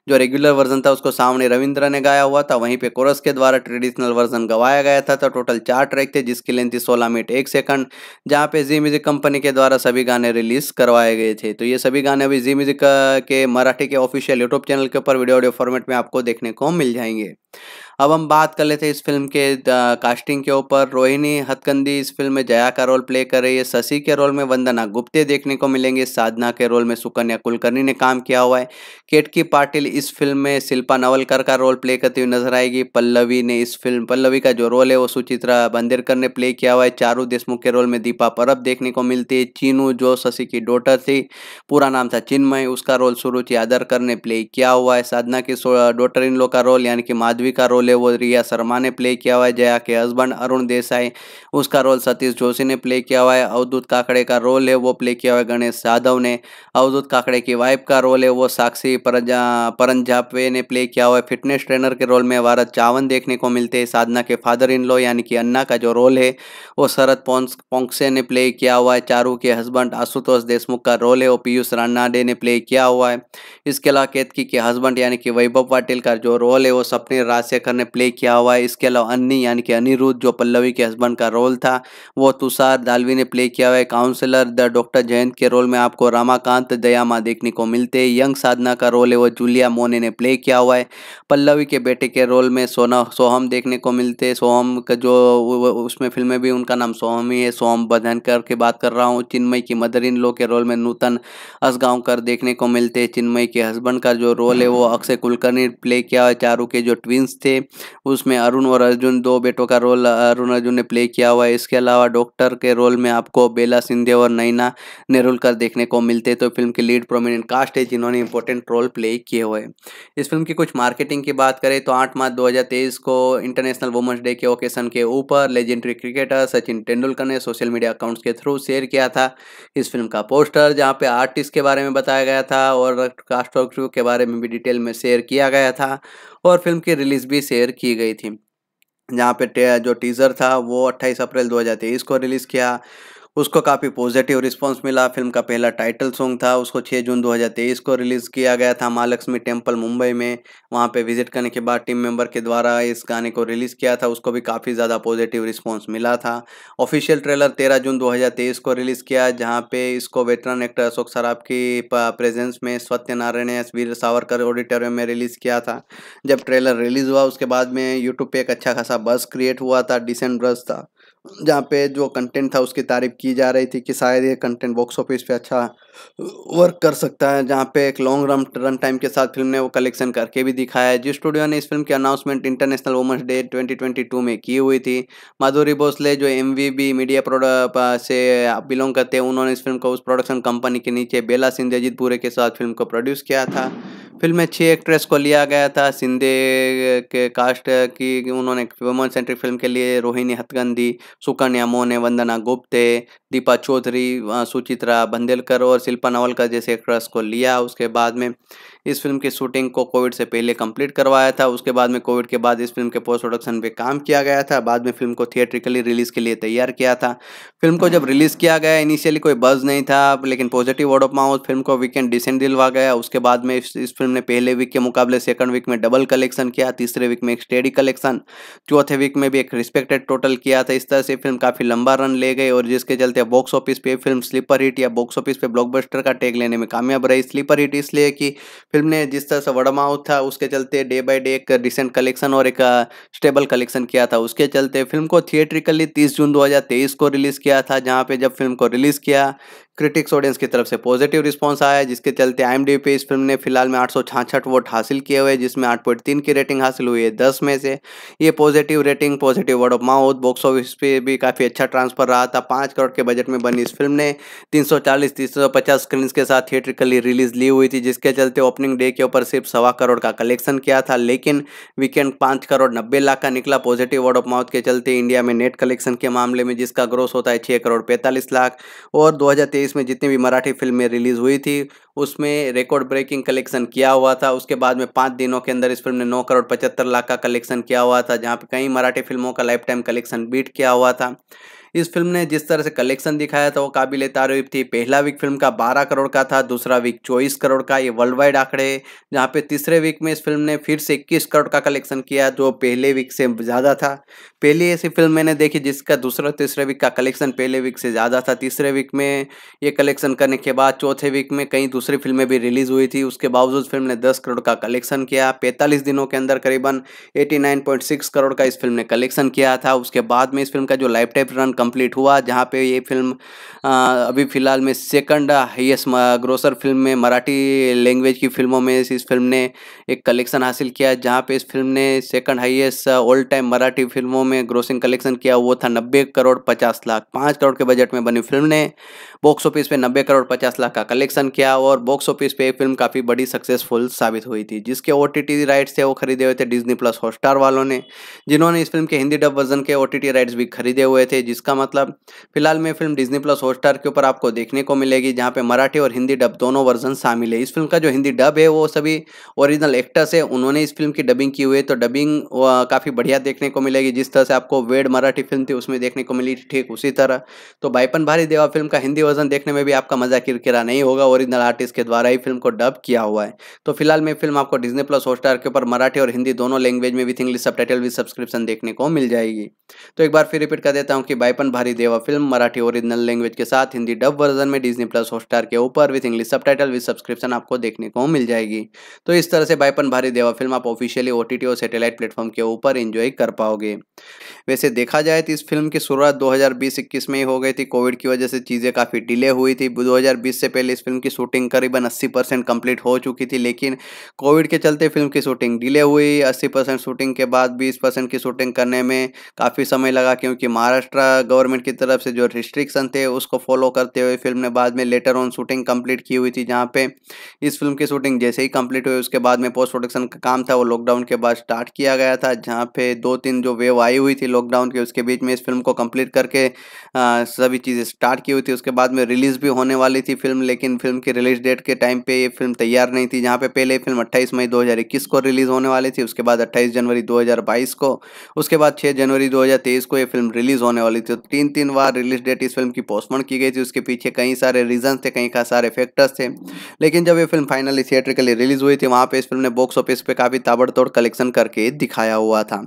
जो रेगुलर वर्जन था उसको सामने रविंद्र ने गाया हुआ था वहीं पे कोरस के द्वारा ट्रेडिशनल वर्जन गवाया गया था तो टोटल चार ट्रैक थे जिसकी लेंथ थी सोलह मिनट एक सेकंड जहाँ पे जी म्यूजिक कंपनी के द्वारा सभी गाने रिलीज करवाए गए थे तो ये सभी गाने अभी जी म्यूजिक के मराठी के ऑफिशियल यूट्यूब चैनल के ऊपर वीडियो ऑडियो फॉर्मेट में आपको देखने को मिल जाएंगे अब हम बात कर लेते हैं इस फिल्म के कास्टिंग के ऊपर रोहिणी हथकंदी इस फिल्म में जया का रोल प्ले कर रही है शशि के रोल में वंदना गुप्ते देखने को मिलेंगे साधना के रोल में सुकन्या कुलकर्णी ने काम किया हुआ है केटकी पाटिल इस फिल्म में शिल्पा नवलकर का रोल प्ले करती हुई नजर आएगी पल्लवी ने इस फिल्म पल्लवी का जो रोल है वो सुचित्रा बंदेरकर ने प्ले किया हुआ है चारू देशमुख के रोल में दीपा परब देखने को मिलती है चीनू जो शशि की डोटर थी पूरा नाम था चिन्मय उसका रोल सुरुचि आदरकर ने प्ले किया हुआ है साधना की डोटर इन लो का रोल यानी कि माधवी का रोल रोल है वो रिया शर्मा ने प्ले किया हुआ है जया के हस्बैंड अरुण देसाई उसका रोल सतीश जोशी ने प्ले किया हुआ है अवधूत काकड़े का रोल है वो प्ले किया हुआ है गणेश यादव ने अवधूत काकड़े की वाइफ का रोल है वो साक्षी परन परंजापे ने प्ले किया हुआ है फिटनेस ट्रेनर के रोल में वारत चावन देखने को मिलते हैं साधना के फादर इन लॉ यानी कि अन्ना का जो रोल है वो शरद पोंक्से ने प्ले किया हुआ है चारू के हस्बैंड आशुतोष देशमुख का रोल है वो पीयूष रानाडे ने प्ले किया हुआ है इसके अलावा केतकी के हस्बैंड यानी कि वैभव पाटिल का जो रोल है वो सपनी राजशेखर ने प्ले किया हुआ है इसके अलावा अन्नी यानी कि अनिरुद्ध जो पल्लवी के हस्बैंड का रोल था वो तुषार दालवी ने प्ले किया हुआ है काउंसलर द डॉक्टर जयंत के रोल में आपको रामाकांत दयामा देखने को मिलते हैं यंग साधना का रोल है वो जूलिया मोने ने प्ले किया हुआ है पल्लवी के बेटे के रोल में सोना सोहम देखने को मिलते सोहम का जो उसमें फिल्म में भी उनका नाम सोहम ही है सोहम बधनकर की बात कर रहा हूँ चिन्मय की मदर इन लो के रोल में नूतन असगांवकर देखने को मिलते हैं चिन्मय के हस्बैंड का जो रोल है वो अक्षय कुलकर्णी प्ले किया हुआ चारू के जो ट्विंस थे उसमें अरुण और अर्जुन दो बेटों का रोल अरुण अर्जुन ने प्ले किया हुआ है इसके अलावा डॉक्टर के रोल में आपको बेला सिंधे और नैना नेरुलकर देखने को मिलते तो फिल्म के लीड प्रोमिनेंट कास्ट है जिन्होंने इंपॉर्टेंट रोल प्ले किए हुए इस फिल्म की कुछ मार्केटिंग की बात करें तो आठ मार्च दो को इंटरनेशनल वुमेंस डे के ओकेशन के ऊपर लेजेंडरी क्रिकेटर सचिन तेंदुलकर ने सोशल मीडिया अकाउंट्स के थ्रू शेयर किया था इस फिल्म का पोस्टर जहाँ पे आर्टिस्ट के बारे में बताया गया था और कास्ट और क्रू के बारे में भी डिटेल में शेयर किया गया था और फिल्म की रिलीज़ भी शेयर की गई थी जहाँ पे जो टीज़र था वो 28 अप्रैल 2023 को रिलीज़ किया उसको काफ़ी पॉजिटिव रिस्पांस मिला फिल्म का पहला टाइटल सॉन्ग था उसको 6 जून 2023 को रिलीज़ किया गया था महालक्ष्मी टेम्पल मुंबई में वहाँ पे विजिट करने के बाद टीम मेंबर के द्वारा इस गाने को रिलीज़ किया था उसको भी काफ़ी ज़्यादा पॉजिटिव रिस्पॉन्स मिला था ऑफिशियल ट्रेलर तेरह जून दो को रिलीज़ किया जहाँ पे इसको वेटरन एक्टर अशोक सराफ की प्रेजेंस में सत्यनारायण एस वीर सावरकर ऑडिटोरियम में रिलीज़ किया था जब ट्रेलर रिलीज़ हुआ उसके बाद में यूट्यूब पर एक अच्छा खासा बस क्रिएट हुआ था डिसेंट ब्रस था जहाँ पे जो कंटेंट था उसकी तारीफ की जा रही थी कि शायद ये कंटेंट बॉक्स ऑफिस पे अच्छा वर्क कर सकता है जहाँ पे एक लॉन्ग रन रन टाइम के साथ फिल्म ने वो कलेक्शन करके भी दिखाया है जिस स्टूडियो ने इस फिल्म की अनाउंसमेंट इंटरनेशनल वुमेंस डे 2022 में की हुई थी माधुरी भोसले जो एम मीडिया प्रोडक्ट से बिलोंग करते हैं उन्होंने इस फिल्म को उस प्रोडक्शन कंपनी के नीचे बेला सिंह पूरे के साथ फिल्म को प्रोड्यूस किया था फिल्म में छः एक्ट्रेस को लिया गया था सिंधे के कास्ट की उन्होंने वुमन सेंट्रिक फिल्म के लिए रोहिणी हथगंदी सुकन्या मोने वंदना गुप्ते दीपा चौधरी सुचित्रा बंदेलकर और शिल्पा नवलकर जैसे एक्ट्रेस को लिया उसके बाद में इस फिल्म की शूटिंग को कोविड से पहले कंप्लीट करवाया था उसके बाद में कोविड के बाद इस फिल्म के पोस्ट प्रोडक्शन पे काम किया गया था बाद में फिल्म को थिएट्रिकली रिलीज के लिए तैयार किया था फिल्म को जब रिलीज किया गया इनिशियली कोई बज नहीं था लेकिन positive word of mouth film को वीकेंड डिसेंट दिलवा गया उसके बाद में इस, फिल्म ने पहले वीक के मुकाबले सेकंड वीक में डबल कलेक्शन किया तीसरे वीक में एक स्टेडी कलेक्शन चौथे वीक में भी एक रिस्पेक्टेड टोटल किया था इस तरह से फिल्म काफ़ी लंबा रन ले गई और जिसके चलते बॉक्स ऑफिस पे फिल्म स्लीपर हिट या बॉक्स ऑफिस पे ब्लॉकबस्टर का टैग लेने में कामयाब रही स्लीपर हिट इसलिए कि फिल्म ने जिस तरह से वर्ड माउथ था उसके चलते डे बाय डे एक रिसेंट कलेक्शन और एक स्टेबल uh, कलेक्शन किया था उसके चलते फिल्म को थिएट्रिकली 30 जून 2023 को रिलीज़ किया था जहाँ पे जब फिल्म को रिलीज़ किया क्रिटिक्स ऑडियंस की तरफ से पॉजिटिव रिस्पांस आया है जिसके चलते आई पे इस फिल्म ने फिलहाल में आठ वोट हासिल किए हुए जिसमें 8.3 की रेटिंग हासिल हुई है 10 में से ये positive rating positive word of mouth box office पे भी काफ़ी अच्छा ट्रांसफर रहा था पाँच करोड़ के बजट में बनी इस फिल्म ने 340 350 स्क्रीन के साथ थिएट्रिकली रिलीज ली हुई थी जिसके चलते ओपनिंग डे के ऊपर सिर्फ सवा करोड़ का कलेक्शन किया था लेकिन वीकेंड पाँच करोड़ नब्बे लाख का निकला पॉजिटिव वर्ड ऑफ माउथ के चलते इंडिया में नेट कलेक्शन के मामले में जिसका ग्रोस होता है छः करोड़ पैंतालीस लाख और दो 2023 में जितनी भी मराठी फिल्में रिलीज़ हुई थी उसमें रिकॉर्ड ब्रेकिंग कलेक्शन किया हुआ था उसके बाद में पाँच दिनों के अंदर इस फिल्म ने नौ करोड़ पचहत्तर लाख का कलेक्शन किया हुआ था जहाँ पर कई मराठी फिल्मों का लाइफ टाइम कलेक्शन बीट किया हुआ था इस फिल्म ने जिस तरह से कलेक्शन दिखाया था वो काबिल तारीफ थी पहला वीक फिल्म का बारह करोड़ का था दूसरा वीक चौबीस करोड़ का ये वर्ल्ड वाइड आंकड़े जहाँ पे तीसरे वीक में इस फिल्म ने फिर से इक्कीस करोड़ का कलेक्शन किया जो पहले वीक से ज़्यादा था पहली ऐसी फिल्म मैंने देखी जिसका दूसरा तीसरे वीक का कलेक्शन पहले वीक से ज़्यादा था तीसरे वीक में ये कलेक्शन करने के बाद चौथे वीक में कई दूसरी फिल्में भी रिलीज़ हुई थी उसके बावजूद फिल्म ने दस करोड़ का कलेक्शन किया पैंतालीस दिनों के अंदर करीबन एटी करोड़ का इस फिल्म ने कलेक्शन किया था उसके बाद में इस फिल्म का जो लाइफ टाइप रन कंप्लीट हुआ जहाँ पे ये फिल्म अभी फ़िलहाल में सेकंड हाइएस्ट ग्रोसर फिल्म में मराठी लैंग्वेज की फिल्मों में इस फिल्म ने एक कलेक्शन हासिल किया जहाँ पे इस फिल्म ने second highest all time Marathi फिल्मों में ग्रोसिंग कलेक्शन किया वो था नब्बे करोड़ पचास लाख पाँच करोड़ के बजट में बनी फिल्म ने बॉक्स ऑफिस पे नब्बे करोड़ पचास लाख का कलेक्शन किया और बॉक्स ऑफिस पे फिल्म काफ़ी बड़ी सक्सेसफुल साबित हुई थी जिसके ओ राइट्स थे वो खरीदे हुए थे डिजनी प्लस हॉटस्टार वालों ने जिन्होंने इस फिल्म के हिंदी डब वर्जन के ओ राइट्स भी खरीदे हुए थे जिसका इसका मतलब फिलहाल में फिल्म डिज्नी प्लस हॉटस्टार के ऊपर आपको देखने को मिलेगी जहाँ पे मराठी और हिंदी डब दोनों वर्जन शामिल है इस फिल्म का जो हिंदी डब है वो सभी ओरिजिनल एक्टर्स है उन्होंने इस फिल्म की डबिंग की हुई है तो डबिंग काफ़ी बढ़िया देखने को मिलेगी जिस तरह से आपको वेड मराठी फिल्म थी उसमें देखने को मिली ठीक उसी तरह तो भाईपन भारी देवा फिल्म का हिंदी वर्जन देखने में भी आपका मजा किरकिरा नहीं होगा ओरिजिनल आर्टिस्ट के द्वारा ही फिल्म को डब किया हुआ है तो फिलहाल में फिल्म आपको डिजनी प्लस हॉटस्टार के ऊपर मराठी और हिंदी दोनों लैंग्वेज में with English subtitle subscription देखने को मिल जाएगी तो एक बार फिर रिपीट कर देता हूँ कि बाई पन भारी Deva film Marathi original language के साथ हिंदी डब वर्जन में डिजनी प्लस हॉटस्टार के ऊपर with English subtitle with subscription आपको देखने को मिल जाएगी तो इस तरह से बाईपन भारी देवा फिल्म आप ऑफिशियली ओ और सैटेलाइट प्लेटफॉर्म के ऊपर एंजॉय कर पाओगे वैसे देखा जाए तो इस फिल्म की शुरुआत दो हज़ार में ही हो गई थी कोविड की वजह से चीज़ें काफ़ी डिले हुई थी दो से पहले इस फिल्म की शूटिंग करीबन अस्सी कंप्लीट हो चुकी थी लेकिन कोविड के चलते फिल्म की शूटिंग डिले हुई अस्सी शूटिंग के बाद बीस की शूटिंग करने में काफ़ी समय लगा क्योंकि महाराष्ट्र गवर्नमेंट की तरफ से जो रिस्ट्रिक्शन थे उसको फॉलो करते हुए फिल्म ने बाद में लेटर ऑन शूटिंग कंप्लीट की हुई थी जहाँ पे इस फिल्म की शूटिंग जैसे ही कंप्लीट हुई उसके बाद में पोस्ट प्रोडक्शन का काम था वो लॉकडाउन के बाद स्टार्ट किया गया था जहाँ पे दो तीन जो वेव आई हुई थी लॉकडाउन के उसके बीच में इस फिल्म को कंप्लीट करके सभी चीज़ें स्टार्ट की हुई थी उसके बाद में रिलीज़ भी होने वाली थी फिल्म लेकिन फिल्म की रिलीज डेट के टाइम पर ये फिल्म तैयार नहीं थी जहाँ पर पहले फिल्म अट्ठाईस मई दो को रिलीज़ होने वाली थी उसके बाद अट्ठाईस जनवरी दो को उसके बाद छः जनवरी दो को ये फिल्म रिलीज़ होने वाली थी जो तीन तीन बार रिलीज डेट इस फिल्म की पोस्टपोन की गई थी उसके पीछे कई सारे रीजन थे कई सारे फैक्टर्स थे लेकिन जब ये फिल्म फाइनली थिएटर के लिए रिलीज हुई थी वहाँ पर इस फिल्म ने बॉक्स ऑफिस पर काफ़ी ताबड़तोड़ कलेक्शन करके दिखाया हुआ था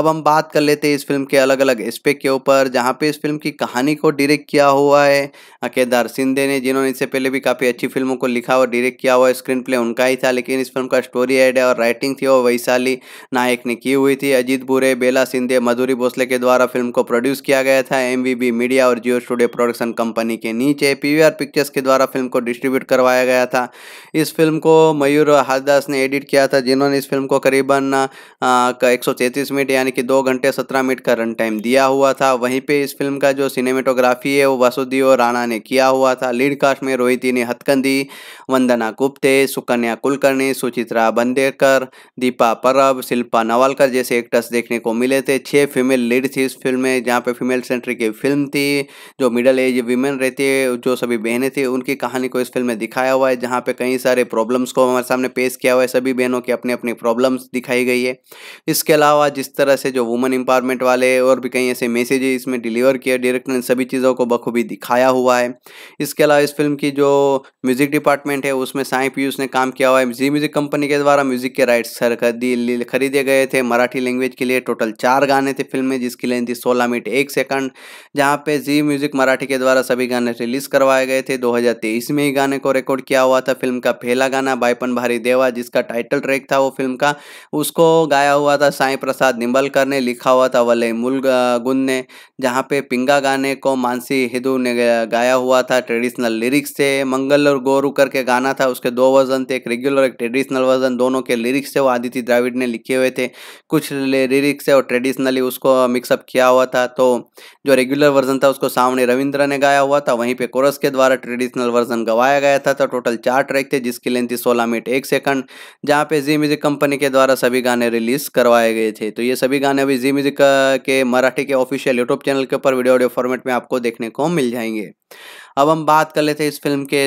अब हम बात कर लेते हैं इस फिल्म के अलग अलग एस्पेक्ट के ऊपर जहाँ पे इस फिल्म की कहानी को डिरेक्ट किया हुआ है अकेदार सिंधे ने जिन्होंने इससे पहले भी काफ़ी अच्छी फिल्मों को लिखा और डिरेक्ट किया हुआ स्क्रीन प्ले उनका ही था लेकिन इस फिल्म का स्टोरी एड और राइटिंग थी वो वैशाली नायक ने की हुई थी अजीत बुरे बेला सिंधे मधुरी भोसले के द्वारा फिल्म को प्रोड्यूस किया गया गया था एमवीबी मीडिया और जियो स्टूडियो प्रोडक्शन कंपनी के नीचे पीवीआर पिक्चर्स के द्वारा फिल्म को डिस्ट्रीब्यूट करवाया गया था इस फिल्म को मयूर हरदास ने एडिट किया था जिन्होंने इस फिल्म को करीबन एक मिनट यानी कि दो घंटे सत्रह मिनट का रन टाइम दिया हुआ था वहीं पर इस फिल्म का जो सिनेमेटोग्राफी है वो वासुदेव राणा ने किया हुआ था लीड कास्ट में रोहिती ने हथकंदी वंदना गुप्ते सुकन्या कुलकर्णी सुचित्रा बंदेकर दीपा परब शिल्पा नवालकर जैसे एक्टर्स देखने को मिले थे छह फीमेल लीड थी इस फिल्म में जहाँ पे फीमेल सेंचुरी की फिल्म थी जो मिडल एज वीमेन रहती है जो सभी बहनें थी उनकी कहानी को इस फिल्म में दिखाया हुआ है जहाँ पे कई सारे प्रॉब्लम्स को हमारे सामने पेश किया हुआ है सभी बहनों की अपनी अपनी प्रॉब्लम्स दिखाई गई है इसके अलावा जिस तरह से जो वुमन एम्पावरमेंट वाले और भी कई ऐसे मैसेज इसमें डिलीवर किए डायरेक्टर ने सभी चीज़ों को बखूबी दिखाया हुआ है इसके अलावा इस फिल्म की जो म्यूज़िक डिपार्टमेंट है उसमें साई पीयूष ने काम किया हुआ है जी म्यूज़िक कंपनी के द्वारा म्यूज़िक के राइट्स खरीदे गए थे मराठी लैंग्वेज के लिए टोटल चार गाने थे फिल्म में जिसकी लेंथ थी सोलह मिनट एक सेकंड बैंड जहाँ पे जी म्यूजिक मराठी के द्वारा सभी गाने रिलीज करवाए गए थे 2023 में ही गाने को रिकॉर्ड किया हुआ था फिल्म का पहला गाना बाईपन भारी देवा जिसका टाइटल ट्रैक था वो फिल्म का उसको गाया हुआ था साई प्रसाद निम्बलकर ने लिखा हुआ था वलय मुल गुन ने जहाँ पे पिंगा गाने को मानसी हिदू ने गाया हुआ था ट्रेडिशनल लिरिक्स थे मंगल और गोरू करके गाना था उसके दो वर्जन थे एक रेगुलर एक ट्रेडिशनल वर्जन दोनों के लिरिक्स थे वो आदित्य द्राविड ने लिखे हुए थे कुछ लिरिक्स है और ट्रेडिशनली उसको मिक्सअप किया हुआ था तो जो रेगुलर वर्जन था उसको सामने रविंद्र ने गाया हुआ था वहीं पे कोरस के द्वारा ट्रेडिशनल वर्जन गवाया गया था तो टोटल चार ट्रैक थे जिसकी लेंथ थी सोलह मिनट एक सेकंड जहाँ पे जी म्यूजिक कंपनी के द्वारा सभी गाने रिलीज करवाए गए थे तो ये सभी गाने अभी जी म्यूजिक के मराठी के ऑफिशियल यूट्यूब चैनल के ऊपर वीडियो ऑडियो फॉर्मेट में आपको देखने को मिल जाएंगे अब हम बात कर लेते हैं इस फिल्म के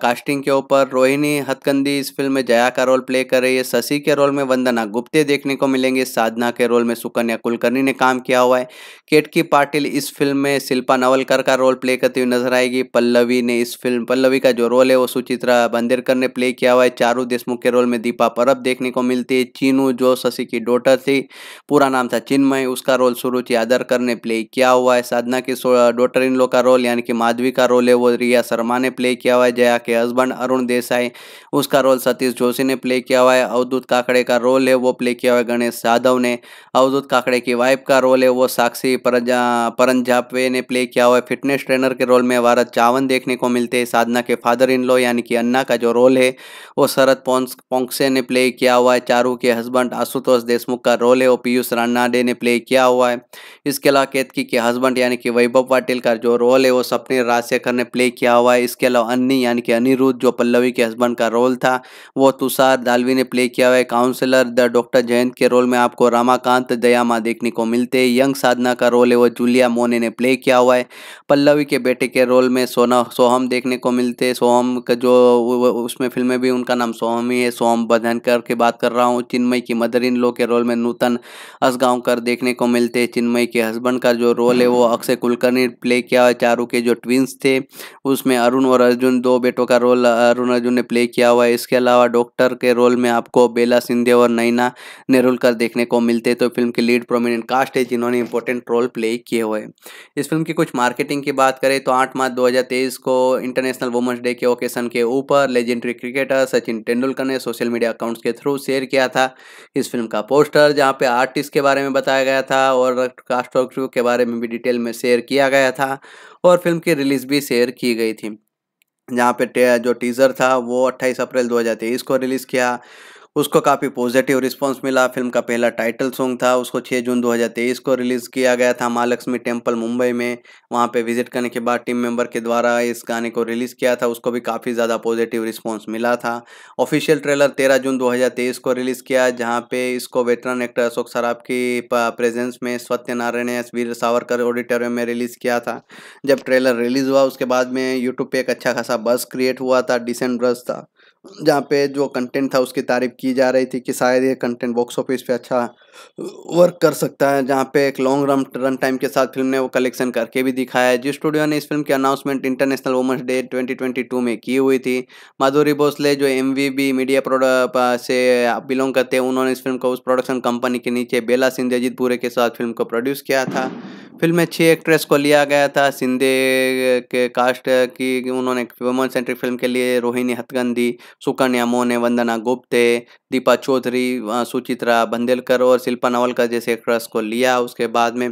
कास्टिंग के ऊपर रोहिणी हथकंदी इस फिल्म में जया का रोल प्ले कर रही है शशि के रोल में वंदना गुप्ते देखने को मिलेंगे साधना के रोल में सुकन्या कुलकर्णी ने काम किया हुआ है केटकी पाटिल इस फिल्म में शिल्पा नवलकर का रोल प्ले करती हुई नजर आएगी पल्लवी ने इस फिल्म पल्लवी का जो रोल है वो सुचित्रा बंदेरकर ने प्ले किया हुआ है चारू देशमुख के रोल में दीपा परब देखने को मिलती है चीनू जो शशि की डोटर थी पूरा नाम था चिन्मय उसका रोल सुरुचि आदरकर ने प्ले किया हुआ है साधना की डोटर इन लो का रोल यानी कि माधवी का रोल रोल है वो रिया शर्मा ने प्ले किया हुआ है जया के हस्बैंड अरुण देसाई उसका रोल सतीश जोशी ने प्ले किया हुआ है अवधूत काकड़े का रोल है वो प्ले किया हुआ है गणेश यादव ने अवधूत काकड़े की वाइफ का रोल है वो साक्षी परन परंजापे ने प्ले किया हुआ है फिटनेस ट्रेनर के रोल में वारद चावन देखने को मिलते हैं साधना के फादर इन लॉ यानी कि अन्ना का जो रोल है वो शरद पोंक्से ने प्ले किया हुआ है चारू के हस्बैंड आशुतोष देशमुख का रोल है वो पीयूष रानाडे ने प्ले किया हुआ है इसके अलावा केतकी के हस्बैंड यानी कि वैभव पाटिल का जो रोल है वो सपने राजशेखर ने प्ले किया हुआ है इसके अलावा अन्नी यानी कि अनिरुद्ध जो पल्लवी के हस्बैंड का रोल था वो तुषार दालवी ने प्ले किया हुआ है काउंसलर द डॉक्टर जयंत के रोल में आपको रामाकांत दयामा देखने को मिलते हैं यंग साधना का रोल है वो जूलिया मोने ने प्ले किया हुआ है पल्लवी के बेटे के रोल में सोना सोहम देखने को मिलते सोहम का जो उसमें फिल्म में भी उनका नाम सोहम ही है सोहम बधनकर की बात कर रहा हूँ चिन्मय की मदर इन लो के रोल में नूतन असगांवकर देखने को मिलते चिन्मय के हस्बैंड का जो रोल है वो अक्षय कुलकर्णी प्ले किया हुआ चारू के जो ट्विंस थे उसमें अरुण और अर्जुन दो बेटों का रोल अरुण अर्जुन ने प्ले किया हुआ है इसके अलावा डॉक्टर के रोल में आपको बेला सिंधे और नैना नेरुलकर देखने को मिलते तो फिल्म के लीड प्रोमिनेंट कास्ट है जिन्होंने इंपॉर्टेंट रोल प्ले किए हुए इस फिल्म की कुछ मार्केटिंग की बात करें तो आठ मार्च दो को इंटरनेशनल वुमेंस डे के ओकेशन के ऊपर लेजेंडरी क्रिकेटर सचिन तेंदुलकर ने सोशल मीडिया अकाउंट्स के थ्रू शेयर किया था इस फिल्म का पोस्टर जहाँ पे आर्टिस्ट के बारे में बताया गया था और कास्ट के बारे में भी डिटेल में शेयर किया गया था और फिल्म की रिलीज़ भी शेयर की गई थी जहाँ पे जो टीज़र था वो 28 अप्रैल 2023 को रिलीज़ किया उसको काफ़ी पॉजिटिव रिस्पांस मिला फिल्म का पहला टाइटल सॉन्ग था उसको 6 जून 2023 को रिलीज़ किया गया था महालक्ष्मी टेम्पल मुंबई में वहाँ पे विजिट करने के बाद टीम मेंबर के द्वारा इस गाने को रिलीज़ किया था उसको भी काफ़ी ज़्यादा पॉजिटिव रिस्पांस मिला था ऑफिशियल ट्रेलर 13 जून 2023 को रिलीज़ किया जहाँ पे इसको वेटरन एक्टर अशोक सराफ की प्रेजेंस में सत्यनारायण या वीर सावरकर ऑडिटोरियम में रिलीज़ किया था जब ट्रेलर रिलीज़ हुआ उसके बाद में यूट्यूब पर एक अच्छा खासा बस क्रिएट हुआ था डिसेंट ब्रस था जहाँ पे जो कंटेंट था उसकी तारीफ की जा रही थी कि शायद ये कंटेंट बॉक्स ऑफिस पे अच्छा वर्क कर सकता है जहाँ पे एक लॉन्ग रन रन टाइम के साथ फिल्म ने वो कलेक्शन करके भी दिखाया है जिस स्टूडियो ने इस फिल्म की अनाउंसमेंट इंटरनेशनल वुमेंस डे 2022 में की हुई थी माधुरी भोसले जो एम मीडिया प्रोडक्ट से बिलोंग करते हैं उन्होंने इस फिल्म को उस प्रोडक्शन कंपनी के नीचे बेला सिंह अजीत पूरे के साथ फिल्म को प्रोड्यूस किया था फिल्म में छः एक्ट्रेस को लिया गया था सिंधे के कास्ट की उन्होंने वुमन सेंट्रिक फिल्म के लिए रोहिणी हथगंदी सुकन्या मोने वंदना गुप्ते दीपा चौधरी सुचित्रा बंदेलकर और शिल्पा नवलकर जैसे एक्ट्रेस को लिया उसके बाद में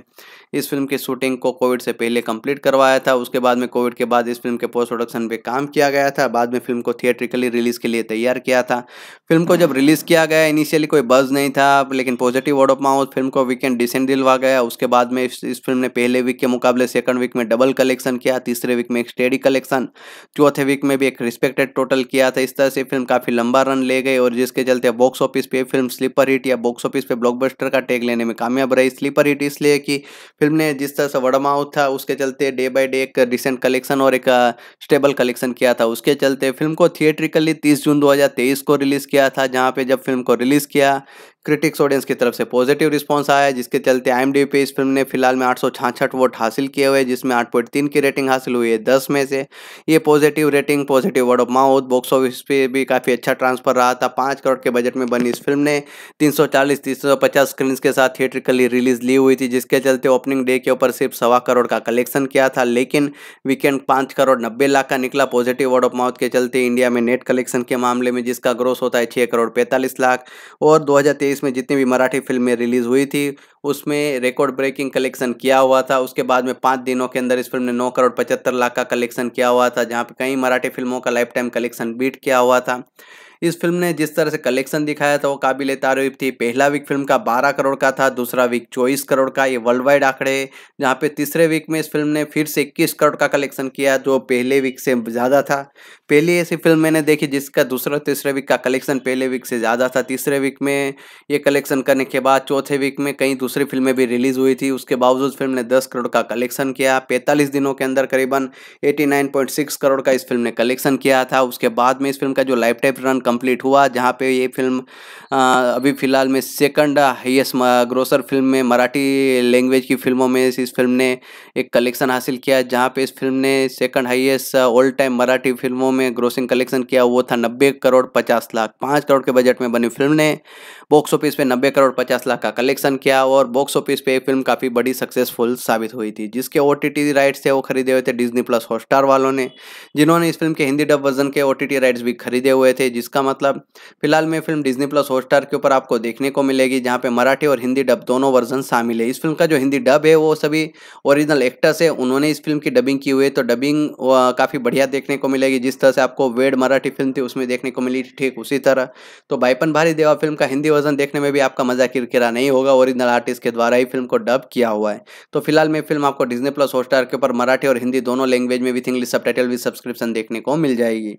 इस फिल्म की शूटिंग को कोविड से पहले कंप्लीट करवाया था उसके बाद में कोविड के बाद इस फिल्म के पोस्ट प्रोडक्शन पे काम किया गया था बाद में फिल्म को थिएट्रिकली रिलीज़ के लिए तैयार किया था फिल्म को जब रिलीज़ किया गया इनिशियली कोई बज नहीं था लेकिन positive word of mouth film को वीकेंड डिसेंट दिलवा गया उसके बाद में इस, फिल्म ने पहले वीक के मुकाबले सेकंड वीक में डबल कलेक्शन किया तीसरे वीक में एक स्टेडी कलेक्शन चौथे वीक में भी एक रिस्पेक्टेड टोटल किया था इस तरह से फिल्म काफ़ी लंबा रन ले गई और जिसके चलते बॉक्स ऑफिस पे फिल्म स्लीपर हिट या बॉक्स ऑफिस पे ब्लॉकबस्टर का टैग लेने में कामयाब रही स्लीपर हिट इसलिए कि फिल्म ने जिस तरह से वर्ड माउथ था उसके चलते डे बाय डे एक रिसेंट कलेक्शन और एक स्टेबल uh, कलेक्शन किया था उसके चलते फिल्म को थिएट्रिकली 30 जून 2023 को रिलीज़ किया था जहाँ पे जब फिल्म को रिलीज़ किया क्रिटिक्स ऑडियंस की तरफ से पॉजिटिव रिस्पांस आया है जिसके चलते आई पे इस फिल्म ने फिलहाल में आठ वोट हासिल किए हुए जिसमें तीन की रेटिंग हासिल हुई है दस में से ये positive rating positive word of mouth box office पे भी काफ़ी अच्छा ट्रांसफर रहा था पाँच करोड़ के बजट में बनी इस फिल्म ने तीन सौ स्क्रीन के साथ थिएट्रिकली रिलीज ली हुई थी जिसके चलते ओपनिंग डे के ऊपर सिर्फ सवा करोड़ का कलेक्शन किया था लेकिन वीकेंड पाँच करोड़ नब्बे लाख का निकला पॉजिटिव वर्ड ऑफ माउथ के चलते इंडिया में नेट कलेक्शन के मामले में जिसका ग्रोस होता है छः करोड़ पैंतालीस लाख और दो 2023 में जितनी भी मराठी फिल्में रिलीज़ हुई थी उसमें रिकॉर्ड ब्रेकिंग कलेक्शन किया हुआ था उसके बाद में पाँच दिनों के अंदर इस फिल्म ने नौ करोड़ पचहत्तर लाख का कलेक्शन किया हुआ था जहाँ पर कई मराठी फिल्मों का लाइफ टाइम कलेक्शन बीट किया हुआ था इस फिल्म ने जिस तरह से कलेक्शन दिखाया था वो काबिल तारीफ थी पहला वीक फिल्म का बारह करोड़ का था दूसरा वीक चौबीस करोड़ का ये वर्ल्ड वाइड आंकड़े जहाँ पे तीसरे वीक में इस फिल्म ने फिर से इक्कीस करोड़ का कलेक्शन किया जो पहले वीक से ज़्यादा था पहली ऐसी फिल्म मैंने देखी जिसका दूसरा तीसरे वीक का कलेक्शन पहले वीक से ज़्यादा था तीसरे वीक में ये कलेक्शन करने के बाद चौथे वीक में कई दूसरी फिल्में भी रिलीज़ हुई थी उसके बावजूद फिल्म ने दस करोड़ का कलेक्शन किया पैंतालीस दिनों के अंदर करीबन एटी करोड़ का इस फिल्म ने कलेक्शन किया था उसके बाद में इस फिल्म का जो लाइफ टाइप रन कंप्लीट हुआ जहां पे ये फिल्म अभी फ़िलहाल में सेकंड हाईएस्ट ग्रोसर फिल्म में मराठी लैंग्वेज की फिल्मों में इस फिल्म ने एक कलेक्शन हासिल किया जहां पे इस फिल्म ने second highest all time Marathi फिल्मों में ग्रोसिंग कलेक्शन किया वो था नब्बे करोड़ पचास लाख पाँच करोड़ के बजट में बनी फिल्म ने बॉक्स ऑफिस पे नब्बे करोड़ पचास लाख का कलेक्शन किया और बॉक्स ऑफिस पे फिल्म काफ़ी बड़ी सक्सेसफुल साबित हुई थी जिसके ओ राइट्स थे वो खरीदे हुए थे डिजनी प्लस हॉटस्टार वालों ने जिन्होंने इस फिल्म के हिंदी डब वर्जन के ओ राइट्स भी खरीदे हुए थे जिसका मतलब फिलहाल में फिल्म डिज्नी प्लस हॉटस्टार के ऊपर आपको देखने को मिलेगी जहाँ पे मराठी और हिंदी डब दोनों वर्जन शामिल है इस फिल्म का जो हिंदी डब है वो सभी ओरिजिनल एक्टर्स है उन्होंने इस फिल्म की डबिंग की हुई है तो डबिंग काफ़ी बढ़िया देखने को मिलेगी जिस तरह से आपको वेड मराठी फिल्म थी उसमें देखने को मिली ठीक उसी तरह तो भाईपन भारी देवा फिल्म का हिंदी वर्जन देखने में भी आपका मजा किरकिरा नहीं होगा ओरिजिनल आर्टिस्ट के द्वारा ही फिल्म को डब किया हुआ है तो फिलहाल में फिल्म आपको डिजनी प्लस हॉटस्टार के ऊपर मराठी और हिंदी दोनों लैंग्वेज में with English subtitle subscription देखने को मिल जाएगी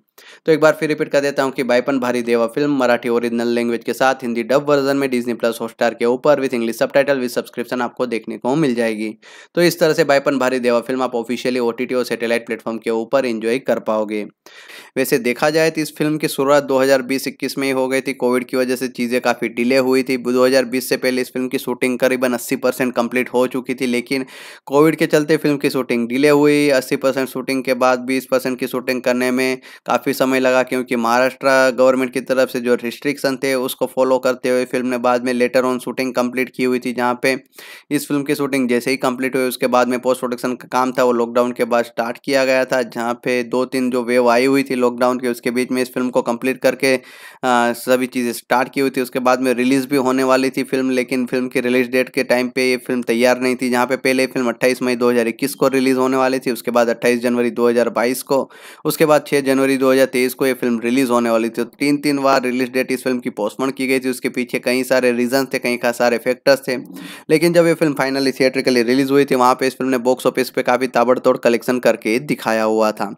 तो एक बार फिर रिपीट कर देता हूँ कि बाई पन भारी Deva film Marathi original language के साथ हिंदी डब वर्जन में डिजनी प्लस हॉटस्टार के ऊपर with English subtitle with subscription आपको देखने को मिल जाएगी तो इस तरह से भाईपन भारी देवा फिल्म आप ऑफिशियली ओ और सेटेलाइट प्लेटफॉर्म के ऊपर इंजॉय कर पाओगे वैसे देखा जाए तो इस फिल्म की शुरुआत दो हजार में ही हो गई थी कोविड की वजह से चीज़ें काफ़ी डिले हुई थी दो से पहले इस फिल्म की शूटिंग करीबन अस्सी कंप्लीट हो चुकी थी लेकिन कोविड के चलते फिल्म की शूटिंग डिले हुई अस्सी शूटिंग के बाद बीस की शूटिंग करने में काफ़ी समय लगा क्योंकि महाराष्ट्र गवर्नमेंट की तरफ से जो रिस्ट्रिक्शन थे उसको फॉलो करते हुए फिल्म ने बाद में लेटर ऑन शूटिंग कंप्लीट की हुई थी जहाँ पे इस फिल्म की शूटिंग जैसे ही कंप्लीट हुई उसके बाद में पोस्ट प्रोडक्शन का काम था वो लॉकडाउन के बाद स्टार्ट किया गया था जहाँ पे दो तीन जो वेव आई हुई थी लॉकडाउन के उसके बीच में इस फिल्म को कंप्लीट करके आ, सभी चीज़ें स्टार्ट की हुई थी उसके बाद में रिलीज़ भी होने वाली थी फिल्म लेकिन फिल्म की रिलीज डेट के टाइम पर ये फिल्म तैयार नहीं थी जहाँ पर पहले फिल्म अट्ठाईस मई दो को रिलीज़ होने वाली थी उसके बाद अट्ठाईस जनवरी दो को उसके बाद छः जनवरी दो को ये फिल्म रिलीज़ होने वाली थी तीन तीन बार रिलीज डेट इस फिल्म की पोस्टमोन की गई थी उसके पीछे कई सारे रीजन थे कई खास सारे फैक्टर्स थे लेकिन जब ये फिल्म फाइनली थिएट्रिकली रिलीज हुई थी वहाँ पर इस फिल्म ने बॉक्स ऑफिस पर काफ़ी ताबड़तोड़ कलेक्शन करके दिखाया हुआ था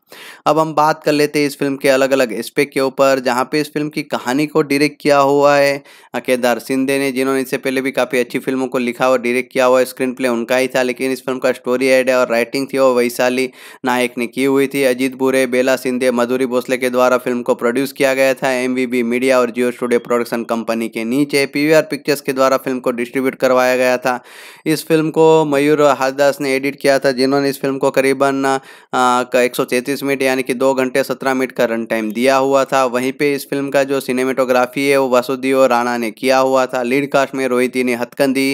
अब हम बात कर लेते हैं इस फिल्म के अलग अलग एस्पेक्ट के ऊपर जहाँ पे इस फिल्म की कहानी को डिरेक्ट किया हुआ है केदार सिंधे ने जिन्होंने इससे पहले भी काफ़ी अच्छी फिल्मों को लिखा और डायरेक्ट किया हुआ स्क्रीन प्ले उनका ही था लेकिन इस फिल्म का स्टोरी आइडिया और राइटिंग थी वो वैशाली नायक ने की हुई थी अजीत बुरे बेला सिंधे मधुरी भोसले के द्वारा फिल्म को प्रोड्यूस किया गया था एमवीबी मीडिया और जियो स्टूडियो प्रोडक्शन कंपनी के नीचे पीवीआर पिक्चर्स के द्वारा फिल्म को डिस्ट्रीब्यूट करवाया गया था इस फिल्म को मयूर हरदास ने एडिट किया था जिन्होंने इस फिल्म को करीबन एक मिनट यानी कि दो घंटे सत्रह मिनट का रन टाइम दिया हुआ था वहीं पर इस फिल्म का जो सिनेमेटोग्राफी है वो वासुदेव राणा ने किया हुआ था लीड कास्ट में रोहिती ने हथकंदी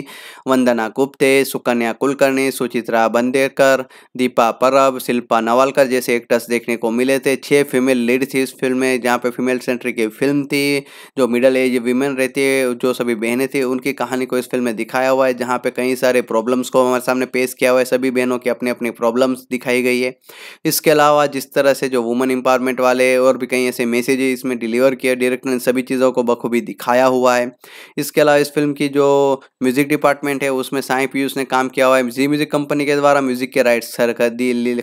वंदना गुप्ते सुकन्या कुलकर्णी सुचित्रा बंदेकर दीपा परब शिल्पा नवालकर जैसे एक्टर्स देखने को मिले थे छह फीमेल लीड थी इस फिल्म में जहाँ पे फीमेल सेंचुरी की फिल्म थी जो मिडल एज वीमेन रहती है जो सभी बहनें थी उनकी कहानी को इस फिल्म में दिखाया हुआ है जहाँ पे कई सारे प्रॉब्लम्स को हमारे सामने पेश किया हुआ है सभी बहनों की अपनी अपनी प्रॉब्लम्स दिखाई गई है इसके अलावा जिस तरह से जो वुमेन एम्पावरमेंट वाले और भी कई ऐसे मैसेज इसमें डिलीवर किए डायरेक्टर ने सभी चीज़ों को बखूबी दिखाया हुआ है इसके अलावा इस फिल्म की जो म्यूज़िक डिपार्टमेंट है उसमें साई पीयूष ने काम किया हुआ है जी म्यूज़िक कंपनी के द्वारा म्यूज़िक के राइट्स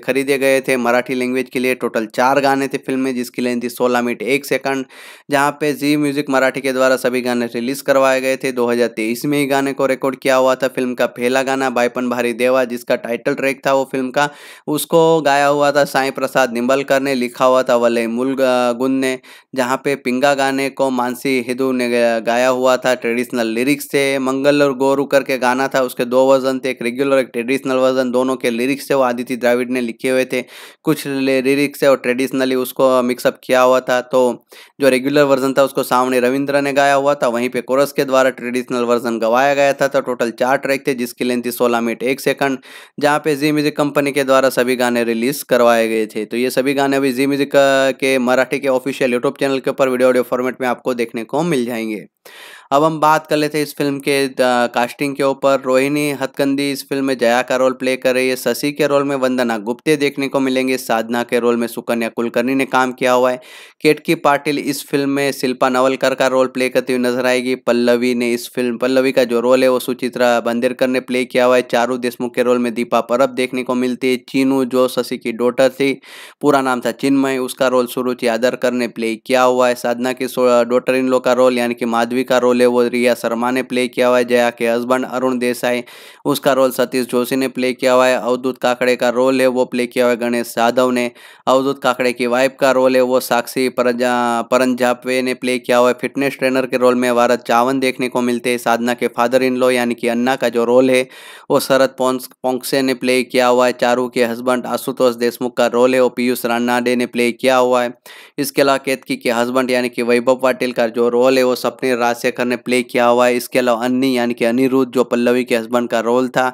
खरीदे गए थे मराठी लैंग्वेज के लिए टोटल चार गाने थे फिल्म में जिसकी लेंथ थी सोलह मिनट एक सेकंड गान जहाँ पे जी म्यूजिक मराठी के द्वारा सभी गाने रिलीज करवाए गए थे 2023 में ही गाने को रिकॉर्ड किया हुआ था फिल्म का पहला गाना बाईपन भारी देवा जिसका टाइटल ट्रैक था वो फिल्म का उसको गाया हुआ था साई प्रसाद निम्बलकर ने लिखा हुआ था वलय मुल गुन ने जहाँ पे पिंगा गाने को मानसी हिदू ने गाया हुआ था ट्रेडिशनल लिरिक्स थे मंगल और गोरू करके गाना था उसके दो वर्जन थे एक रेगुलर एक ट्रेडिशनल वर्जन दोनों के लिरिक्स थे वो आदित्य द्राविड ने लिखे हुए थे कुछ लिरिक्स है और ट्रेडिशनली उसको मिक्सअप किया हुआ था तो जो रेगुलर वर्जन था उसको सामने रविंद्र ने गाया हुआ था वहीं पे कोरस के द्वारा ट्रेडिशनल वर्जन गवाया गया था तो टोटल चार ट्रैक थे जिसकी लेंथ थी सोलह मिनट एक सेकंड जहाँ पे जी म्यूजिक कंपनी के द्वारा सभी गाने रिलीज करवाए गए थे तो ये सभी गाने अभी जी म्यूजिक के मराठी के ऑफिशियल यूट्यूब चैनल के ऊपर वीडियो ऑडियो फॉर्मेट में आपको देखने को मिल जाएंगे अब हम बात कर लेते हैं इस फिल्म के कास्टिंग के ऊपर रोहिणी हथकंदी इस फिल्म में जया का रोल प्ले कर रही है शशि के रोल में वंदना गुप्ते देखने को मिलेंगे साधना के रोल में सुकन्या कुलकर्णी ने काम किया हुआ है केटकी पाटिल इस फिल्म में शिल्पा नवलकर का रोल प्ले करती हुई नजर आएगी पल्लवी ने इस फिल्म पल्लवी का जो रोल है वो सुचित्रा बंदेरकर ने प्ले किया हुआ है चारू देशमुख के रोल में दीपा परब देखने को मिलती है चीनू जो शशि की डोटर थी पूरा नाम था चिन्मय उसका रोल सुरुचि आदरकर ने प्ले किया हुआ है साधना की डोटर इन लो का रोल यानी कि माधवी का रोल रोल है वो रिया शर्मा ने प्ले किया हुआ है जया के हस्बैंड अरुण देसाई उसका रोल सतीश जोशी ने प्ले किया हुआ है अवधूत काकड़े का रोल है वो प्ले किया हुआ है गणेश यादव ने अवधूत काकड़े की वाइफ का रोल है वो साक्षी परन परंजापे ने प्ले किया हुआ है फिटनेस ट्रेनर के रोल में वारद चावन देखने को मिलते हैं साधना के फादर इन लॉ यानी कि अन्ना का जो रोल है वो शरद पोंक्से ने प्ले किया हुआ है चारू के हस्बैंड आशुतोष देशमुख का रोल है वो पीयूष रानाडे ने प्ले किया हुआ है इसके अलावा केतकी के हस्बैंड यानी कि वैभव पाटिल का जो रोल है वो सपने राजशेखर ने प्ले किया हुआ है इसके अलावा अन्नी यानी कि अनिरुद्ध जो पल्लवी के हस्बैंड का रोल था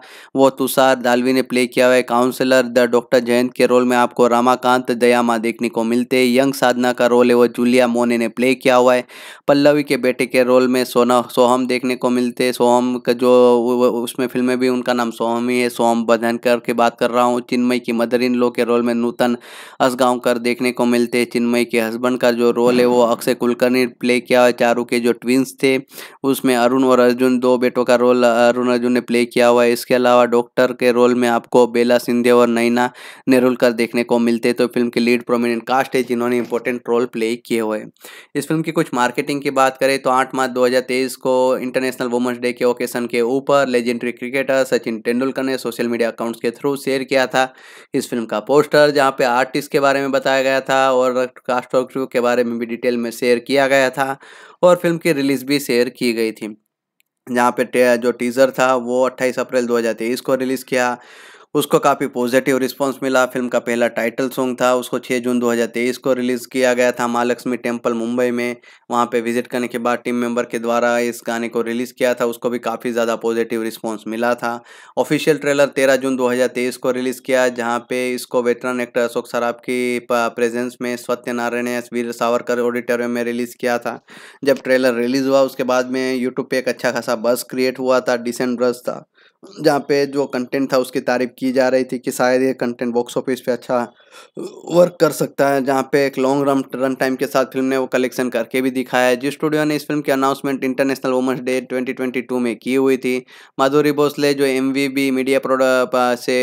वो तुषार दालवी ने प्ले किया हुआ है काउंसलर द डॉक्टर जयंत के रोल में आपको रामाकांत दयामा देखने को मिलते हैं यंग साधना का रोल है वो जूलिया मोने ने प्ले किया हुआ है पल्लवी के बेटे के रोल में सोना सोहम देखने को मिलते हैं सोहम का जो उसमें फिल्म में भी उनका नाम सोहम ही है सोहम बधनकर की बात कर रहा हूँ चिन्मई की मदर इन लो के रोल में नूतन असगांवकर देखने को मिलते हैं के हस्बैंड का जो रोल है वो अक्षय कुलकर्णी प्ले किया हुआ चारू के जो ट्विंस थे उसमें अरुण और अर्जुन दो बेटों का रोल अरुण अर्जुन ने प्ले किया हुआ है इसके अलावा डॉक्टर के रोल में आपको बेला सिंधे और नैना नेरुलकर देखने को मिलते तो फिल्म की लीड प्रोमिनेंट कास्ट है जिन्होंने इंपॉर्टेंट रोल प्ले किए हुए इस फिल्म की कुछ मार्केटिंग की बात करें तो आठ मार्च दो को इंटरनेशनल वुमेंस डे के ओकेशन के ऊपर लेजेंडरी क्रिकेटर सचिन तेंदुलकर ने सोशल मीडिया अकाउंट्स के थ्रू शेयर किया था इस फिल्म का पोस्टर जहाँ पे आर्टिस्ट के बारे में बताया गया था और कास्ट और क्रू के बारे में भी डिटेल में शेयर किया गया था और फिल्म की रिलीज भी शेयर की गई थी जहाँ पे जो टीज़र था वो 28 अप्रैल 2023 को रिलीज़ किया उसको काफ़ी पॉजिटिव रिस्पांस मिला फिल्म का पहला टाइटल सॉन्ग था उसको 6 जून 2023 को रिलीज़ किया गया था महालक्ष्मी टेम्पल मुंबई में वहाँ पे विजिट करने के बाद टीम मेंबर के द्वारा इस गाने को रिलीज़ किया था उसको भी काफ़ी ज़्यादा पॉजिटिव रिस्पॉन्स मिला था ऑफिशियल ट्रेलर तेरह जून 2023 को रिलीज़ किया जहाँ पे इसको वेटरन एक्टर अशोक सराफ की प्रेजेंस में सत्यनारायण वीर सावरकर ऑडिटोरियम में रिलीज़ किया था जब ट्रेलर रिलीज़ हुआ उसके बाद में यूट्यूब पर एक अच्छा खासा बस क्रिएट हुआ था डिसेंट ब्रस था जहाँ पे जो कंटेंट था उसकी तारीफ की जा रही थी कि शायद ये कंटेंट बॉक्स ऑफिस पे अच्छा वर्क कर सकता है जहाँ पे एक लॉन्ग रन रन टाइम के साथ फिल्म ने वो कलेक्शन करके भी दिखाया है जिस स्टूडियो ने इस फिल्म की अनाउंसमेंट इंटरनेशनल वुमेंस डे 2022 में की हुई थी माधुरी भोसले जो एम मीडिया प्रोडक्ट से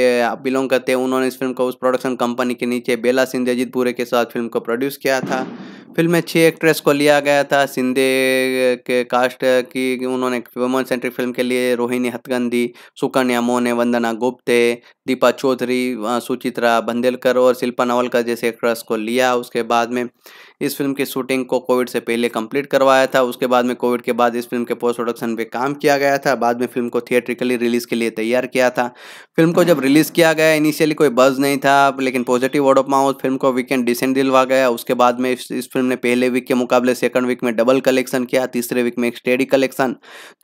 बिलोंग करते हैं उन्होंने इस फिल्म को उस प्रोडक्शन कंपनी के नीचे बेला सिंह पूरे के साथ फिल्म को प्रोड्यूस किया था फिल्म में छह एक्ट्रेस को लिया गया था सिंधे के कास्ट की उन्होंने वुमन सेंट्रिक फिल्म के लिए रोहिणी हथगंदी सुकन्या मोने वंदना गुप्ते दीपा चौधरी सुचित्रा बंदेलकर और शिल्पा नवलकर जैसे एक्ट्रेस को लिया उसके बाद में इस फिल्म की शूटिंग को कोविड से पहले कंप्लीट करवाया था उसके बाद में कोविड के बाद इस फिल्म के पोस्ट प्रोडक्शन पे काम किया गया था बाद में फिल्म को थिएट्रिकली रिलीज के लिए तैयार किया था फिल्म को जब रिलीज किया गया इनिशियली कोई बज नहीं था लेकिन positive word of mouth film को वीकेंड डिसेंट दिलवा गया उसके बाद में इस, फिल्म ने पहले वीक के मुकाबले सेकंड वीक में डबल कलेक्शन किया तीसरे वीक में एक स्टेडी कलेक्शन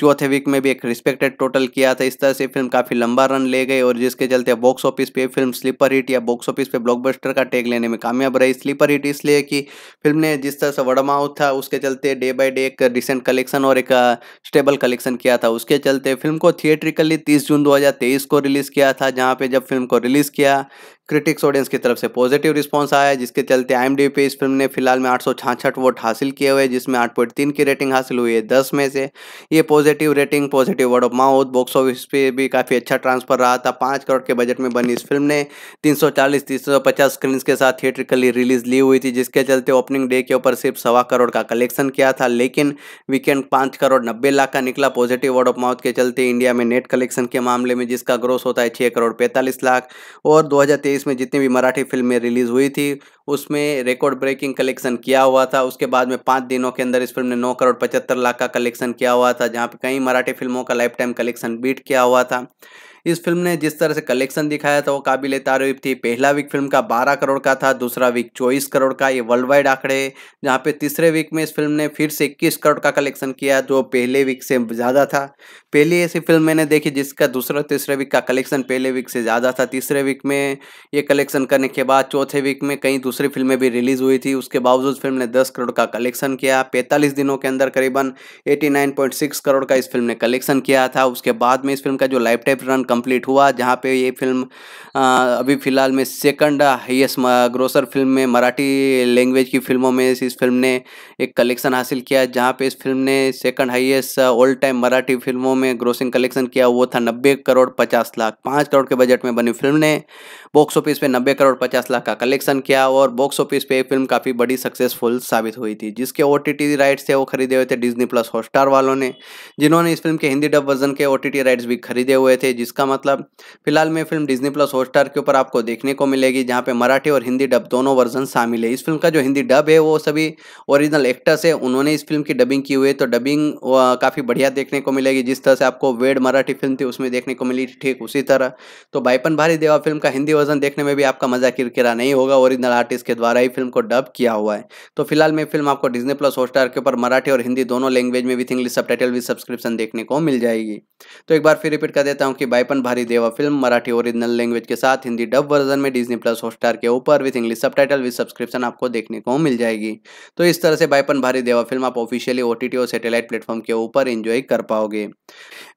चौथे वीक में भी एक रिस्पेक्टेड टोटल किया था इस तरह से फिल्म काफ़ी लंबा रन ले गई और जिसके चलते बॉक्स ऑफिस पे फिल्म स्लीपर हिट या बॉक्स ऑफिस पे ब्लॉकबस्टर का टैग लेने में कामयाब रही स्लीपर हिट इसलिए कि फिल्म ने जिस तरह से वर्ड माउथ था उसके चलते डे बाय डे एक रिसेंट कलेक्शन और एक स्टेबल कलेक्शन किया था उसके चलते फिल्म को थिएट्रिकली 30 जून 2023 को रिलीज़ किया था जहां पे जब फिल्म को रिलीज़ किया क्रिटिक्स ऑडियंस की तरफ से पॉजिटिव रिस्पांस आया जिसके चलते आई पे इस फिल्म ने फिलहाल में आठ वोट हासिल किए हुए जिसमें 8.3 की रेटिंग हासिल हुई है दस में से ये positive rating positive word of mouth box office पे भी काफ़ी अच्छा ट्रांसफर रहा था पाँच करोड़ के बजट में बनी इस फिल्म ने तीन सौ स्क्रीन के साथ थिएटरिकली रिलीज ली हुई थी जिसके चलते ओपनिंग डे के ऊपर सिर्फ सवा करोड़ का कलेक्शन किया था लेकिन वीकेंड पाँच करोड़ नब्बे लाख का निकला पॉजिटिव वर्ड ऑफ माउथ के चलते इंडिया में नेट कलेक्शन के मामले में जिसका ग्रोस होता है छः करोड़ पैंतालीस लाख और दो 2019 में जितनी भी मराठी फिल्में रिलीज़ हुई थी उसमें रिकॉर्ड ब्रेकिंग कलेक्शन किया हुआ था उसके बाद में पाँच दिनों के अंदर इस फिल्म ने नौ करोड़ पचहत्तर लाख का कलेक्शन किया हुआ था जहाँ पर कई मराठी फिल्मों का लाइफ टाइम कलेक्शन बीट किया हुआ था इस फिल्म ने जिस तरह से कलेक्शन दिखाया था वो काबिल तारीफ थी पहला वीक फिल्म का बारह करोड़ का था दूसरा वीक चौबीस करोड़ का ये वर्ल्ड वाइड आंकड़े जहाँ पे तीसरे वीक में इस फिल्म ने फिर से इक्कीस करोड़ का कलेक्शन किया जो पहले वीक से ज़्यादा था पहली ऐसी फिल्म मैंने देखी जिसका दूसरा तीसरे वीक का कलेक्शन पहले वीक से ज़्यादा था तीसरे वीक में ये कलेक्शन करने के बाद चौथे वीक में कई दूसरी फिल्में भी रिलीज़ हुई थी उसके बावजूद फिल्म ने दस करोड़ का कलेक्शन किया पैंतालीस दिनों के अंदर करीबन एटी करोड़ का इस फिल्म ने कलेक्शन किया था उसके बाद में इस फिल्म का जो लाइफ टाइप रन कंप्लीट हुआ जहाँ पे ये फिल्म अभी फ़िलहाल में सेकंड हाईएस्ट ग्रोसर फिल्म में मराठी लैंग्वेज की फिल्मों में इस फिल्म ने एक कलेक्शन हासिल किया जहाँ पे इस फिल्म ने second highest all time Marathi फिल्मों में ग्रोसिंग कलेक्शन किया वो था नब्बे करोड़ पचास लाख पाँच करोड़ के बजट में बनी फिल्म ने बॉक्स ऑफिस पे नब्बे करोड़ पचास लाख का कलेक्शन किया और बॉक्स ऑफिस पे फिल्म काफ़ी बड़ी सक्सेसफुल साबित हुई थी जिसके ओ राइट्स थे वो खरीदे हुए थे डिज्नी प्लस हॉटस्टार वालों ने जिन्होंने इस फिल्म के हिंदी डब वर्जन के ओ राइट्स भी खरीदे हुए थे जिसका इसका मतलब फिलहाल में फिल्म डिजनी प्लस हॉटस्टार के ऊपर आपको देखने को मिलेगी जहाँ पे मराठी और हिंदी डब दोनों वर्जन शामिल है इस फिल्म का जो हिंदी डब है वो सभी ओरिजिनल एक्टर्स है उन्होंने इस फिल्म की डबिंग की हुई है तो डबिंग काफ़ी बढ़िया देखने को मिलेगी जिस तरह से आपको वेड मराठी फिल्म थी उसमें देखने को मिली ठीक उसी तरह तो बाइपन भारी देवा फिल्म का हिंदी वर्जन देखने में भी आपका मजा किरकिरा नहीं होगा ओरिजिनल आर्टिस्ट के द्वारा ही फिल्म को डब किया हुआ है तो फिलहाल में फिल्म आपको डिजनी प्लस हॉटस्टार के ऊपर मराठी और हिंदी दोनों लैंग्वेज में with English subtitle subscription देखने को मिल जाएगी तो एक बार फिर रिपीट कर देता हूँ कि बाइपन कैपन भारी Deva film Marathi original language के साथ हिंदी डब वर्जन में डिजनी प्लस हॉटस्टार के ऊपर with English subtitle with subscription आपको देखने को मिल जाएगी तो इस तरह से बाईपन भारी देवा फिल्म आप ऑफिशियली ओ और सेटेलाइट प्लेटफॉर्म के ऊपर इंजॉय कर पाओगे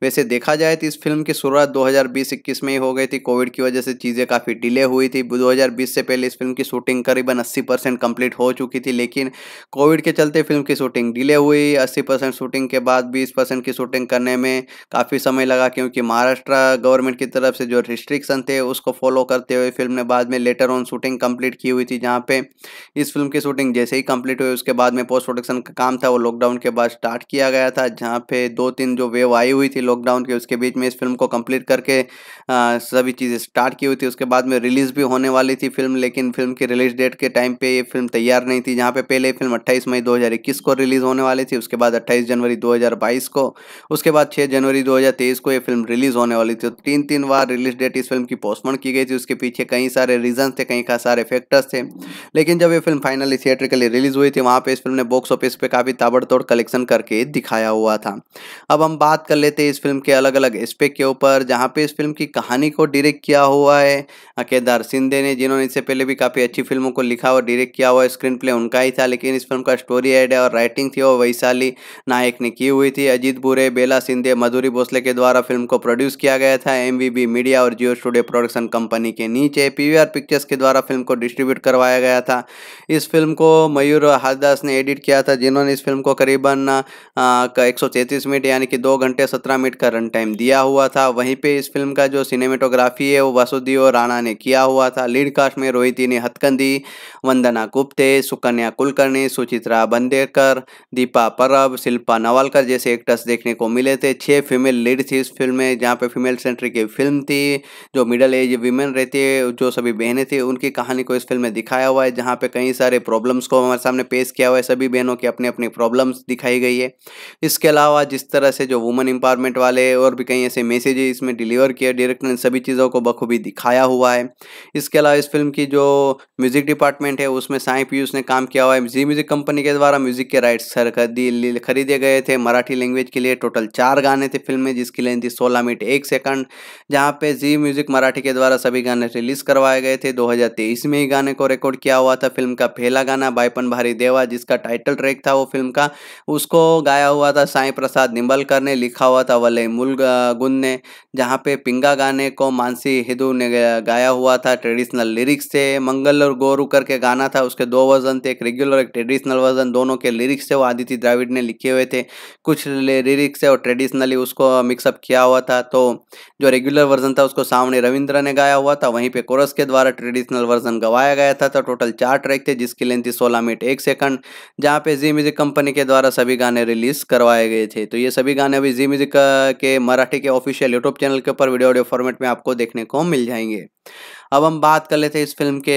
वैसे देखा जाए तो इस फिल्म की शुरुआत दो हज़ार में ही हो गई थी कोविड की वजह से चीज़ें काफ़ी डिले हुई थी दो से पहले इस फिल्म की शूटिंग करीबन अस्सी परसेंट हो चुकी थी लेकिन कोविड के चलते फिल्म की शूटिंग डिले हुई अस्सी शूटिंग के बाद बीस की शूटिंग करने में काफ़ी समय लगा क्योंकि महाराष्ट्र गवर्नमेंट की तरफ से जो रिस्ट्रिक्शन थे उसको फॉलो करते हुए फिल्म ने बाद में लेटर ऑन शूटिंग कंप्लीट की हुई थी जहाँ पे इस फिल्म की शूटिंग जैसे ही कंप्लीट हुई उसके बाद में पोस्ट प्रोडक्शन का काम था वो लॉकडाउन के बाद स्टार्ट किया गया था जहाँ पे दो तीन जो वेव आई हुई थी लॉकडाउन के उसके बीच में इस फिल्म को कंप्लीट करके सभी चीज़ें स्टार्ट की हुई थी उसके बाद में रिलीज़ भी होने वाली थी फिल्म लेकिन फिल्म की रिलीज डेट के टाइम पे ये फिल्म तैयार नहीं थी जहाँ पे पहले फिल्म 28 मई 2021 को रिलीज़ होने वाली थी उसके बाद 28 जनवरी 2022 को उसके बाद 6 जनवरी 2023 को ये फिल्म रिलीज़ होने वाली थी तीन तीन बार रिलीज डेट इस फिल्म की पोस्टपोन की गई थी उसके पीछे कई सारे रीजन थे कई खास सारे फैक्टर्स थे लेकिन जब ये फिल्म फाइनली लिए रिलीज हुई थी वहाँ पर इस फिल्म ने बॉक्स ऑफिस पर काफ़ी ताबड़तोड़ कलेक्शन करके दिखाया हुआ था अब हम बात कर लेते हैं इस फिल्म के अलग अलग एस्पेक्ट के ऊपर जहाँ पे इस फिल्म की कहानी को डिरेक्ट किया हुआ है केदार सिंधे ने जिन्होंने इससे पहले भी काफ़ी अच्छी फिल्मों को लिखा और डिरेक्ट किया हुआ स्क्रीन प्ले उनका ही था लेकिन इस फिल्म का स्टोरी एड और राइटिंग थी वो वैशाली नायक ने की हुई थी अजीत बुरे बेला सिंधे मधुरी भोसले के द्वारा फिल्म को प्रोड्यूस किया गया तथा एमवीबी मीडिया और जियो स्टूडियो प्रोडक्शन कंपनी के नीचे पीवीआर पिक्चर्स के द्वारा फिल्म को डिस्ट्रीब्यूट करवाया गया था इस फिल्म को मयूर हासदास ने एडिट किया था जिन्होंने इस फिल्म को करीबन एक मिनट यानी कि दो घंटे सत्रह मिनट का रन टाइम दिया हुआ था वहीं पर इस फिल्म का जो सिनेमेटोग्राफी है वो वासुदेव राणा ने किया हुआ था लीड कास्ट में रोहिती ने हथकंदी वंदना गुप्ते सुकन्या कुलकर्णी सुचित्रा बंदेकर दीपा परब शिल्पा नवालकर जैसे एक्टर्स देखने को मिले थे छः फीमेल लीड थी इस फिल्म में जहाँ पे फीमेल सेंट्री की फिल्म थी जो मिडल एज वीमेन रहती है जो सभी बहनें थी उनकी कहानी को इस फिल्म में दिखाया हुआ है जहाँ पे कई सारे प्रॉब्लम्स को हमारे सामने पेश किया हुआ है सभी बहनों की अपनी अपनी प्रॉब्लम्स दिखाई गई है इसके अलावा जिस तरह से जो वुमेन एम्पावरमेंट वाले और भी कई ऐसे मैसेज इसमें डिलीवर किया डायरेक्टर ने सभी चीज़ों को बखूबी दिखाया हुआ है इसके अलावा इस फिल्म की जो म्यूज़िक डिपार्टमेंट डेवलपमेंट है उसमें साई पीयूष ने काम किया हुआ है जी म्यूजिक कंपनी के द्वारा म्यूजिक के राइट्स खरीदे गए थे मराठी लैंग्वेज के लिए टोटल चार गाने थे फिल्म में जिसकी लेंथ थी सोलह मिनट एक सेकंड जहाँ पे जी म्यूजिक मराठी के द्वारा सभी गाने रिलीज करवाए गए थे दो में ही गाने को रिकॉर्ड किया हुआ था फिल्म का पहला गाना बाईपन भारी देवा जिसका टाइटल ट्रैक था वो फिल्म का उसको गाया हुआ था साई प्रसाद निम्बलकर ने लिखा हुआ था वले मुल गुन ने जहाँ पे पिंगा गाने को मानसी हिदू ने गाया हुआ था ट्रेडिशनल लिरिक्स थे मंगल और गोरू करके गाना था उसके दो वर्जन थे एक रेगुलर एक ट्रेडिशनल वर्जन दोनों के लिरिक्स थे वो आदित्य द्राविड ने लिखे हुए थे कुछ लिरिक्स है और ट्रेडिशनली उसको मिक्सअप किया हुआ था तो जो रेगुलर वर्जन था उसको सामने रविंद्र ने गाया हुआ था वहीं पर कोरस के द्वारा ट्रेडिशनल वर्जन गवाया गया था तो टोटल चार ट्रैक थे जिसकी लेंथ थी सोलह मिनट एक सेकंड जहाँ पे जी म्यूजिक कंपनी के द्वारा सभी गाने रिलीज करवाए गए थे तो ये सभी गाने अभी जी म्यूजिक के मराठी के ऑफिशियल यूट्यूब चैनल के ऊपर वीडियो ऑडियो फॉर्मेट में आपको देखने को मिल जाएंगे अब हम बात कर लेते हैं इस फिल्म के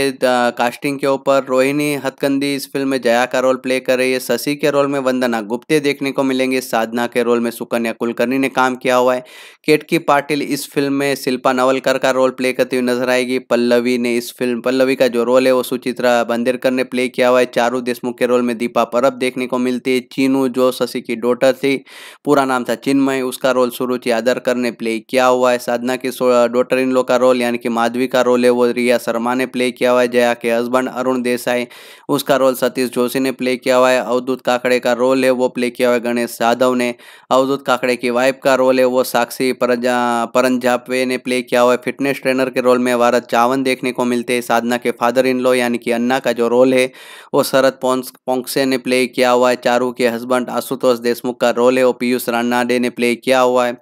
कास्टिंग के ऊपर रोहिणी हथकंदी इस फिल्म में जया का रोल प्ले कर रही है शशि के रोल में वंदना गुप्ते देखने को मिलेंगे साधना के रोल में सुकन्या कुलकर्णी ने काम किया हुआ है केटकी पाटिल इस फिल्म में शिल्पा नवलकर का रोल प्ले करती हुई नजर आएगी पल्लवी ने इस फिल्म पल्लवी का जो रोल है वो सुचित्रा बंदेरकर ने प्ले किया हुआ है चारू देशमुख के रोल में दीपा परब देखने को मिलती है चीनू जो शशि की डोटर थी पूरा नाम था चिन्मय उसका रोल सुरुचि आदरकर ने प्ले किया हुआ है साधना की डोटर इन लोग का रोल यानी कि माधवी का रोल रोल है वो रिया शर्मा ने प्ले किया हुआ है जया के हस्बैंड अरुण देसाई उसका रोल सतीश जोशी ने प्ले किया हुआ है अवधूत काकड़े का रोल है वो प्ले किया हुआ है गणेश यादव ने अवधूत काकड़े की वाइफ का रोल है वो साक्षी परन परंजापे ने प्ले किया हुआ है फिटनेस ट्रेनर के रोल में भारत चावन देखने को मिलते हैं साधना के फादर इन लॉ यानी कि अन्ना का जो रोल है वो शरद पोंक्से ने प्ले किया हुआ है चारू के हस्बैंड आशुतोष देशमुख का रोल है वो पीयूष रानाडे ने प्ले किया हुआ है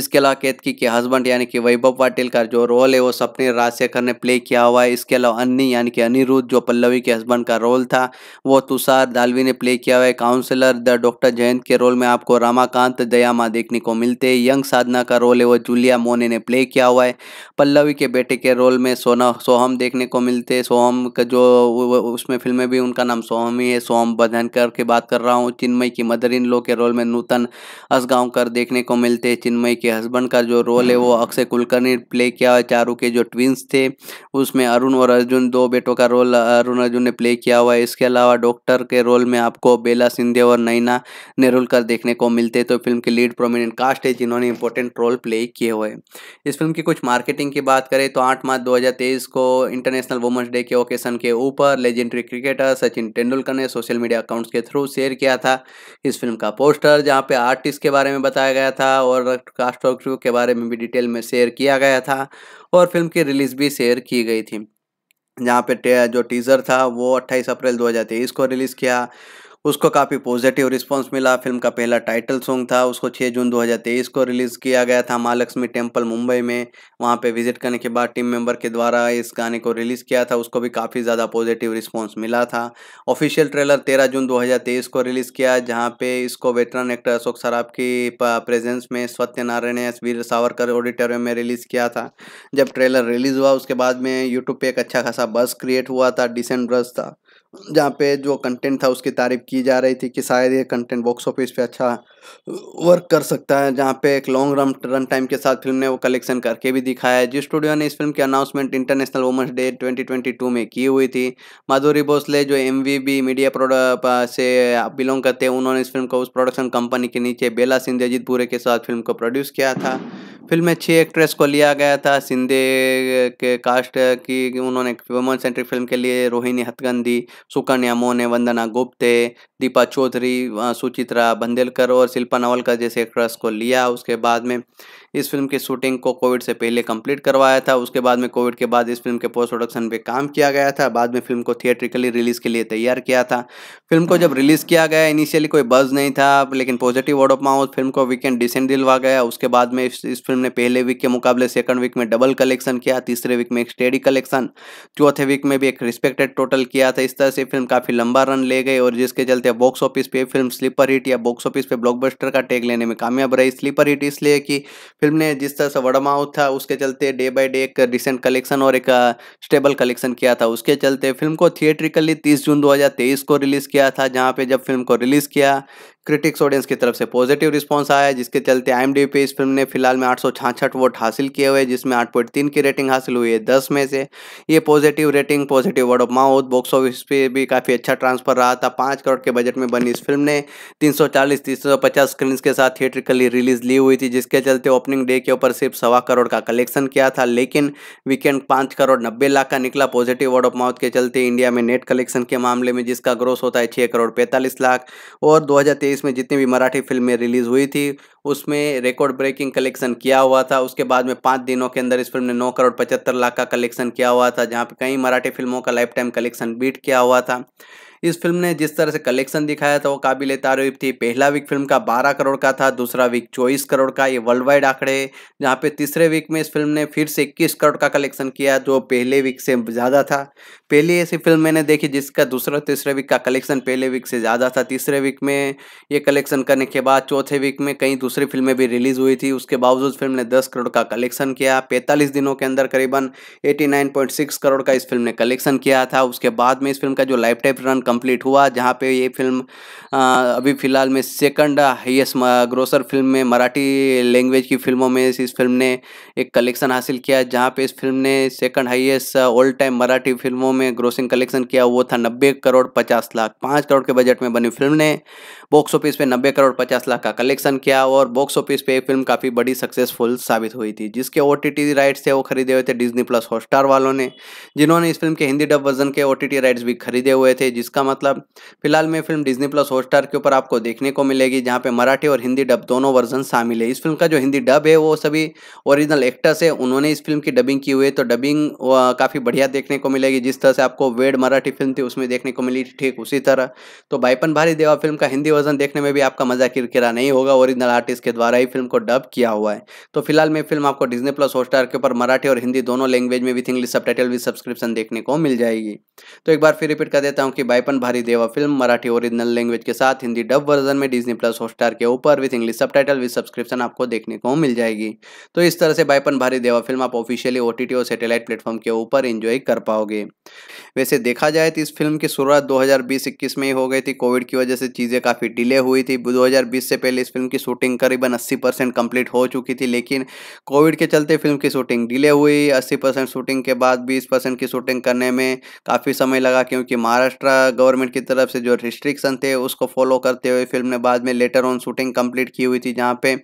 इसके अलावा केतकी के हस्बैंड यानी कि वैभव पाटिल का जो रोल है वो सपने राजशेखर ने प्ले किया हुआ है इसके अलावा अन्नी यानी कि अनिरुद्ध जो पल्लवी के हस्बैंड का रोल था वो तुषार दालवी ने प्ले किया हुआ है काउंसलर द डॉक्टर जयंत के रोल में आपको रामाकांत दयामा देखने को मिलते हैं यंग साधना का रोल है वो जूलिया मोने ने प्ले किया हुआ है पल्लवी के बेटे के रोल में सोना सोहम देखने को मिलते हैं सोहम का जो उसमें फिल्म में भी उनका नाम सोहम ही है सोहम बधनकर की बात कर रहा हूँ चिन्मय की मदर इन लो के रोल में नूतन असगांवकर देखने को मिलते हैं चिन्मय के हस्बैंड का जो रोल है वो अक्षय कुलकर्णी प्ले किया हुआ चारू के जो ट्विंस थे उसमें अरुण और अर्जुन दो बेटों का रोल अरुण अर्जुन ने प्ले किया हुआ है इसके अलावा डॉक्टर के रोल में आपको बेला सिंधे और नैना नेरुलकर देखने को मिलते तो फिल्म के लीड प्रोमिनेंट कास्ट है जिन्होंने इंपॉर्टेंट रोल प्ले किए हुए इस फिल्म की कुछ मार्केटिंग की बात करें तो आठ मार्च दो को इंटरनेशनल वुमेंस डे के ओकेशन के ऊपर लेजेंडरी क्रिकेटर सचिन तेंदुलकर ने सोशल मीडिया अकाउंट्स के थ्रू शेयर किया था इस फिल्म का पोस्टर जहाँ पे आर्टिस्ट के बारे में बताया गया था और कास्ट के बारे में भी डिटेल में शेयर किया गया था और फिल्म की रिलीज भी शेयर की गई थी जहाँ पे जो टीज़र था वो 28 अप्रैल 2023 को रिलीज़ किया उसको काफ़ी पॉजिटिव रिस्पांस मिला फिल्म का पहला टाइटल सॉन्ग था उसको 6 जून 2023 को रिलीज़ किया गया था महालक्ष्मी टेम्पल मुंबई में वहाँ पे विजिट करने के बाद टीम मेंबर के द्वारा इस गाने को रिलीज़ किया था उसको भी काफ़ी ज़्यादा पॉजिटिव रिस्पॉन्स मिला था ऑफिशियल ट्रेलर 13 जून 2023 को रिलीज़ किया जहाँ पे इसको वेटरन एक्टर अशोक सराफ की प्रेजेंस में सत्यनारायण वीर सावरकर ऑडिटोरियम में रिलीज़ किया था जब ट्रेलर रिलीज़ हुआ उसके बाद में यूट्यूब पर एक अच्छा खासा बस क्रिएट हुआ था डिसेंट ब्रस था जहाँ पे जो कंटेंट था उसकी तारीफ की जा रही थी कि शायद ये कंटेंट बॉक्स ऑफिस पे अच्छा वर्क कर सकता है जहाँ पे एक लॉन्ग रन रन टाइम के साथ फिल्म ने वो कलेक्शन करके भी दिखाया है जिस स्टूडियो ने इस फिल्म की अनाउंसमेंट इंटरनेशनल वुमेंस डे 2022 में की हुई थी माधुरी भोसले जो एम मीडिया प्रोडक्ट से बिलोंग करते हैं उन्होंने इस फिल्म को उस प्रोडक्शन कंपनी के नीचे बेला सिंह जजीतपुरे के साथ फिल्म को प्रोड्यूस किया था फिल्म में छह एक्ट्रेस को लिया गया था सिंधे के कास्ट की उन्होंने वुमन सेंट्रिक फिल्म के लिए रोहिणी हथगंधी सुकन्या मोने वंदना गुप्ते दीपा चौधरी सुचित्रा बंदेलकर और शिल्पा नवलकर जैसे एक्ट्रेस को लिया उसके बाद में इस फिल्म की शूटिंग को कोविड से पहले कंप्लीट करवाया था उसके बाद में कोविड के बाद इस फिल्म के पोस्ट प्रोडक्शन पे काम किया गया था बाद में फिल्म को थिएट्रिकली रिलीज़ के लिए तैयार किया था फिल्म को जब रिलीज़ किया गया इनिशियली कोई बज नहीं था लेकिन positive word of mouth film को वीकेंड डिसेंट दिलवा गया उसके बाद में इस, इस फिल्म ने पहले वीक के मुकाबले सेकंड वीक में डबल कलेक्शन किया तीसरे वीक में एक स्टेडी कलेक्शन चौथे वीक में भी एक रिस्पेक्टेड टोटल किया था इस तरह से फिल्म काफ़ी लंबा रन ले गई और जिसके चलते बॉक्स ऑफिस पे फिल्म स्लीपर हिट या बॉक्स ऑफिस पे ब्लॉकबस्टर का टैग लेने में कामयाब रही स्लीपर हिट इसलिए कि फिल्म ने जिस तरह से वर्ड माउथ था उसके चलते डे बाई डे एक रिसेंट कलेक्शन और एक स्टेबल कलेक्शन किया था उसके चलते फिल्म को थिएट्रिकली तीस जून 2023 को रिलीज़ किया था जहाँ पे जब फिल्म को रिलीज़ किया क्रिटिक्स ऑडियंस की तरफ से पॉजिटिव रिस्पांस आया जिसके चलते आई पे इस फिल्म ने फिलहाल में आठ वोट हासिल किए हुए जिसमें 8.3 की रेटिंग हासिल हुई है 10 में से ये positive rating positive word of mouth box office पे भी काफ़ी अच्छा ट्रांसफर रहा था पाँच करोड़ के बजट में बनी इस फिल्म ने 340 पचास स्क्रीन के साथ थिएट्रिकली रिलीज ली हुई थी जिसके चलते ओपनिंग डे के ऊपर सिर्फ सवा करोड़ का कलेक्शन किया था लेकिन वीकेंड पाँच करोड़ नब्बे लाख का निकला पॉजिटिव वर्ड ऑफ माउथ के चलते इंडिया में नेट कलेक्शन के मामले में जिसका ग्रोस होता है छः करोड़ पैंतालीस लाख और दो 2021 में जितनी भी मराठी फिल्में रिलीज़ हुई थी उसमें रिकॉर्ड ब्रेकिंग कलेक्शन किया हुआ था उसके बाद में पाँच दिनों के अंदर इस फिल्म ने नौ करोड़ पचहत्तर लाख का कलेक्शन किया हुआ था जहाँ पर कई मराठी फिल्मों का लाइफ टाइम कलेक्शन बीट किया हुआ था इस फिल्म ने जिस तरह से कलेक्शन दिखाया था वो काबिल तारीफ थी पहला वीक फिल्म का बारह करोड़ का था दूसरा वीक चौबीस करोड़ का ये वर्ल्ड वाइड आंकड़े जहाँ पे तीसरे वीक में इस फिल्म ने फिर से इक्कीस करोड़ का कलेक्शन किया जो पहले वीक से ज़्यादा था पहली ऐसी फिल्म मैंने देखी जिसका दूसरा तीसरे वीक का कलेक्शन पहले वीक से ज़्यादा था तीसरे वीक में ये कलेक्शन करने के बाद चौथे वीक में कई दूसरी फिल्में भी रिलीज़ हुई थी उसके बावजूद फिल्म ने दस करोड़ का कलेक्शन किया पैंतालीस दिनों के अंदर करीबन एटी करोड़ का इस फिल्म ने कलेक्शन किया था उसके बाद में इस फिल्म का जो लाइफ टाइप रन कंप्लीट हुआ जहाँ पे ये फिल्म अभी फ़िलहाल में सेकंड हाइएस्ट ग्रोसर फिल्म में मराठी लैंग्वेज की फिल्मों में इस फिल्म ने एक कलेक्शन हासिल किया जहाँ पे इस फिल्म ने second highest all time Marathi फिल्मों में ग्रोसिंग कलेक्शन किया वो था नब्बे करोड़ पचास लाख पाँच करोड़ के बजट में बनी फिल्म ने बॉक्स ऑफिस पे नब्बे करोड़ पचास लाख का कलेक्शन किया और बॉक्स ऑफिस पे फिल्म काफ़ी बड़ी सक्सेसफुल साबित हुई थी जिसके ओ राइट्स थे वो खरीदे हुए थे डिजनी प्लस हॉटस्टार वालों ने जिन्होंने इस फिल्म के हिंदी डब वर्जन के ओ राइट्स भी खरीदे हुए थे जिसका मतलब फिलहाल में फिल्म डिजनी प्लस हॉटस्टार के ऊपर आपको देखने को मिलेगी जहाँ पे मराठी और हिंदी डब दोनों वर्जन शामिल है इस फिल्म का जो हिंदी डब है वो सभी ओरिजिनल एक्टर्स है उन्होंने इस फिल्म की डबिंग की हुई है तो डबिंग काफ़ी बढ़िया देखने को मिलेगी जिस तरह से आपको वेड मराठी फिल्म थी उसमें देखने को मिली ठीक उसी तरह तो बाईपन भारी देवा फिल्म का हिंदी वर्जन देखने में भी आपका मजा किरकिरा नहीं होगा ओरिजिनल आर्टिस्ट के द्वारा ही फिल्म को डब किया हुआ है तो फिलहाल मैं फिल्म आपको डिजनी प्लस हॉटस्टार के ऊपर मराठी और हिंदी दोनों लैंग्वेज में with English sub with subscription देखने को मिल जाएगी तो एक बार फिर रिपीट कर देता हूँ कि बाईपन भारी Deva film Marathi original language के साथ हिंदी डब वर्जन में डिजनी प्लस हॉटस्टार के ऊपर with English sub with subscription आपको देखने को मिल जाएगी तो इस तरह से पन भारी देवा फिल्म आप ऑफिशियली ओ और सैटेलाइट प्लेटफॉर्म के ऊपर एंजॉय कर पाओगे वैसे देखा जाए तो इस फिल्म की शुरुआत 2020-21 में ही हो गई थी कोविड की वजह से चीज़ें काफ़ी डिले हुई थी 2020 से पहले इस फिल्म की शूटिंग करीबन अस्सी परसेंट हो चुकी थी लेकिन कोविड के चलते फिल्म की शूटिंग डिले हुई अस्सी शूटिंग के बाद बीस की शूटिंग करने में काफ़ी समय लगा क्योंकि महाराष्ट्र गवर्नमेंट की तरफ से जो रिस्ट्रिक्शन थे उसको फॉलो करते हुए फिल्म ने बाद में लेटर ऑन शूटिंग कंप्लीट की हुई थी जहाँ पे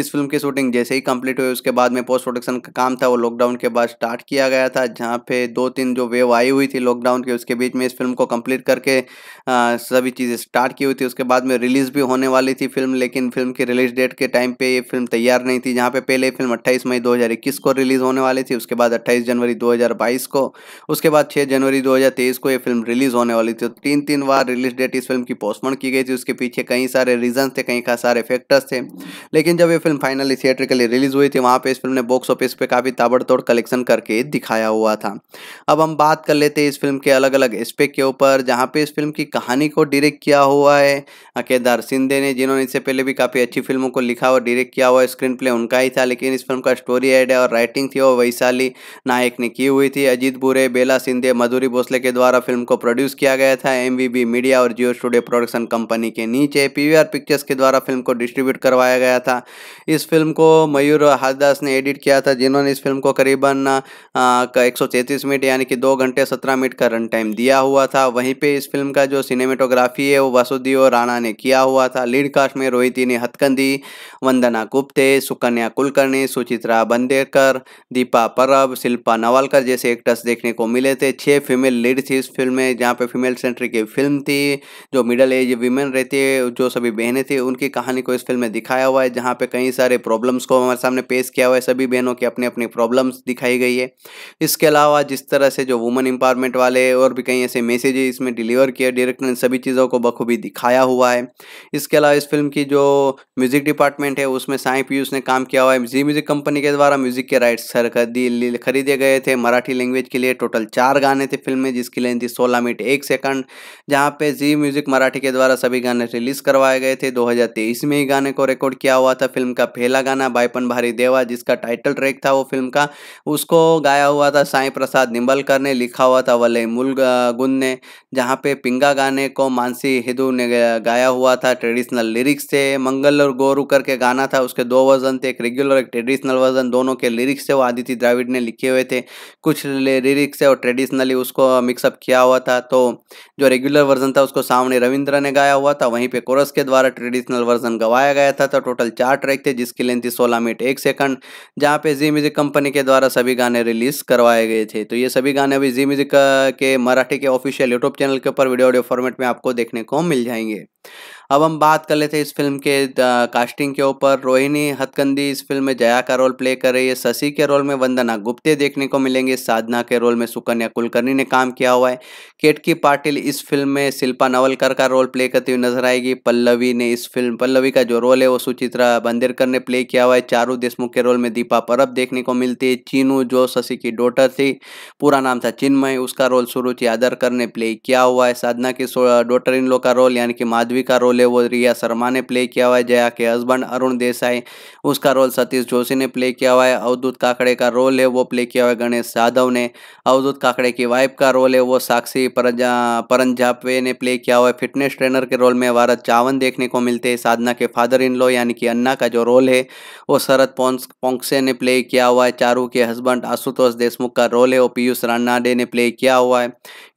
इस फिल्म की शूटिंग जैसे ही कंप्लीट हुई उसके बाद में पोस्ट प्रोडक्शन का काम था वो लॉकडाउन के बाद स्टार्ट किया गया था जहाँ पे दो तीन जो वेव आई हुई थी लॉकडाउन के उसके बीच में इस फिल्म को कंप्लीट करके आ, सभी चीज़ें स्टार्ट की हुई थी उसके बाद में रिलीज़ भी होने वाली थी फिल्म लेकिन फिल्म की रिलीज डेट के टाइम पर ये फिल्म तैयार नहीं थी जहाँ पर पहले फिल्म अट्ठाईस मई दो को रिलीज़ होने वाली थी उसके बाद अट्ठाईस जनवरी दो को उसके बाद छः जनवरी दो को ये फिल्म रिलीज़ होने वाली थी तो तीन तीन बार रिलीज डेट इस फिल्म की पोस्टपोन की गई थी उसके पीछे कई सारे रीज़न थे कई सारे फैक्टर्स थे लेकिन जब ये फिल्म फाइनली थिएटर के लिए रिलीज़ हुई थी वहाँ पर इस फिल्म फिल्म ने बॉक्स ऑफिस पे काफ़ी ताबड़तोड़ कलेक्शन करके दिखाया हुआ था अब हम बात कर लेते हैं इस फिल्म के अलग अलग एस्पेक्ट के ऊपर जहाँ पे इस फिल्म की कहानी को डायरेक्ट किया हुआ है केदार सिंधे ने जिन्होंने इससे पहले भी काफ़ी अच्छी फिल्मों को लिखा और डायरेक्ट किया हुआ स्क्रीन प्ले उनका ही था लेकिन इस फिल्म का स्टोरी आइडिया और राइटिंग थी और वैशाली नायक ने की हुई थी अजीत बुरे बेला सिंधे मधुरी भोसले के द्वारा फिल्म को प्रोड्यूस किया गया था एम मीडिया और जियो स्टूडियो प्रोडक्शन कंपनी के नीचे पी पिक्चर्स के द्वारा फिल्म को डिस्ट्रीब्यूट करवाया गया था इस फिल्म को मयूर हादास ने एडिट किया था जिन्होंने इस फिल्म को करीबन एक सौ मिनट यानी कि दो घंटे सत्रह मिनट का रन टाइम दिया हुआ था वहीं पे इस फिल्म का जो सिनेमेटोग्राफी है वो वासुदेव और राणा ने किया हुआ था लीड कास्ट में रोहिती ने हथकंदी वंदना गुप्ते सुकन्या कुलकर्णी सुचित्रा बंदेकर दीपा परब शिल्पा नवालकर जैसे एक्टर्स देखने को मिले थे छः फीमेल लीड थी इस फिल्म में जहाँ पे फीमेल सेंट्री की फिल्म थी जो मिडल एज वीमेन रहती है जो सभी बहनें थी उनकी कहानी को इस फिल्म में दिखाया हुआ है जहाँ पे कई सारे प्रॉब्लम्स को हमारे सामने पेश किया हुआ है सभी बहनों के अपने अपने प्रॉब्लम्स दिखाई गई है इसके अलावा जिस तरह से जो वुमेन एम्पावरमेंट वाले और भी कई ऐसे मैसेज इसमें डिलीवर किए डायरेक्टर ने सभी चीज़ों को बखूबी दिखाया हुआ है इसके अलावा इस फिल्म की जो म्यूज़िक डिपार्टमेंट है उसमें साई पी ने काम किया हुआ है जी म्यूज़िक कंपनी के द्वारा म्यूज़िक के राइट्स खरीदे गए थे मराठी लैंग्वेज के लिए टोटल चार गाने थे फिल्म में जिसकी लेंथ थी सोलह मिनट एक सेकंड जहाँ पे जी म्यूज़िक मराठी के द्वारा सभी गाने रिलीज करवाए गए थे 2023 में ही गाने को रिकॉर्ड किया हुआ था फिल्म का पहला गाना बाईपन भारी देवा जिसका टाइटल ट्रैक था वो फिल्म का उसको गाया हुआ था साई प्रसाद निम्बलकर ने लिखा हुआ था वले मुल गुन ने जहाँ पे पिंगा गाने को मानसी हिदू ने गाया हुआ था ट्रेडिशनल लिरिक्स थे मंगल और गोरू करके गाना था उसके दो वर्जन थे एक रेगुलर एक ट्रेडिशनल वर्जन दोनों के लिरिक्स थे वो आदित्य द्राविड ने लिखे हुए थे कुछ लिरिक्स थे और ट्रेडिशनली उसको मिक्सअप किया हुआ था तो जो रेगुलर वर्जन था उसको सामने रविंद्र ने गाया हुआ था वहीं पे कोरस के द्वारा ट्रेडिशनल वर्जन गवाया गया था तो टोटल चार ट्रैक थे जिसकी लेंथ थी सोलह मिनट एक सेकंड जहाँ पे जी म्यूज़िक कंपनी के द्वारा सभी गाने रिलीज़ करवाए गए थे तो ये सभी गाने अभी जी म्यूज़िक के मराठी के ऑफिशियल यूट्यूब चैनल के ऊपर वीडियो ऑडियो फॉर्मेट में आपको देखने को मिल जाएंगे अब हम बात कर लेते हैं इस फिल्म के कास्टिंग के ऊपर रोहिणी हथकंदी इस फिल्म में जया का रोल प्ले कर रही है शशि के रोल में वंदना गुप्ते देखने को मिलेंगे साधना के रोल में सुकन्या कुलकर्णी ने काम किया हुआ है केटकी पाटिल इस फिल्म में शिल्पा नवलकर का रोल प्ले करती हुई नजर आएगी पल्लवी ने इस फिल्म पल्लवी का जो रोल है वो सुचित्रा बंदेरकर ने प्ले किया हुआ है चारू देशमुख के रोल में दीपा परब देखने को मिलती है चीनू जो शशि की डोटर थी पूरा नाम था चिन्मय उसका रोल सुरुचि आदरकर ने प्ले किया हुआ है साधना की डॉटर इन लोग का रोल यानी कि माधवी का रोल है वो रिया शर्मा ने प्ले किया हुआ है जया के हस्बैंड अरुण देसाई उसका रोल सतीश जोशी ने प्ले किया हुआ है अवधूत काकड़े का रोल है वो प्ले किया हुआ है गणेश यादव ने अवधूत काकड़े की वाइफ का रोल है वो साक्षी परन परंजापे ने प्ले किया हुआ है फिटनेस ट्रेनर के रोल में भारत चावन देखने को मिलते हैं साधना के फादर इन लॉ यानी कि अन्ना का जो रोल है वो शरद पोंक्से ने प्ले किया हुआ है चारू के हस्बैंड आशुतोष देशमुख का रोल है वो पीयूष रानाडे ने प्ले किया हुआ है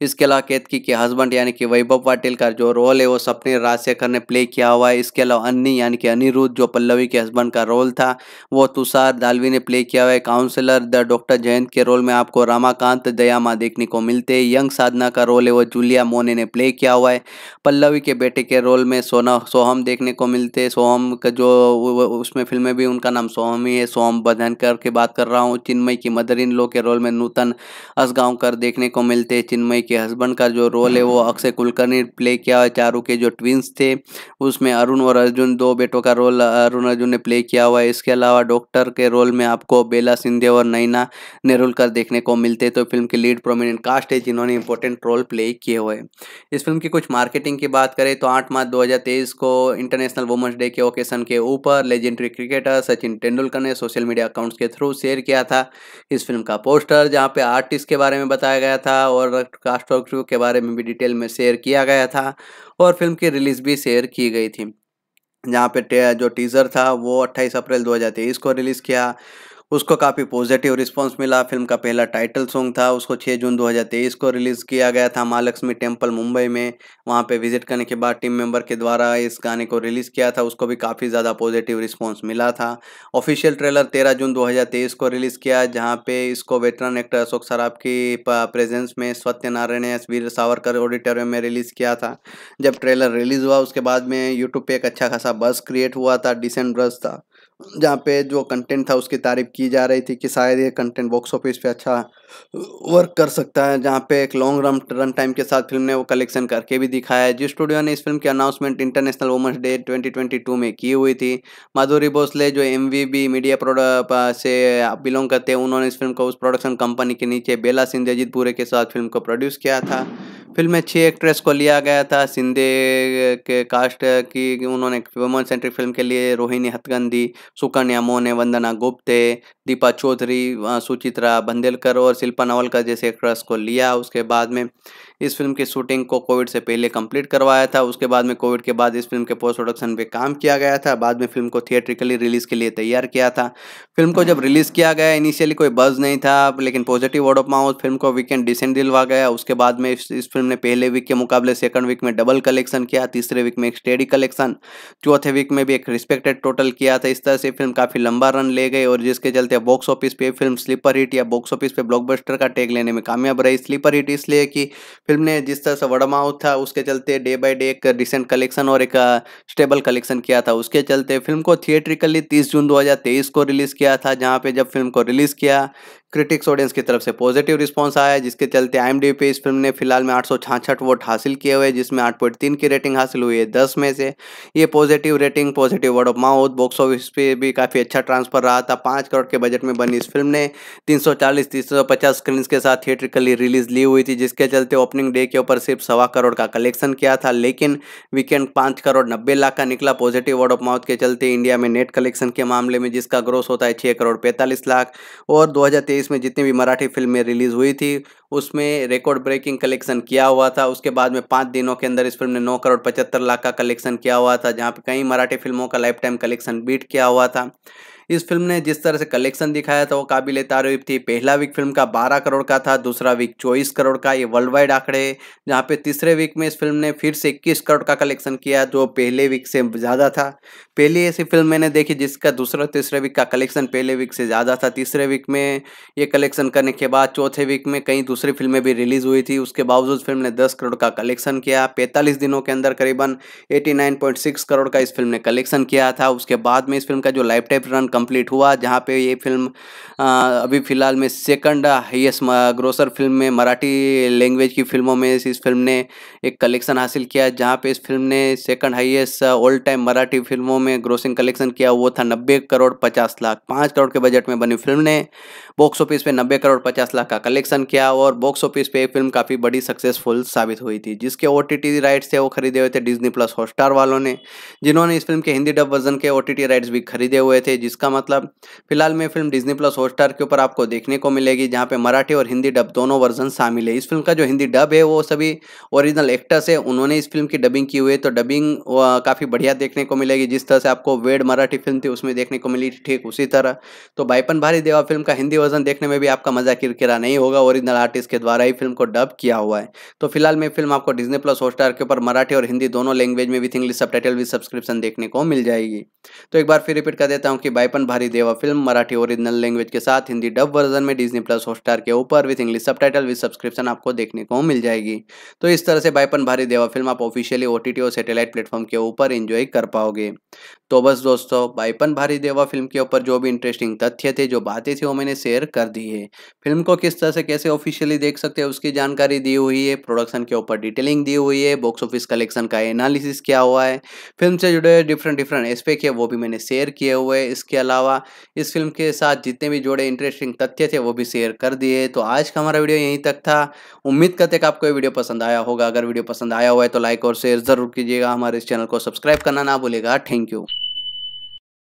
इसके अलावा केतकी के हस्बैंड यानी कि वैभव पाटिल का जो रोल है वो सपने राजशेखर ने प्ले किया हुआ है इसके अलावा अन्नी यानी कि अनिरुद्ध जो पल्लवी के हस्बैंड का रोल था वो तुषार दालवी ने प्ले किया हुआ है काउंसलर द डॉक्टर जयंत के रोल में आपको रामाकांत दयामा देखने को मिलते हैं यंग साधना का रोल है वो जूलिया मोने ने प्ले किया हुआ है पल्लवी के बेटे के रोल में सोना सोहम देखने को मिलते सोहम का जो उसमें फिल्म में भी उनका नाम सोहम ही है सोहम बधनकर की बात कर रहा हूँ चिन्मय की मदर इन लो के रोल में नूतन असगांवकर देखने को मिलते चिन्मई चिन्मय के हस्बैंड का जो रोल है वो अक्षय कुलकर्णी प्ले किया हुआ चारू के जो ट्विंस थे उसमें अरुण और अर्जुन दो बेटों का रोल अरुण अर्जुन ने प्ले किया हुआ है इसके अलावा डॉक्टर के रोल में आपको बेला सिंधे और नैना नेरुलकर देखने को मिलते तो फिल्म की लीड प्रोमिनेंट कास्ट है जिन्होंने इंपॉर्टेंट रोल प्ले किए हुए इस फिल्म की कुछ मार्केटिंग की बात करें तो आठ मार्च दो को इंटरनेशनल वुमेंस डे के ओकेशन के ऊपर लेजेंडरी क्रिकेटर सचिन तेंदुलकर ने सोशल मीडिया अकाउंट्स के थ्रू शेयर किया था इस फिल्म का पोस्टर जहाँ पे आर्टिस्ट के बारे में बताया गया था और कास्ट और क्रू के बारे में भी डिटेल में शेयर किया गया था और फिल्म की रिलीज़ भी शेयर की गई थी जहाँ पे जो टीज़र था वो 28 अप्रैल 2023 को रिलीज़ किया उसको काफ़ी पॉजिटिव रिस्पांस मिला फिल्म का पहला टाइटल सॉन्ग था उसको 6 जून 2023 को रिलीज़ किया गया था महालक्ष्मी टेम्पल मुंबई में वहाँ पे विजिट करने के बाद टीम मेंबर के द्वारा इस गाने को रिलीज़ किया था उसको भी काफ़ी ज़्यादा पॉजिटिव रिस्पॉन्स मिला था ऑफिशियल ट्रेलर तेरह जून दो को रिलीज़ किया जहाँ पे इसको वेटरन एक्टर अशोक सराफ की प्रेजेंस में सत्यनारायण वीर सावरकर ऑडिटोरियम में रिलीज़ किया था जब ट्रेलर रिलीज़ हुआ उसके बाद में यूट्यूब पर एक अच्छा खासा बस क्रिएट हुआ था डिसेंट ब्रस था जहाँ पे जो कंटेंट था उसकी तारीफ की जा रही थी कि शायद ये कंटेंट बॉक्स ऑफिस पे अच्छा वर्क कर सकता है जहाँ पे एक लॉन्ग रन रन टाइम के साथ फिल्म ने वो कलेक्शन करके भी दिखाया है जिस स्टूडियो ने इस फिल्म की अनाउंसमेंट इंटरनेशनल वुमेंस डे 2022 में की हुई थी माधुरी भोसले जो एम मीडिया प्रोडक्ट से बिलोंग करते हैं उन्होंने इस फिल्म को उस प्रोडक्शन कंपनी के नीचे बेला सिंह पूरे के साथ फिल्म को प्रोड्यूस किया था फिल्म में छः एक्ट्रेस को लिया गया था सिंधे के कास्ट की उन्होंने वुमन सेंट्रिक फिल्म के लिए रोहिणी हथगंदी सुकन्या मोने वंदना गुप्ते दीपा चौधरी सुचित्रा बंदेलकर और शिल्पा नवलकर जैसे एक्ट्रेस को लिया उसके बाद में इस फिल्म की शूटिंग को कोविड से पहले कंप्लीट करवाया था उसके बाद में कोविड के बाद इस फिल्म के पोस्ट प्रोडक्शन पे काम किया गया था बाद में फिल्म को थिएट्रिकली रिलीज़ के लिए तैयार किया था फिल्म को जब रिलीज़ किया गया इनिशियली कोई बज नहीं था लेकिन positive word of mouth film को वीकेंड डिसेंट दिलवा गया उसके बाद में इस, इस फिल्म ने पहले वीक के मुकाबले सेकंड वीक में डबल कलेक्शन किया तीसरे वीक में एक स्टेडी कलेक्शन चौथे वीक में भी एक रिस्पेक्टेड टोटल किया था इस तरह से फिल्म काफ़ी लंबा रन ले गई और जिसके चलते बॉक्स ऑफिस पे फिल्म स्लीपर हिट या बॉक्स ऑफिस पे ब्लॉकबस्टर का टैग लेने में कामयाब रही स्लीपर हिट इसलिए कि फिल्म ने जिस तरह से वर्ड माउथ था उसके चलते डे बाय डे एक रिसेंट कलेक्शन और एक स्टेबल कलेक्शन किया था उसके चलते फिल्म को थिएट्रिकली तीस जून 2023 को रिलीज़ किया था जहाँ पे जब फिल्म को रिलीज़ किया क्रिटिक्स ऑडियंस की तरफ से पॉजिटिव रिस्पांस आया है जिसके चलते आई पे इस फिल्म ने फिलहाल में आठ वोट हासिल किए हुए जिसमें 8.3 की रेटिंग हासिल हुई है 10 में से ये positive rating positive word of mouth box office पे भी काफ़ी अच्छा ट्रांसफर रहा था पाँच करोड़ के बजट में बनी इस फिल्म ने सौ पचास स्क्रीन के साथ थिएट्रिकली रिलीज ली हुई थी जिसके चलते ओपनिंग डे के ऊपर सिर्फ सवा करोड़ का कलेक्शन किया था लेकिन वीकेंड पाँच करोड़ नब्बे लाख का निकला पॉजिटिव वर्ड ऑफ माउथ के चलते इंडिया में नेट कलेक्शन के मामले में जिसका ग्रोस होता है छः करोड़ पैंतालीस लाख और दो 2019 में जितनी भी मराठी फिल्में रिलीज़ हुई थी उसमें रिकॉर्ड ब्रेकिंग कलेक्शन किया हुआ था उसके बाद में पाँच दिनों के अंदर इस फिल्म ने नौ करोड़ पचहत्तर लाख का कलेक्शन किया हुआ था जहाँ पर कई मराठी फिल्मों का लाइफ टाइम कलेक्शन बीट किया हुआ था इस फिल्म ने जिस तरह से कलेक्शन दिखाया था वो काबिल तारीफ थी पहला वीक फिल्म का बारह करोड़ का था दूसरा वीक चौबीस करोड़ का ये वर्ल्ड वाइड आंकड़े जहाँ पे तीसरे वीक में इस फिल्म ने फिर से इक्कीस करोड़ का कलेक्शन किया जो पहले वीक से ज़्यादा था पहली ऐसी फिल्म मैंने देखी जिसका दूसरा तीसरे वीक का कलेक्शन पहले वीक से ज़्यादा था तीसरे वीक में ये कलेक्शन करने के बाद चौथे वीक में कई दूसरी फिल्में भी रिलीज़ हुई थी उसके बावजूद फिल्म ने दस करोड़ का कलेक्शन किया पैंतालीस दिनों के अंदर करीबन एटी करोड़ का इस फिल्म ने कलेक्शन किया था उसके बाद में इस फिल्म का जो लाइफ टाइप रन कंप्लीट हुआ जहाँ पे ये फिल्म अभी फ़िलहाल में सेकंड हाइएस्ट ग्रोसर फिल्म में मराठी लैंग्वेज की फिल्मों में इस फिल्म ने एक कलेक्शन हासिल किया जहाँ पे इस फिल्म ने second highest all time Marathi फिल्मों में ग्रोसिंग कलेक्शन किया वो था नब्बे करोड़ पचास लाख पाँच करोड़ के बजट में बनी फिल्म ने बॉक्स ऑफिस पे नब्बे करोड़ पचास लाख का कलेक्शन किया और बॉक्स ऑफिस पे फिल्म काफ़ी बड़ी सक्सेसफुल साबित हुई थी जिसके ओ राइट्स थे वो खरीदे हुए थे डिज्नी प्लस हॉटस्टार वालों ने जिन्होंने इस फिल्म के हिंदी डब वर्जन के ओ राइट्स भी खरीदे हुए थे जिसका इसका मतलब फिलहाल में फिल्म डिज्नी प्लस हॉटस्टार के ऊपर आपको देखने को मिलेगी जहाँ पे मराठी और हिंदी डब दोनों वर्जन शामिल है इस फिल्म का जो हिंदी डब है वो सभी ओरिजिनल एक्टर्स है उन्होंने इस फिल्म की डबिंग की हुई है तो डबिंग काफ़ी बढ़िया देखने को मिलेगी जिस तरह से आपको वेड मराठी फिल्म थी उसमें देखने को मिली ठीक उसी तरह तो बाईपन भारी देवा फिल्म का हिंदी वर्जन देखने में भी आपका मजा किरकिरा नहीं होगा ओरिजिनल आर्टिस्ट के द्वारा ही फिल्म को डब किया हुआ है तो फिलहाल में फिल्म आपको डिजनी प्लस हॉटस्टार के ऊपर मराठी और हिंदी दोनों लैंग्वेज में with English subtitle subscription देखने को मिल जाएगी तो एक बार फिर रिपीट कर देता हूँ कि बाईपन पचपन भारी Deva film Marathi original language के साथ हिंदी डब वर्जन में डिजनी प्लस हॉटस्टार के ऊपर with English subtitle with subscription आपको देखने को मिल जाएगी तो इस तरह से बाइपन भारी देवा फिल्म आप ऑफिशियली ओ और सेटेलाइट प्लेटफॉर्म के ऊपर एंजॉय कर पाओगे तो बस दोस्तों बाईपन भारी देवा फिल्म के ऊपर जो भी इंटरेस्टिंग तथ्य थे जो बातें थी वो मैंने शेयर कर दी है फिल्म को किस तरह से कैसे ऑफिशियली देख सकते हैं उसकी जानकारी दी हुई है प्रोडक्शन के ऊपर डिटेलिंग दी हुई है बॉक्स ऑफिस कलेक्शन का एनालिसिस क्या हुआ है फिल्म से जुड़े डिफरेंट डिफरेंट एस्पेक्ट है वो भी मैंने शेयर किए हुए इसके अलावा इस फिल्म के साथ जितने भी जोड़े इंटरेस्टिंग तथ्य थे वो भी शेयर कर दिए तो आज का हमारा वीडियो यहीं तक था उम्मीद करते कि आपको ये वीडियो पसंद आया होगा अगर वीडियो पसंद आया हुआ है तो लाइक और शेयर ज़रूर कीजिएगा हमारे इस चैनल को सब्सक्राइब करना ना भूलेगा थैंक यू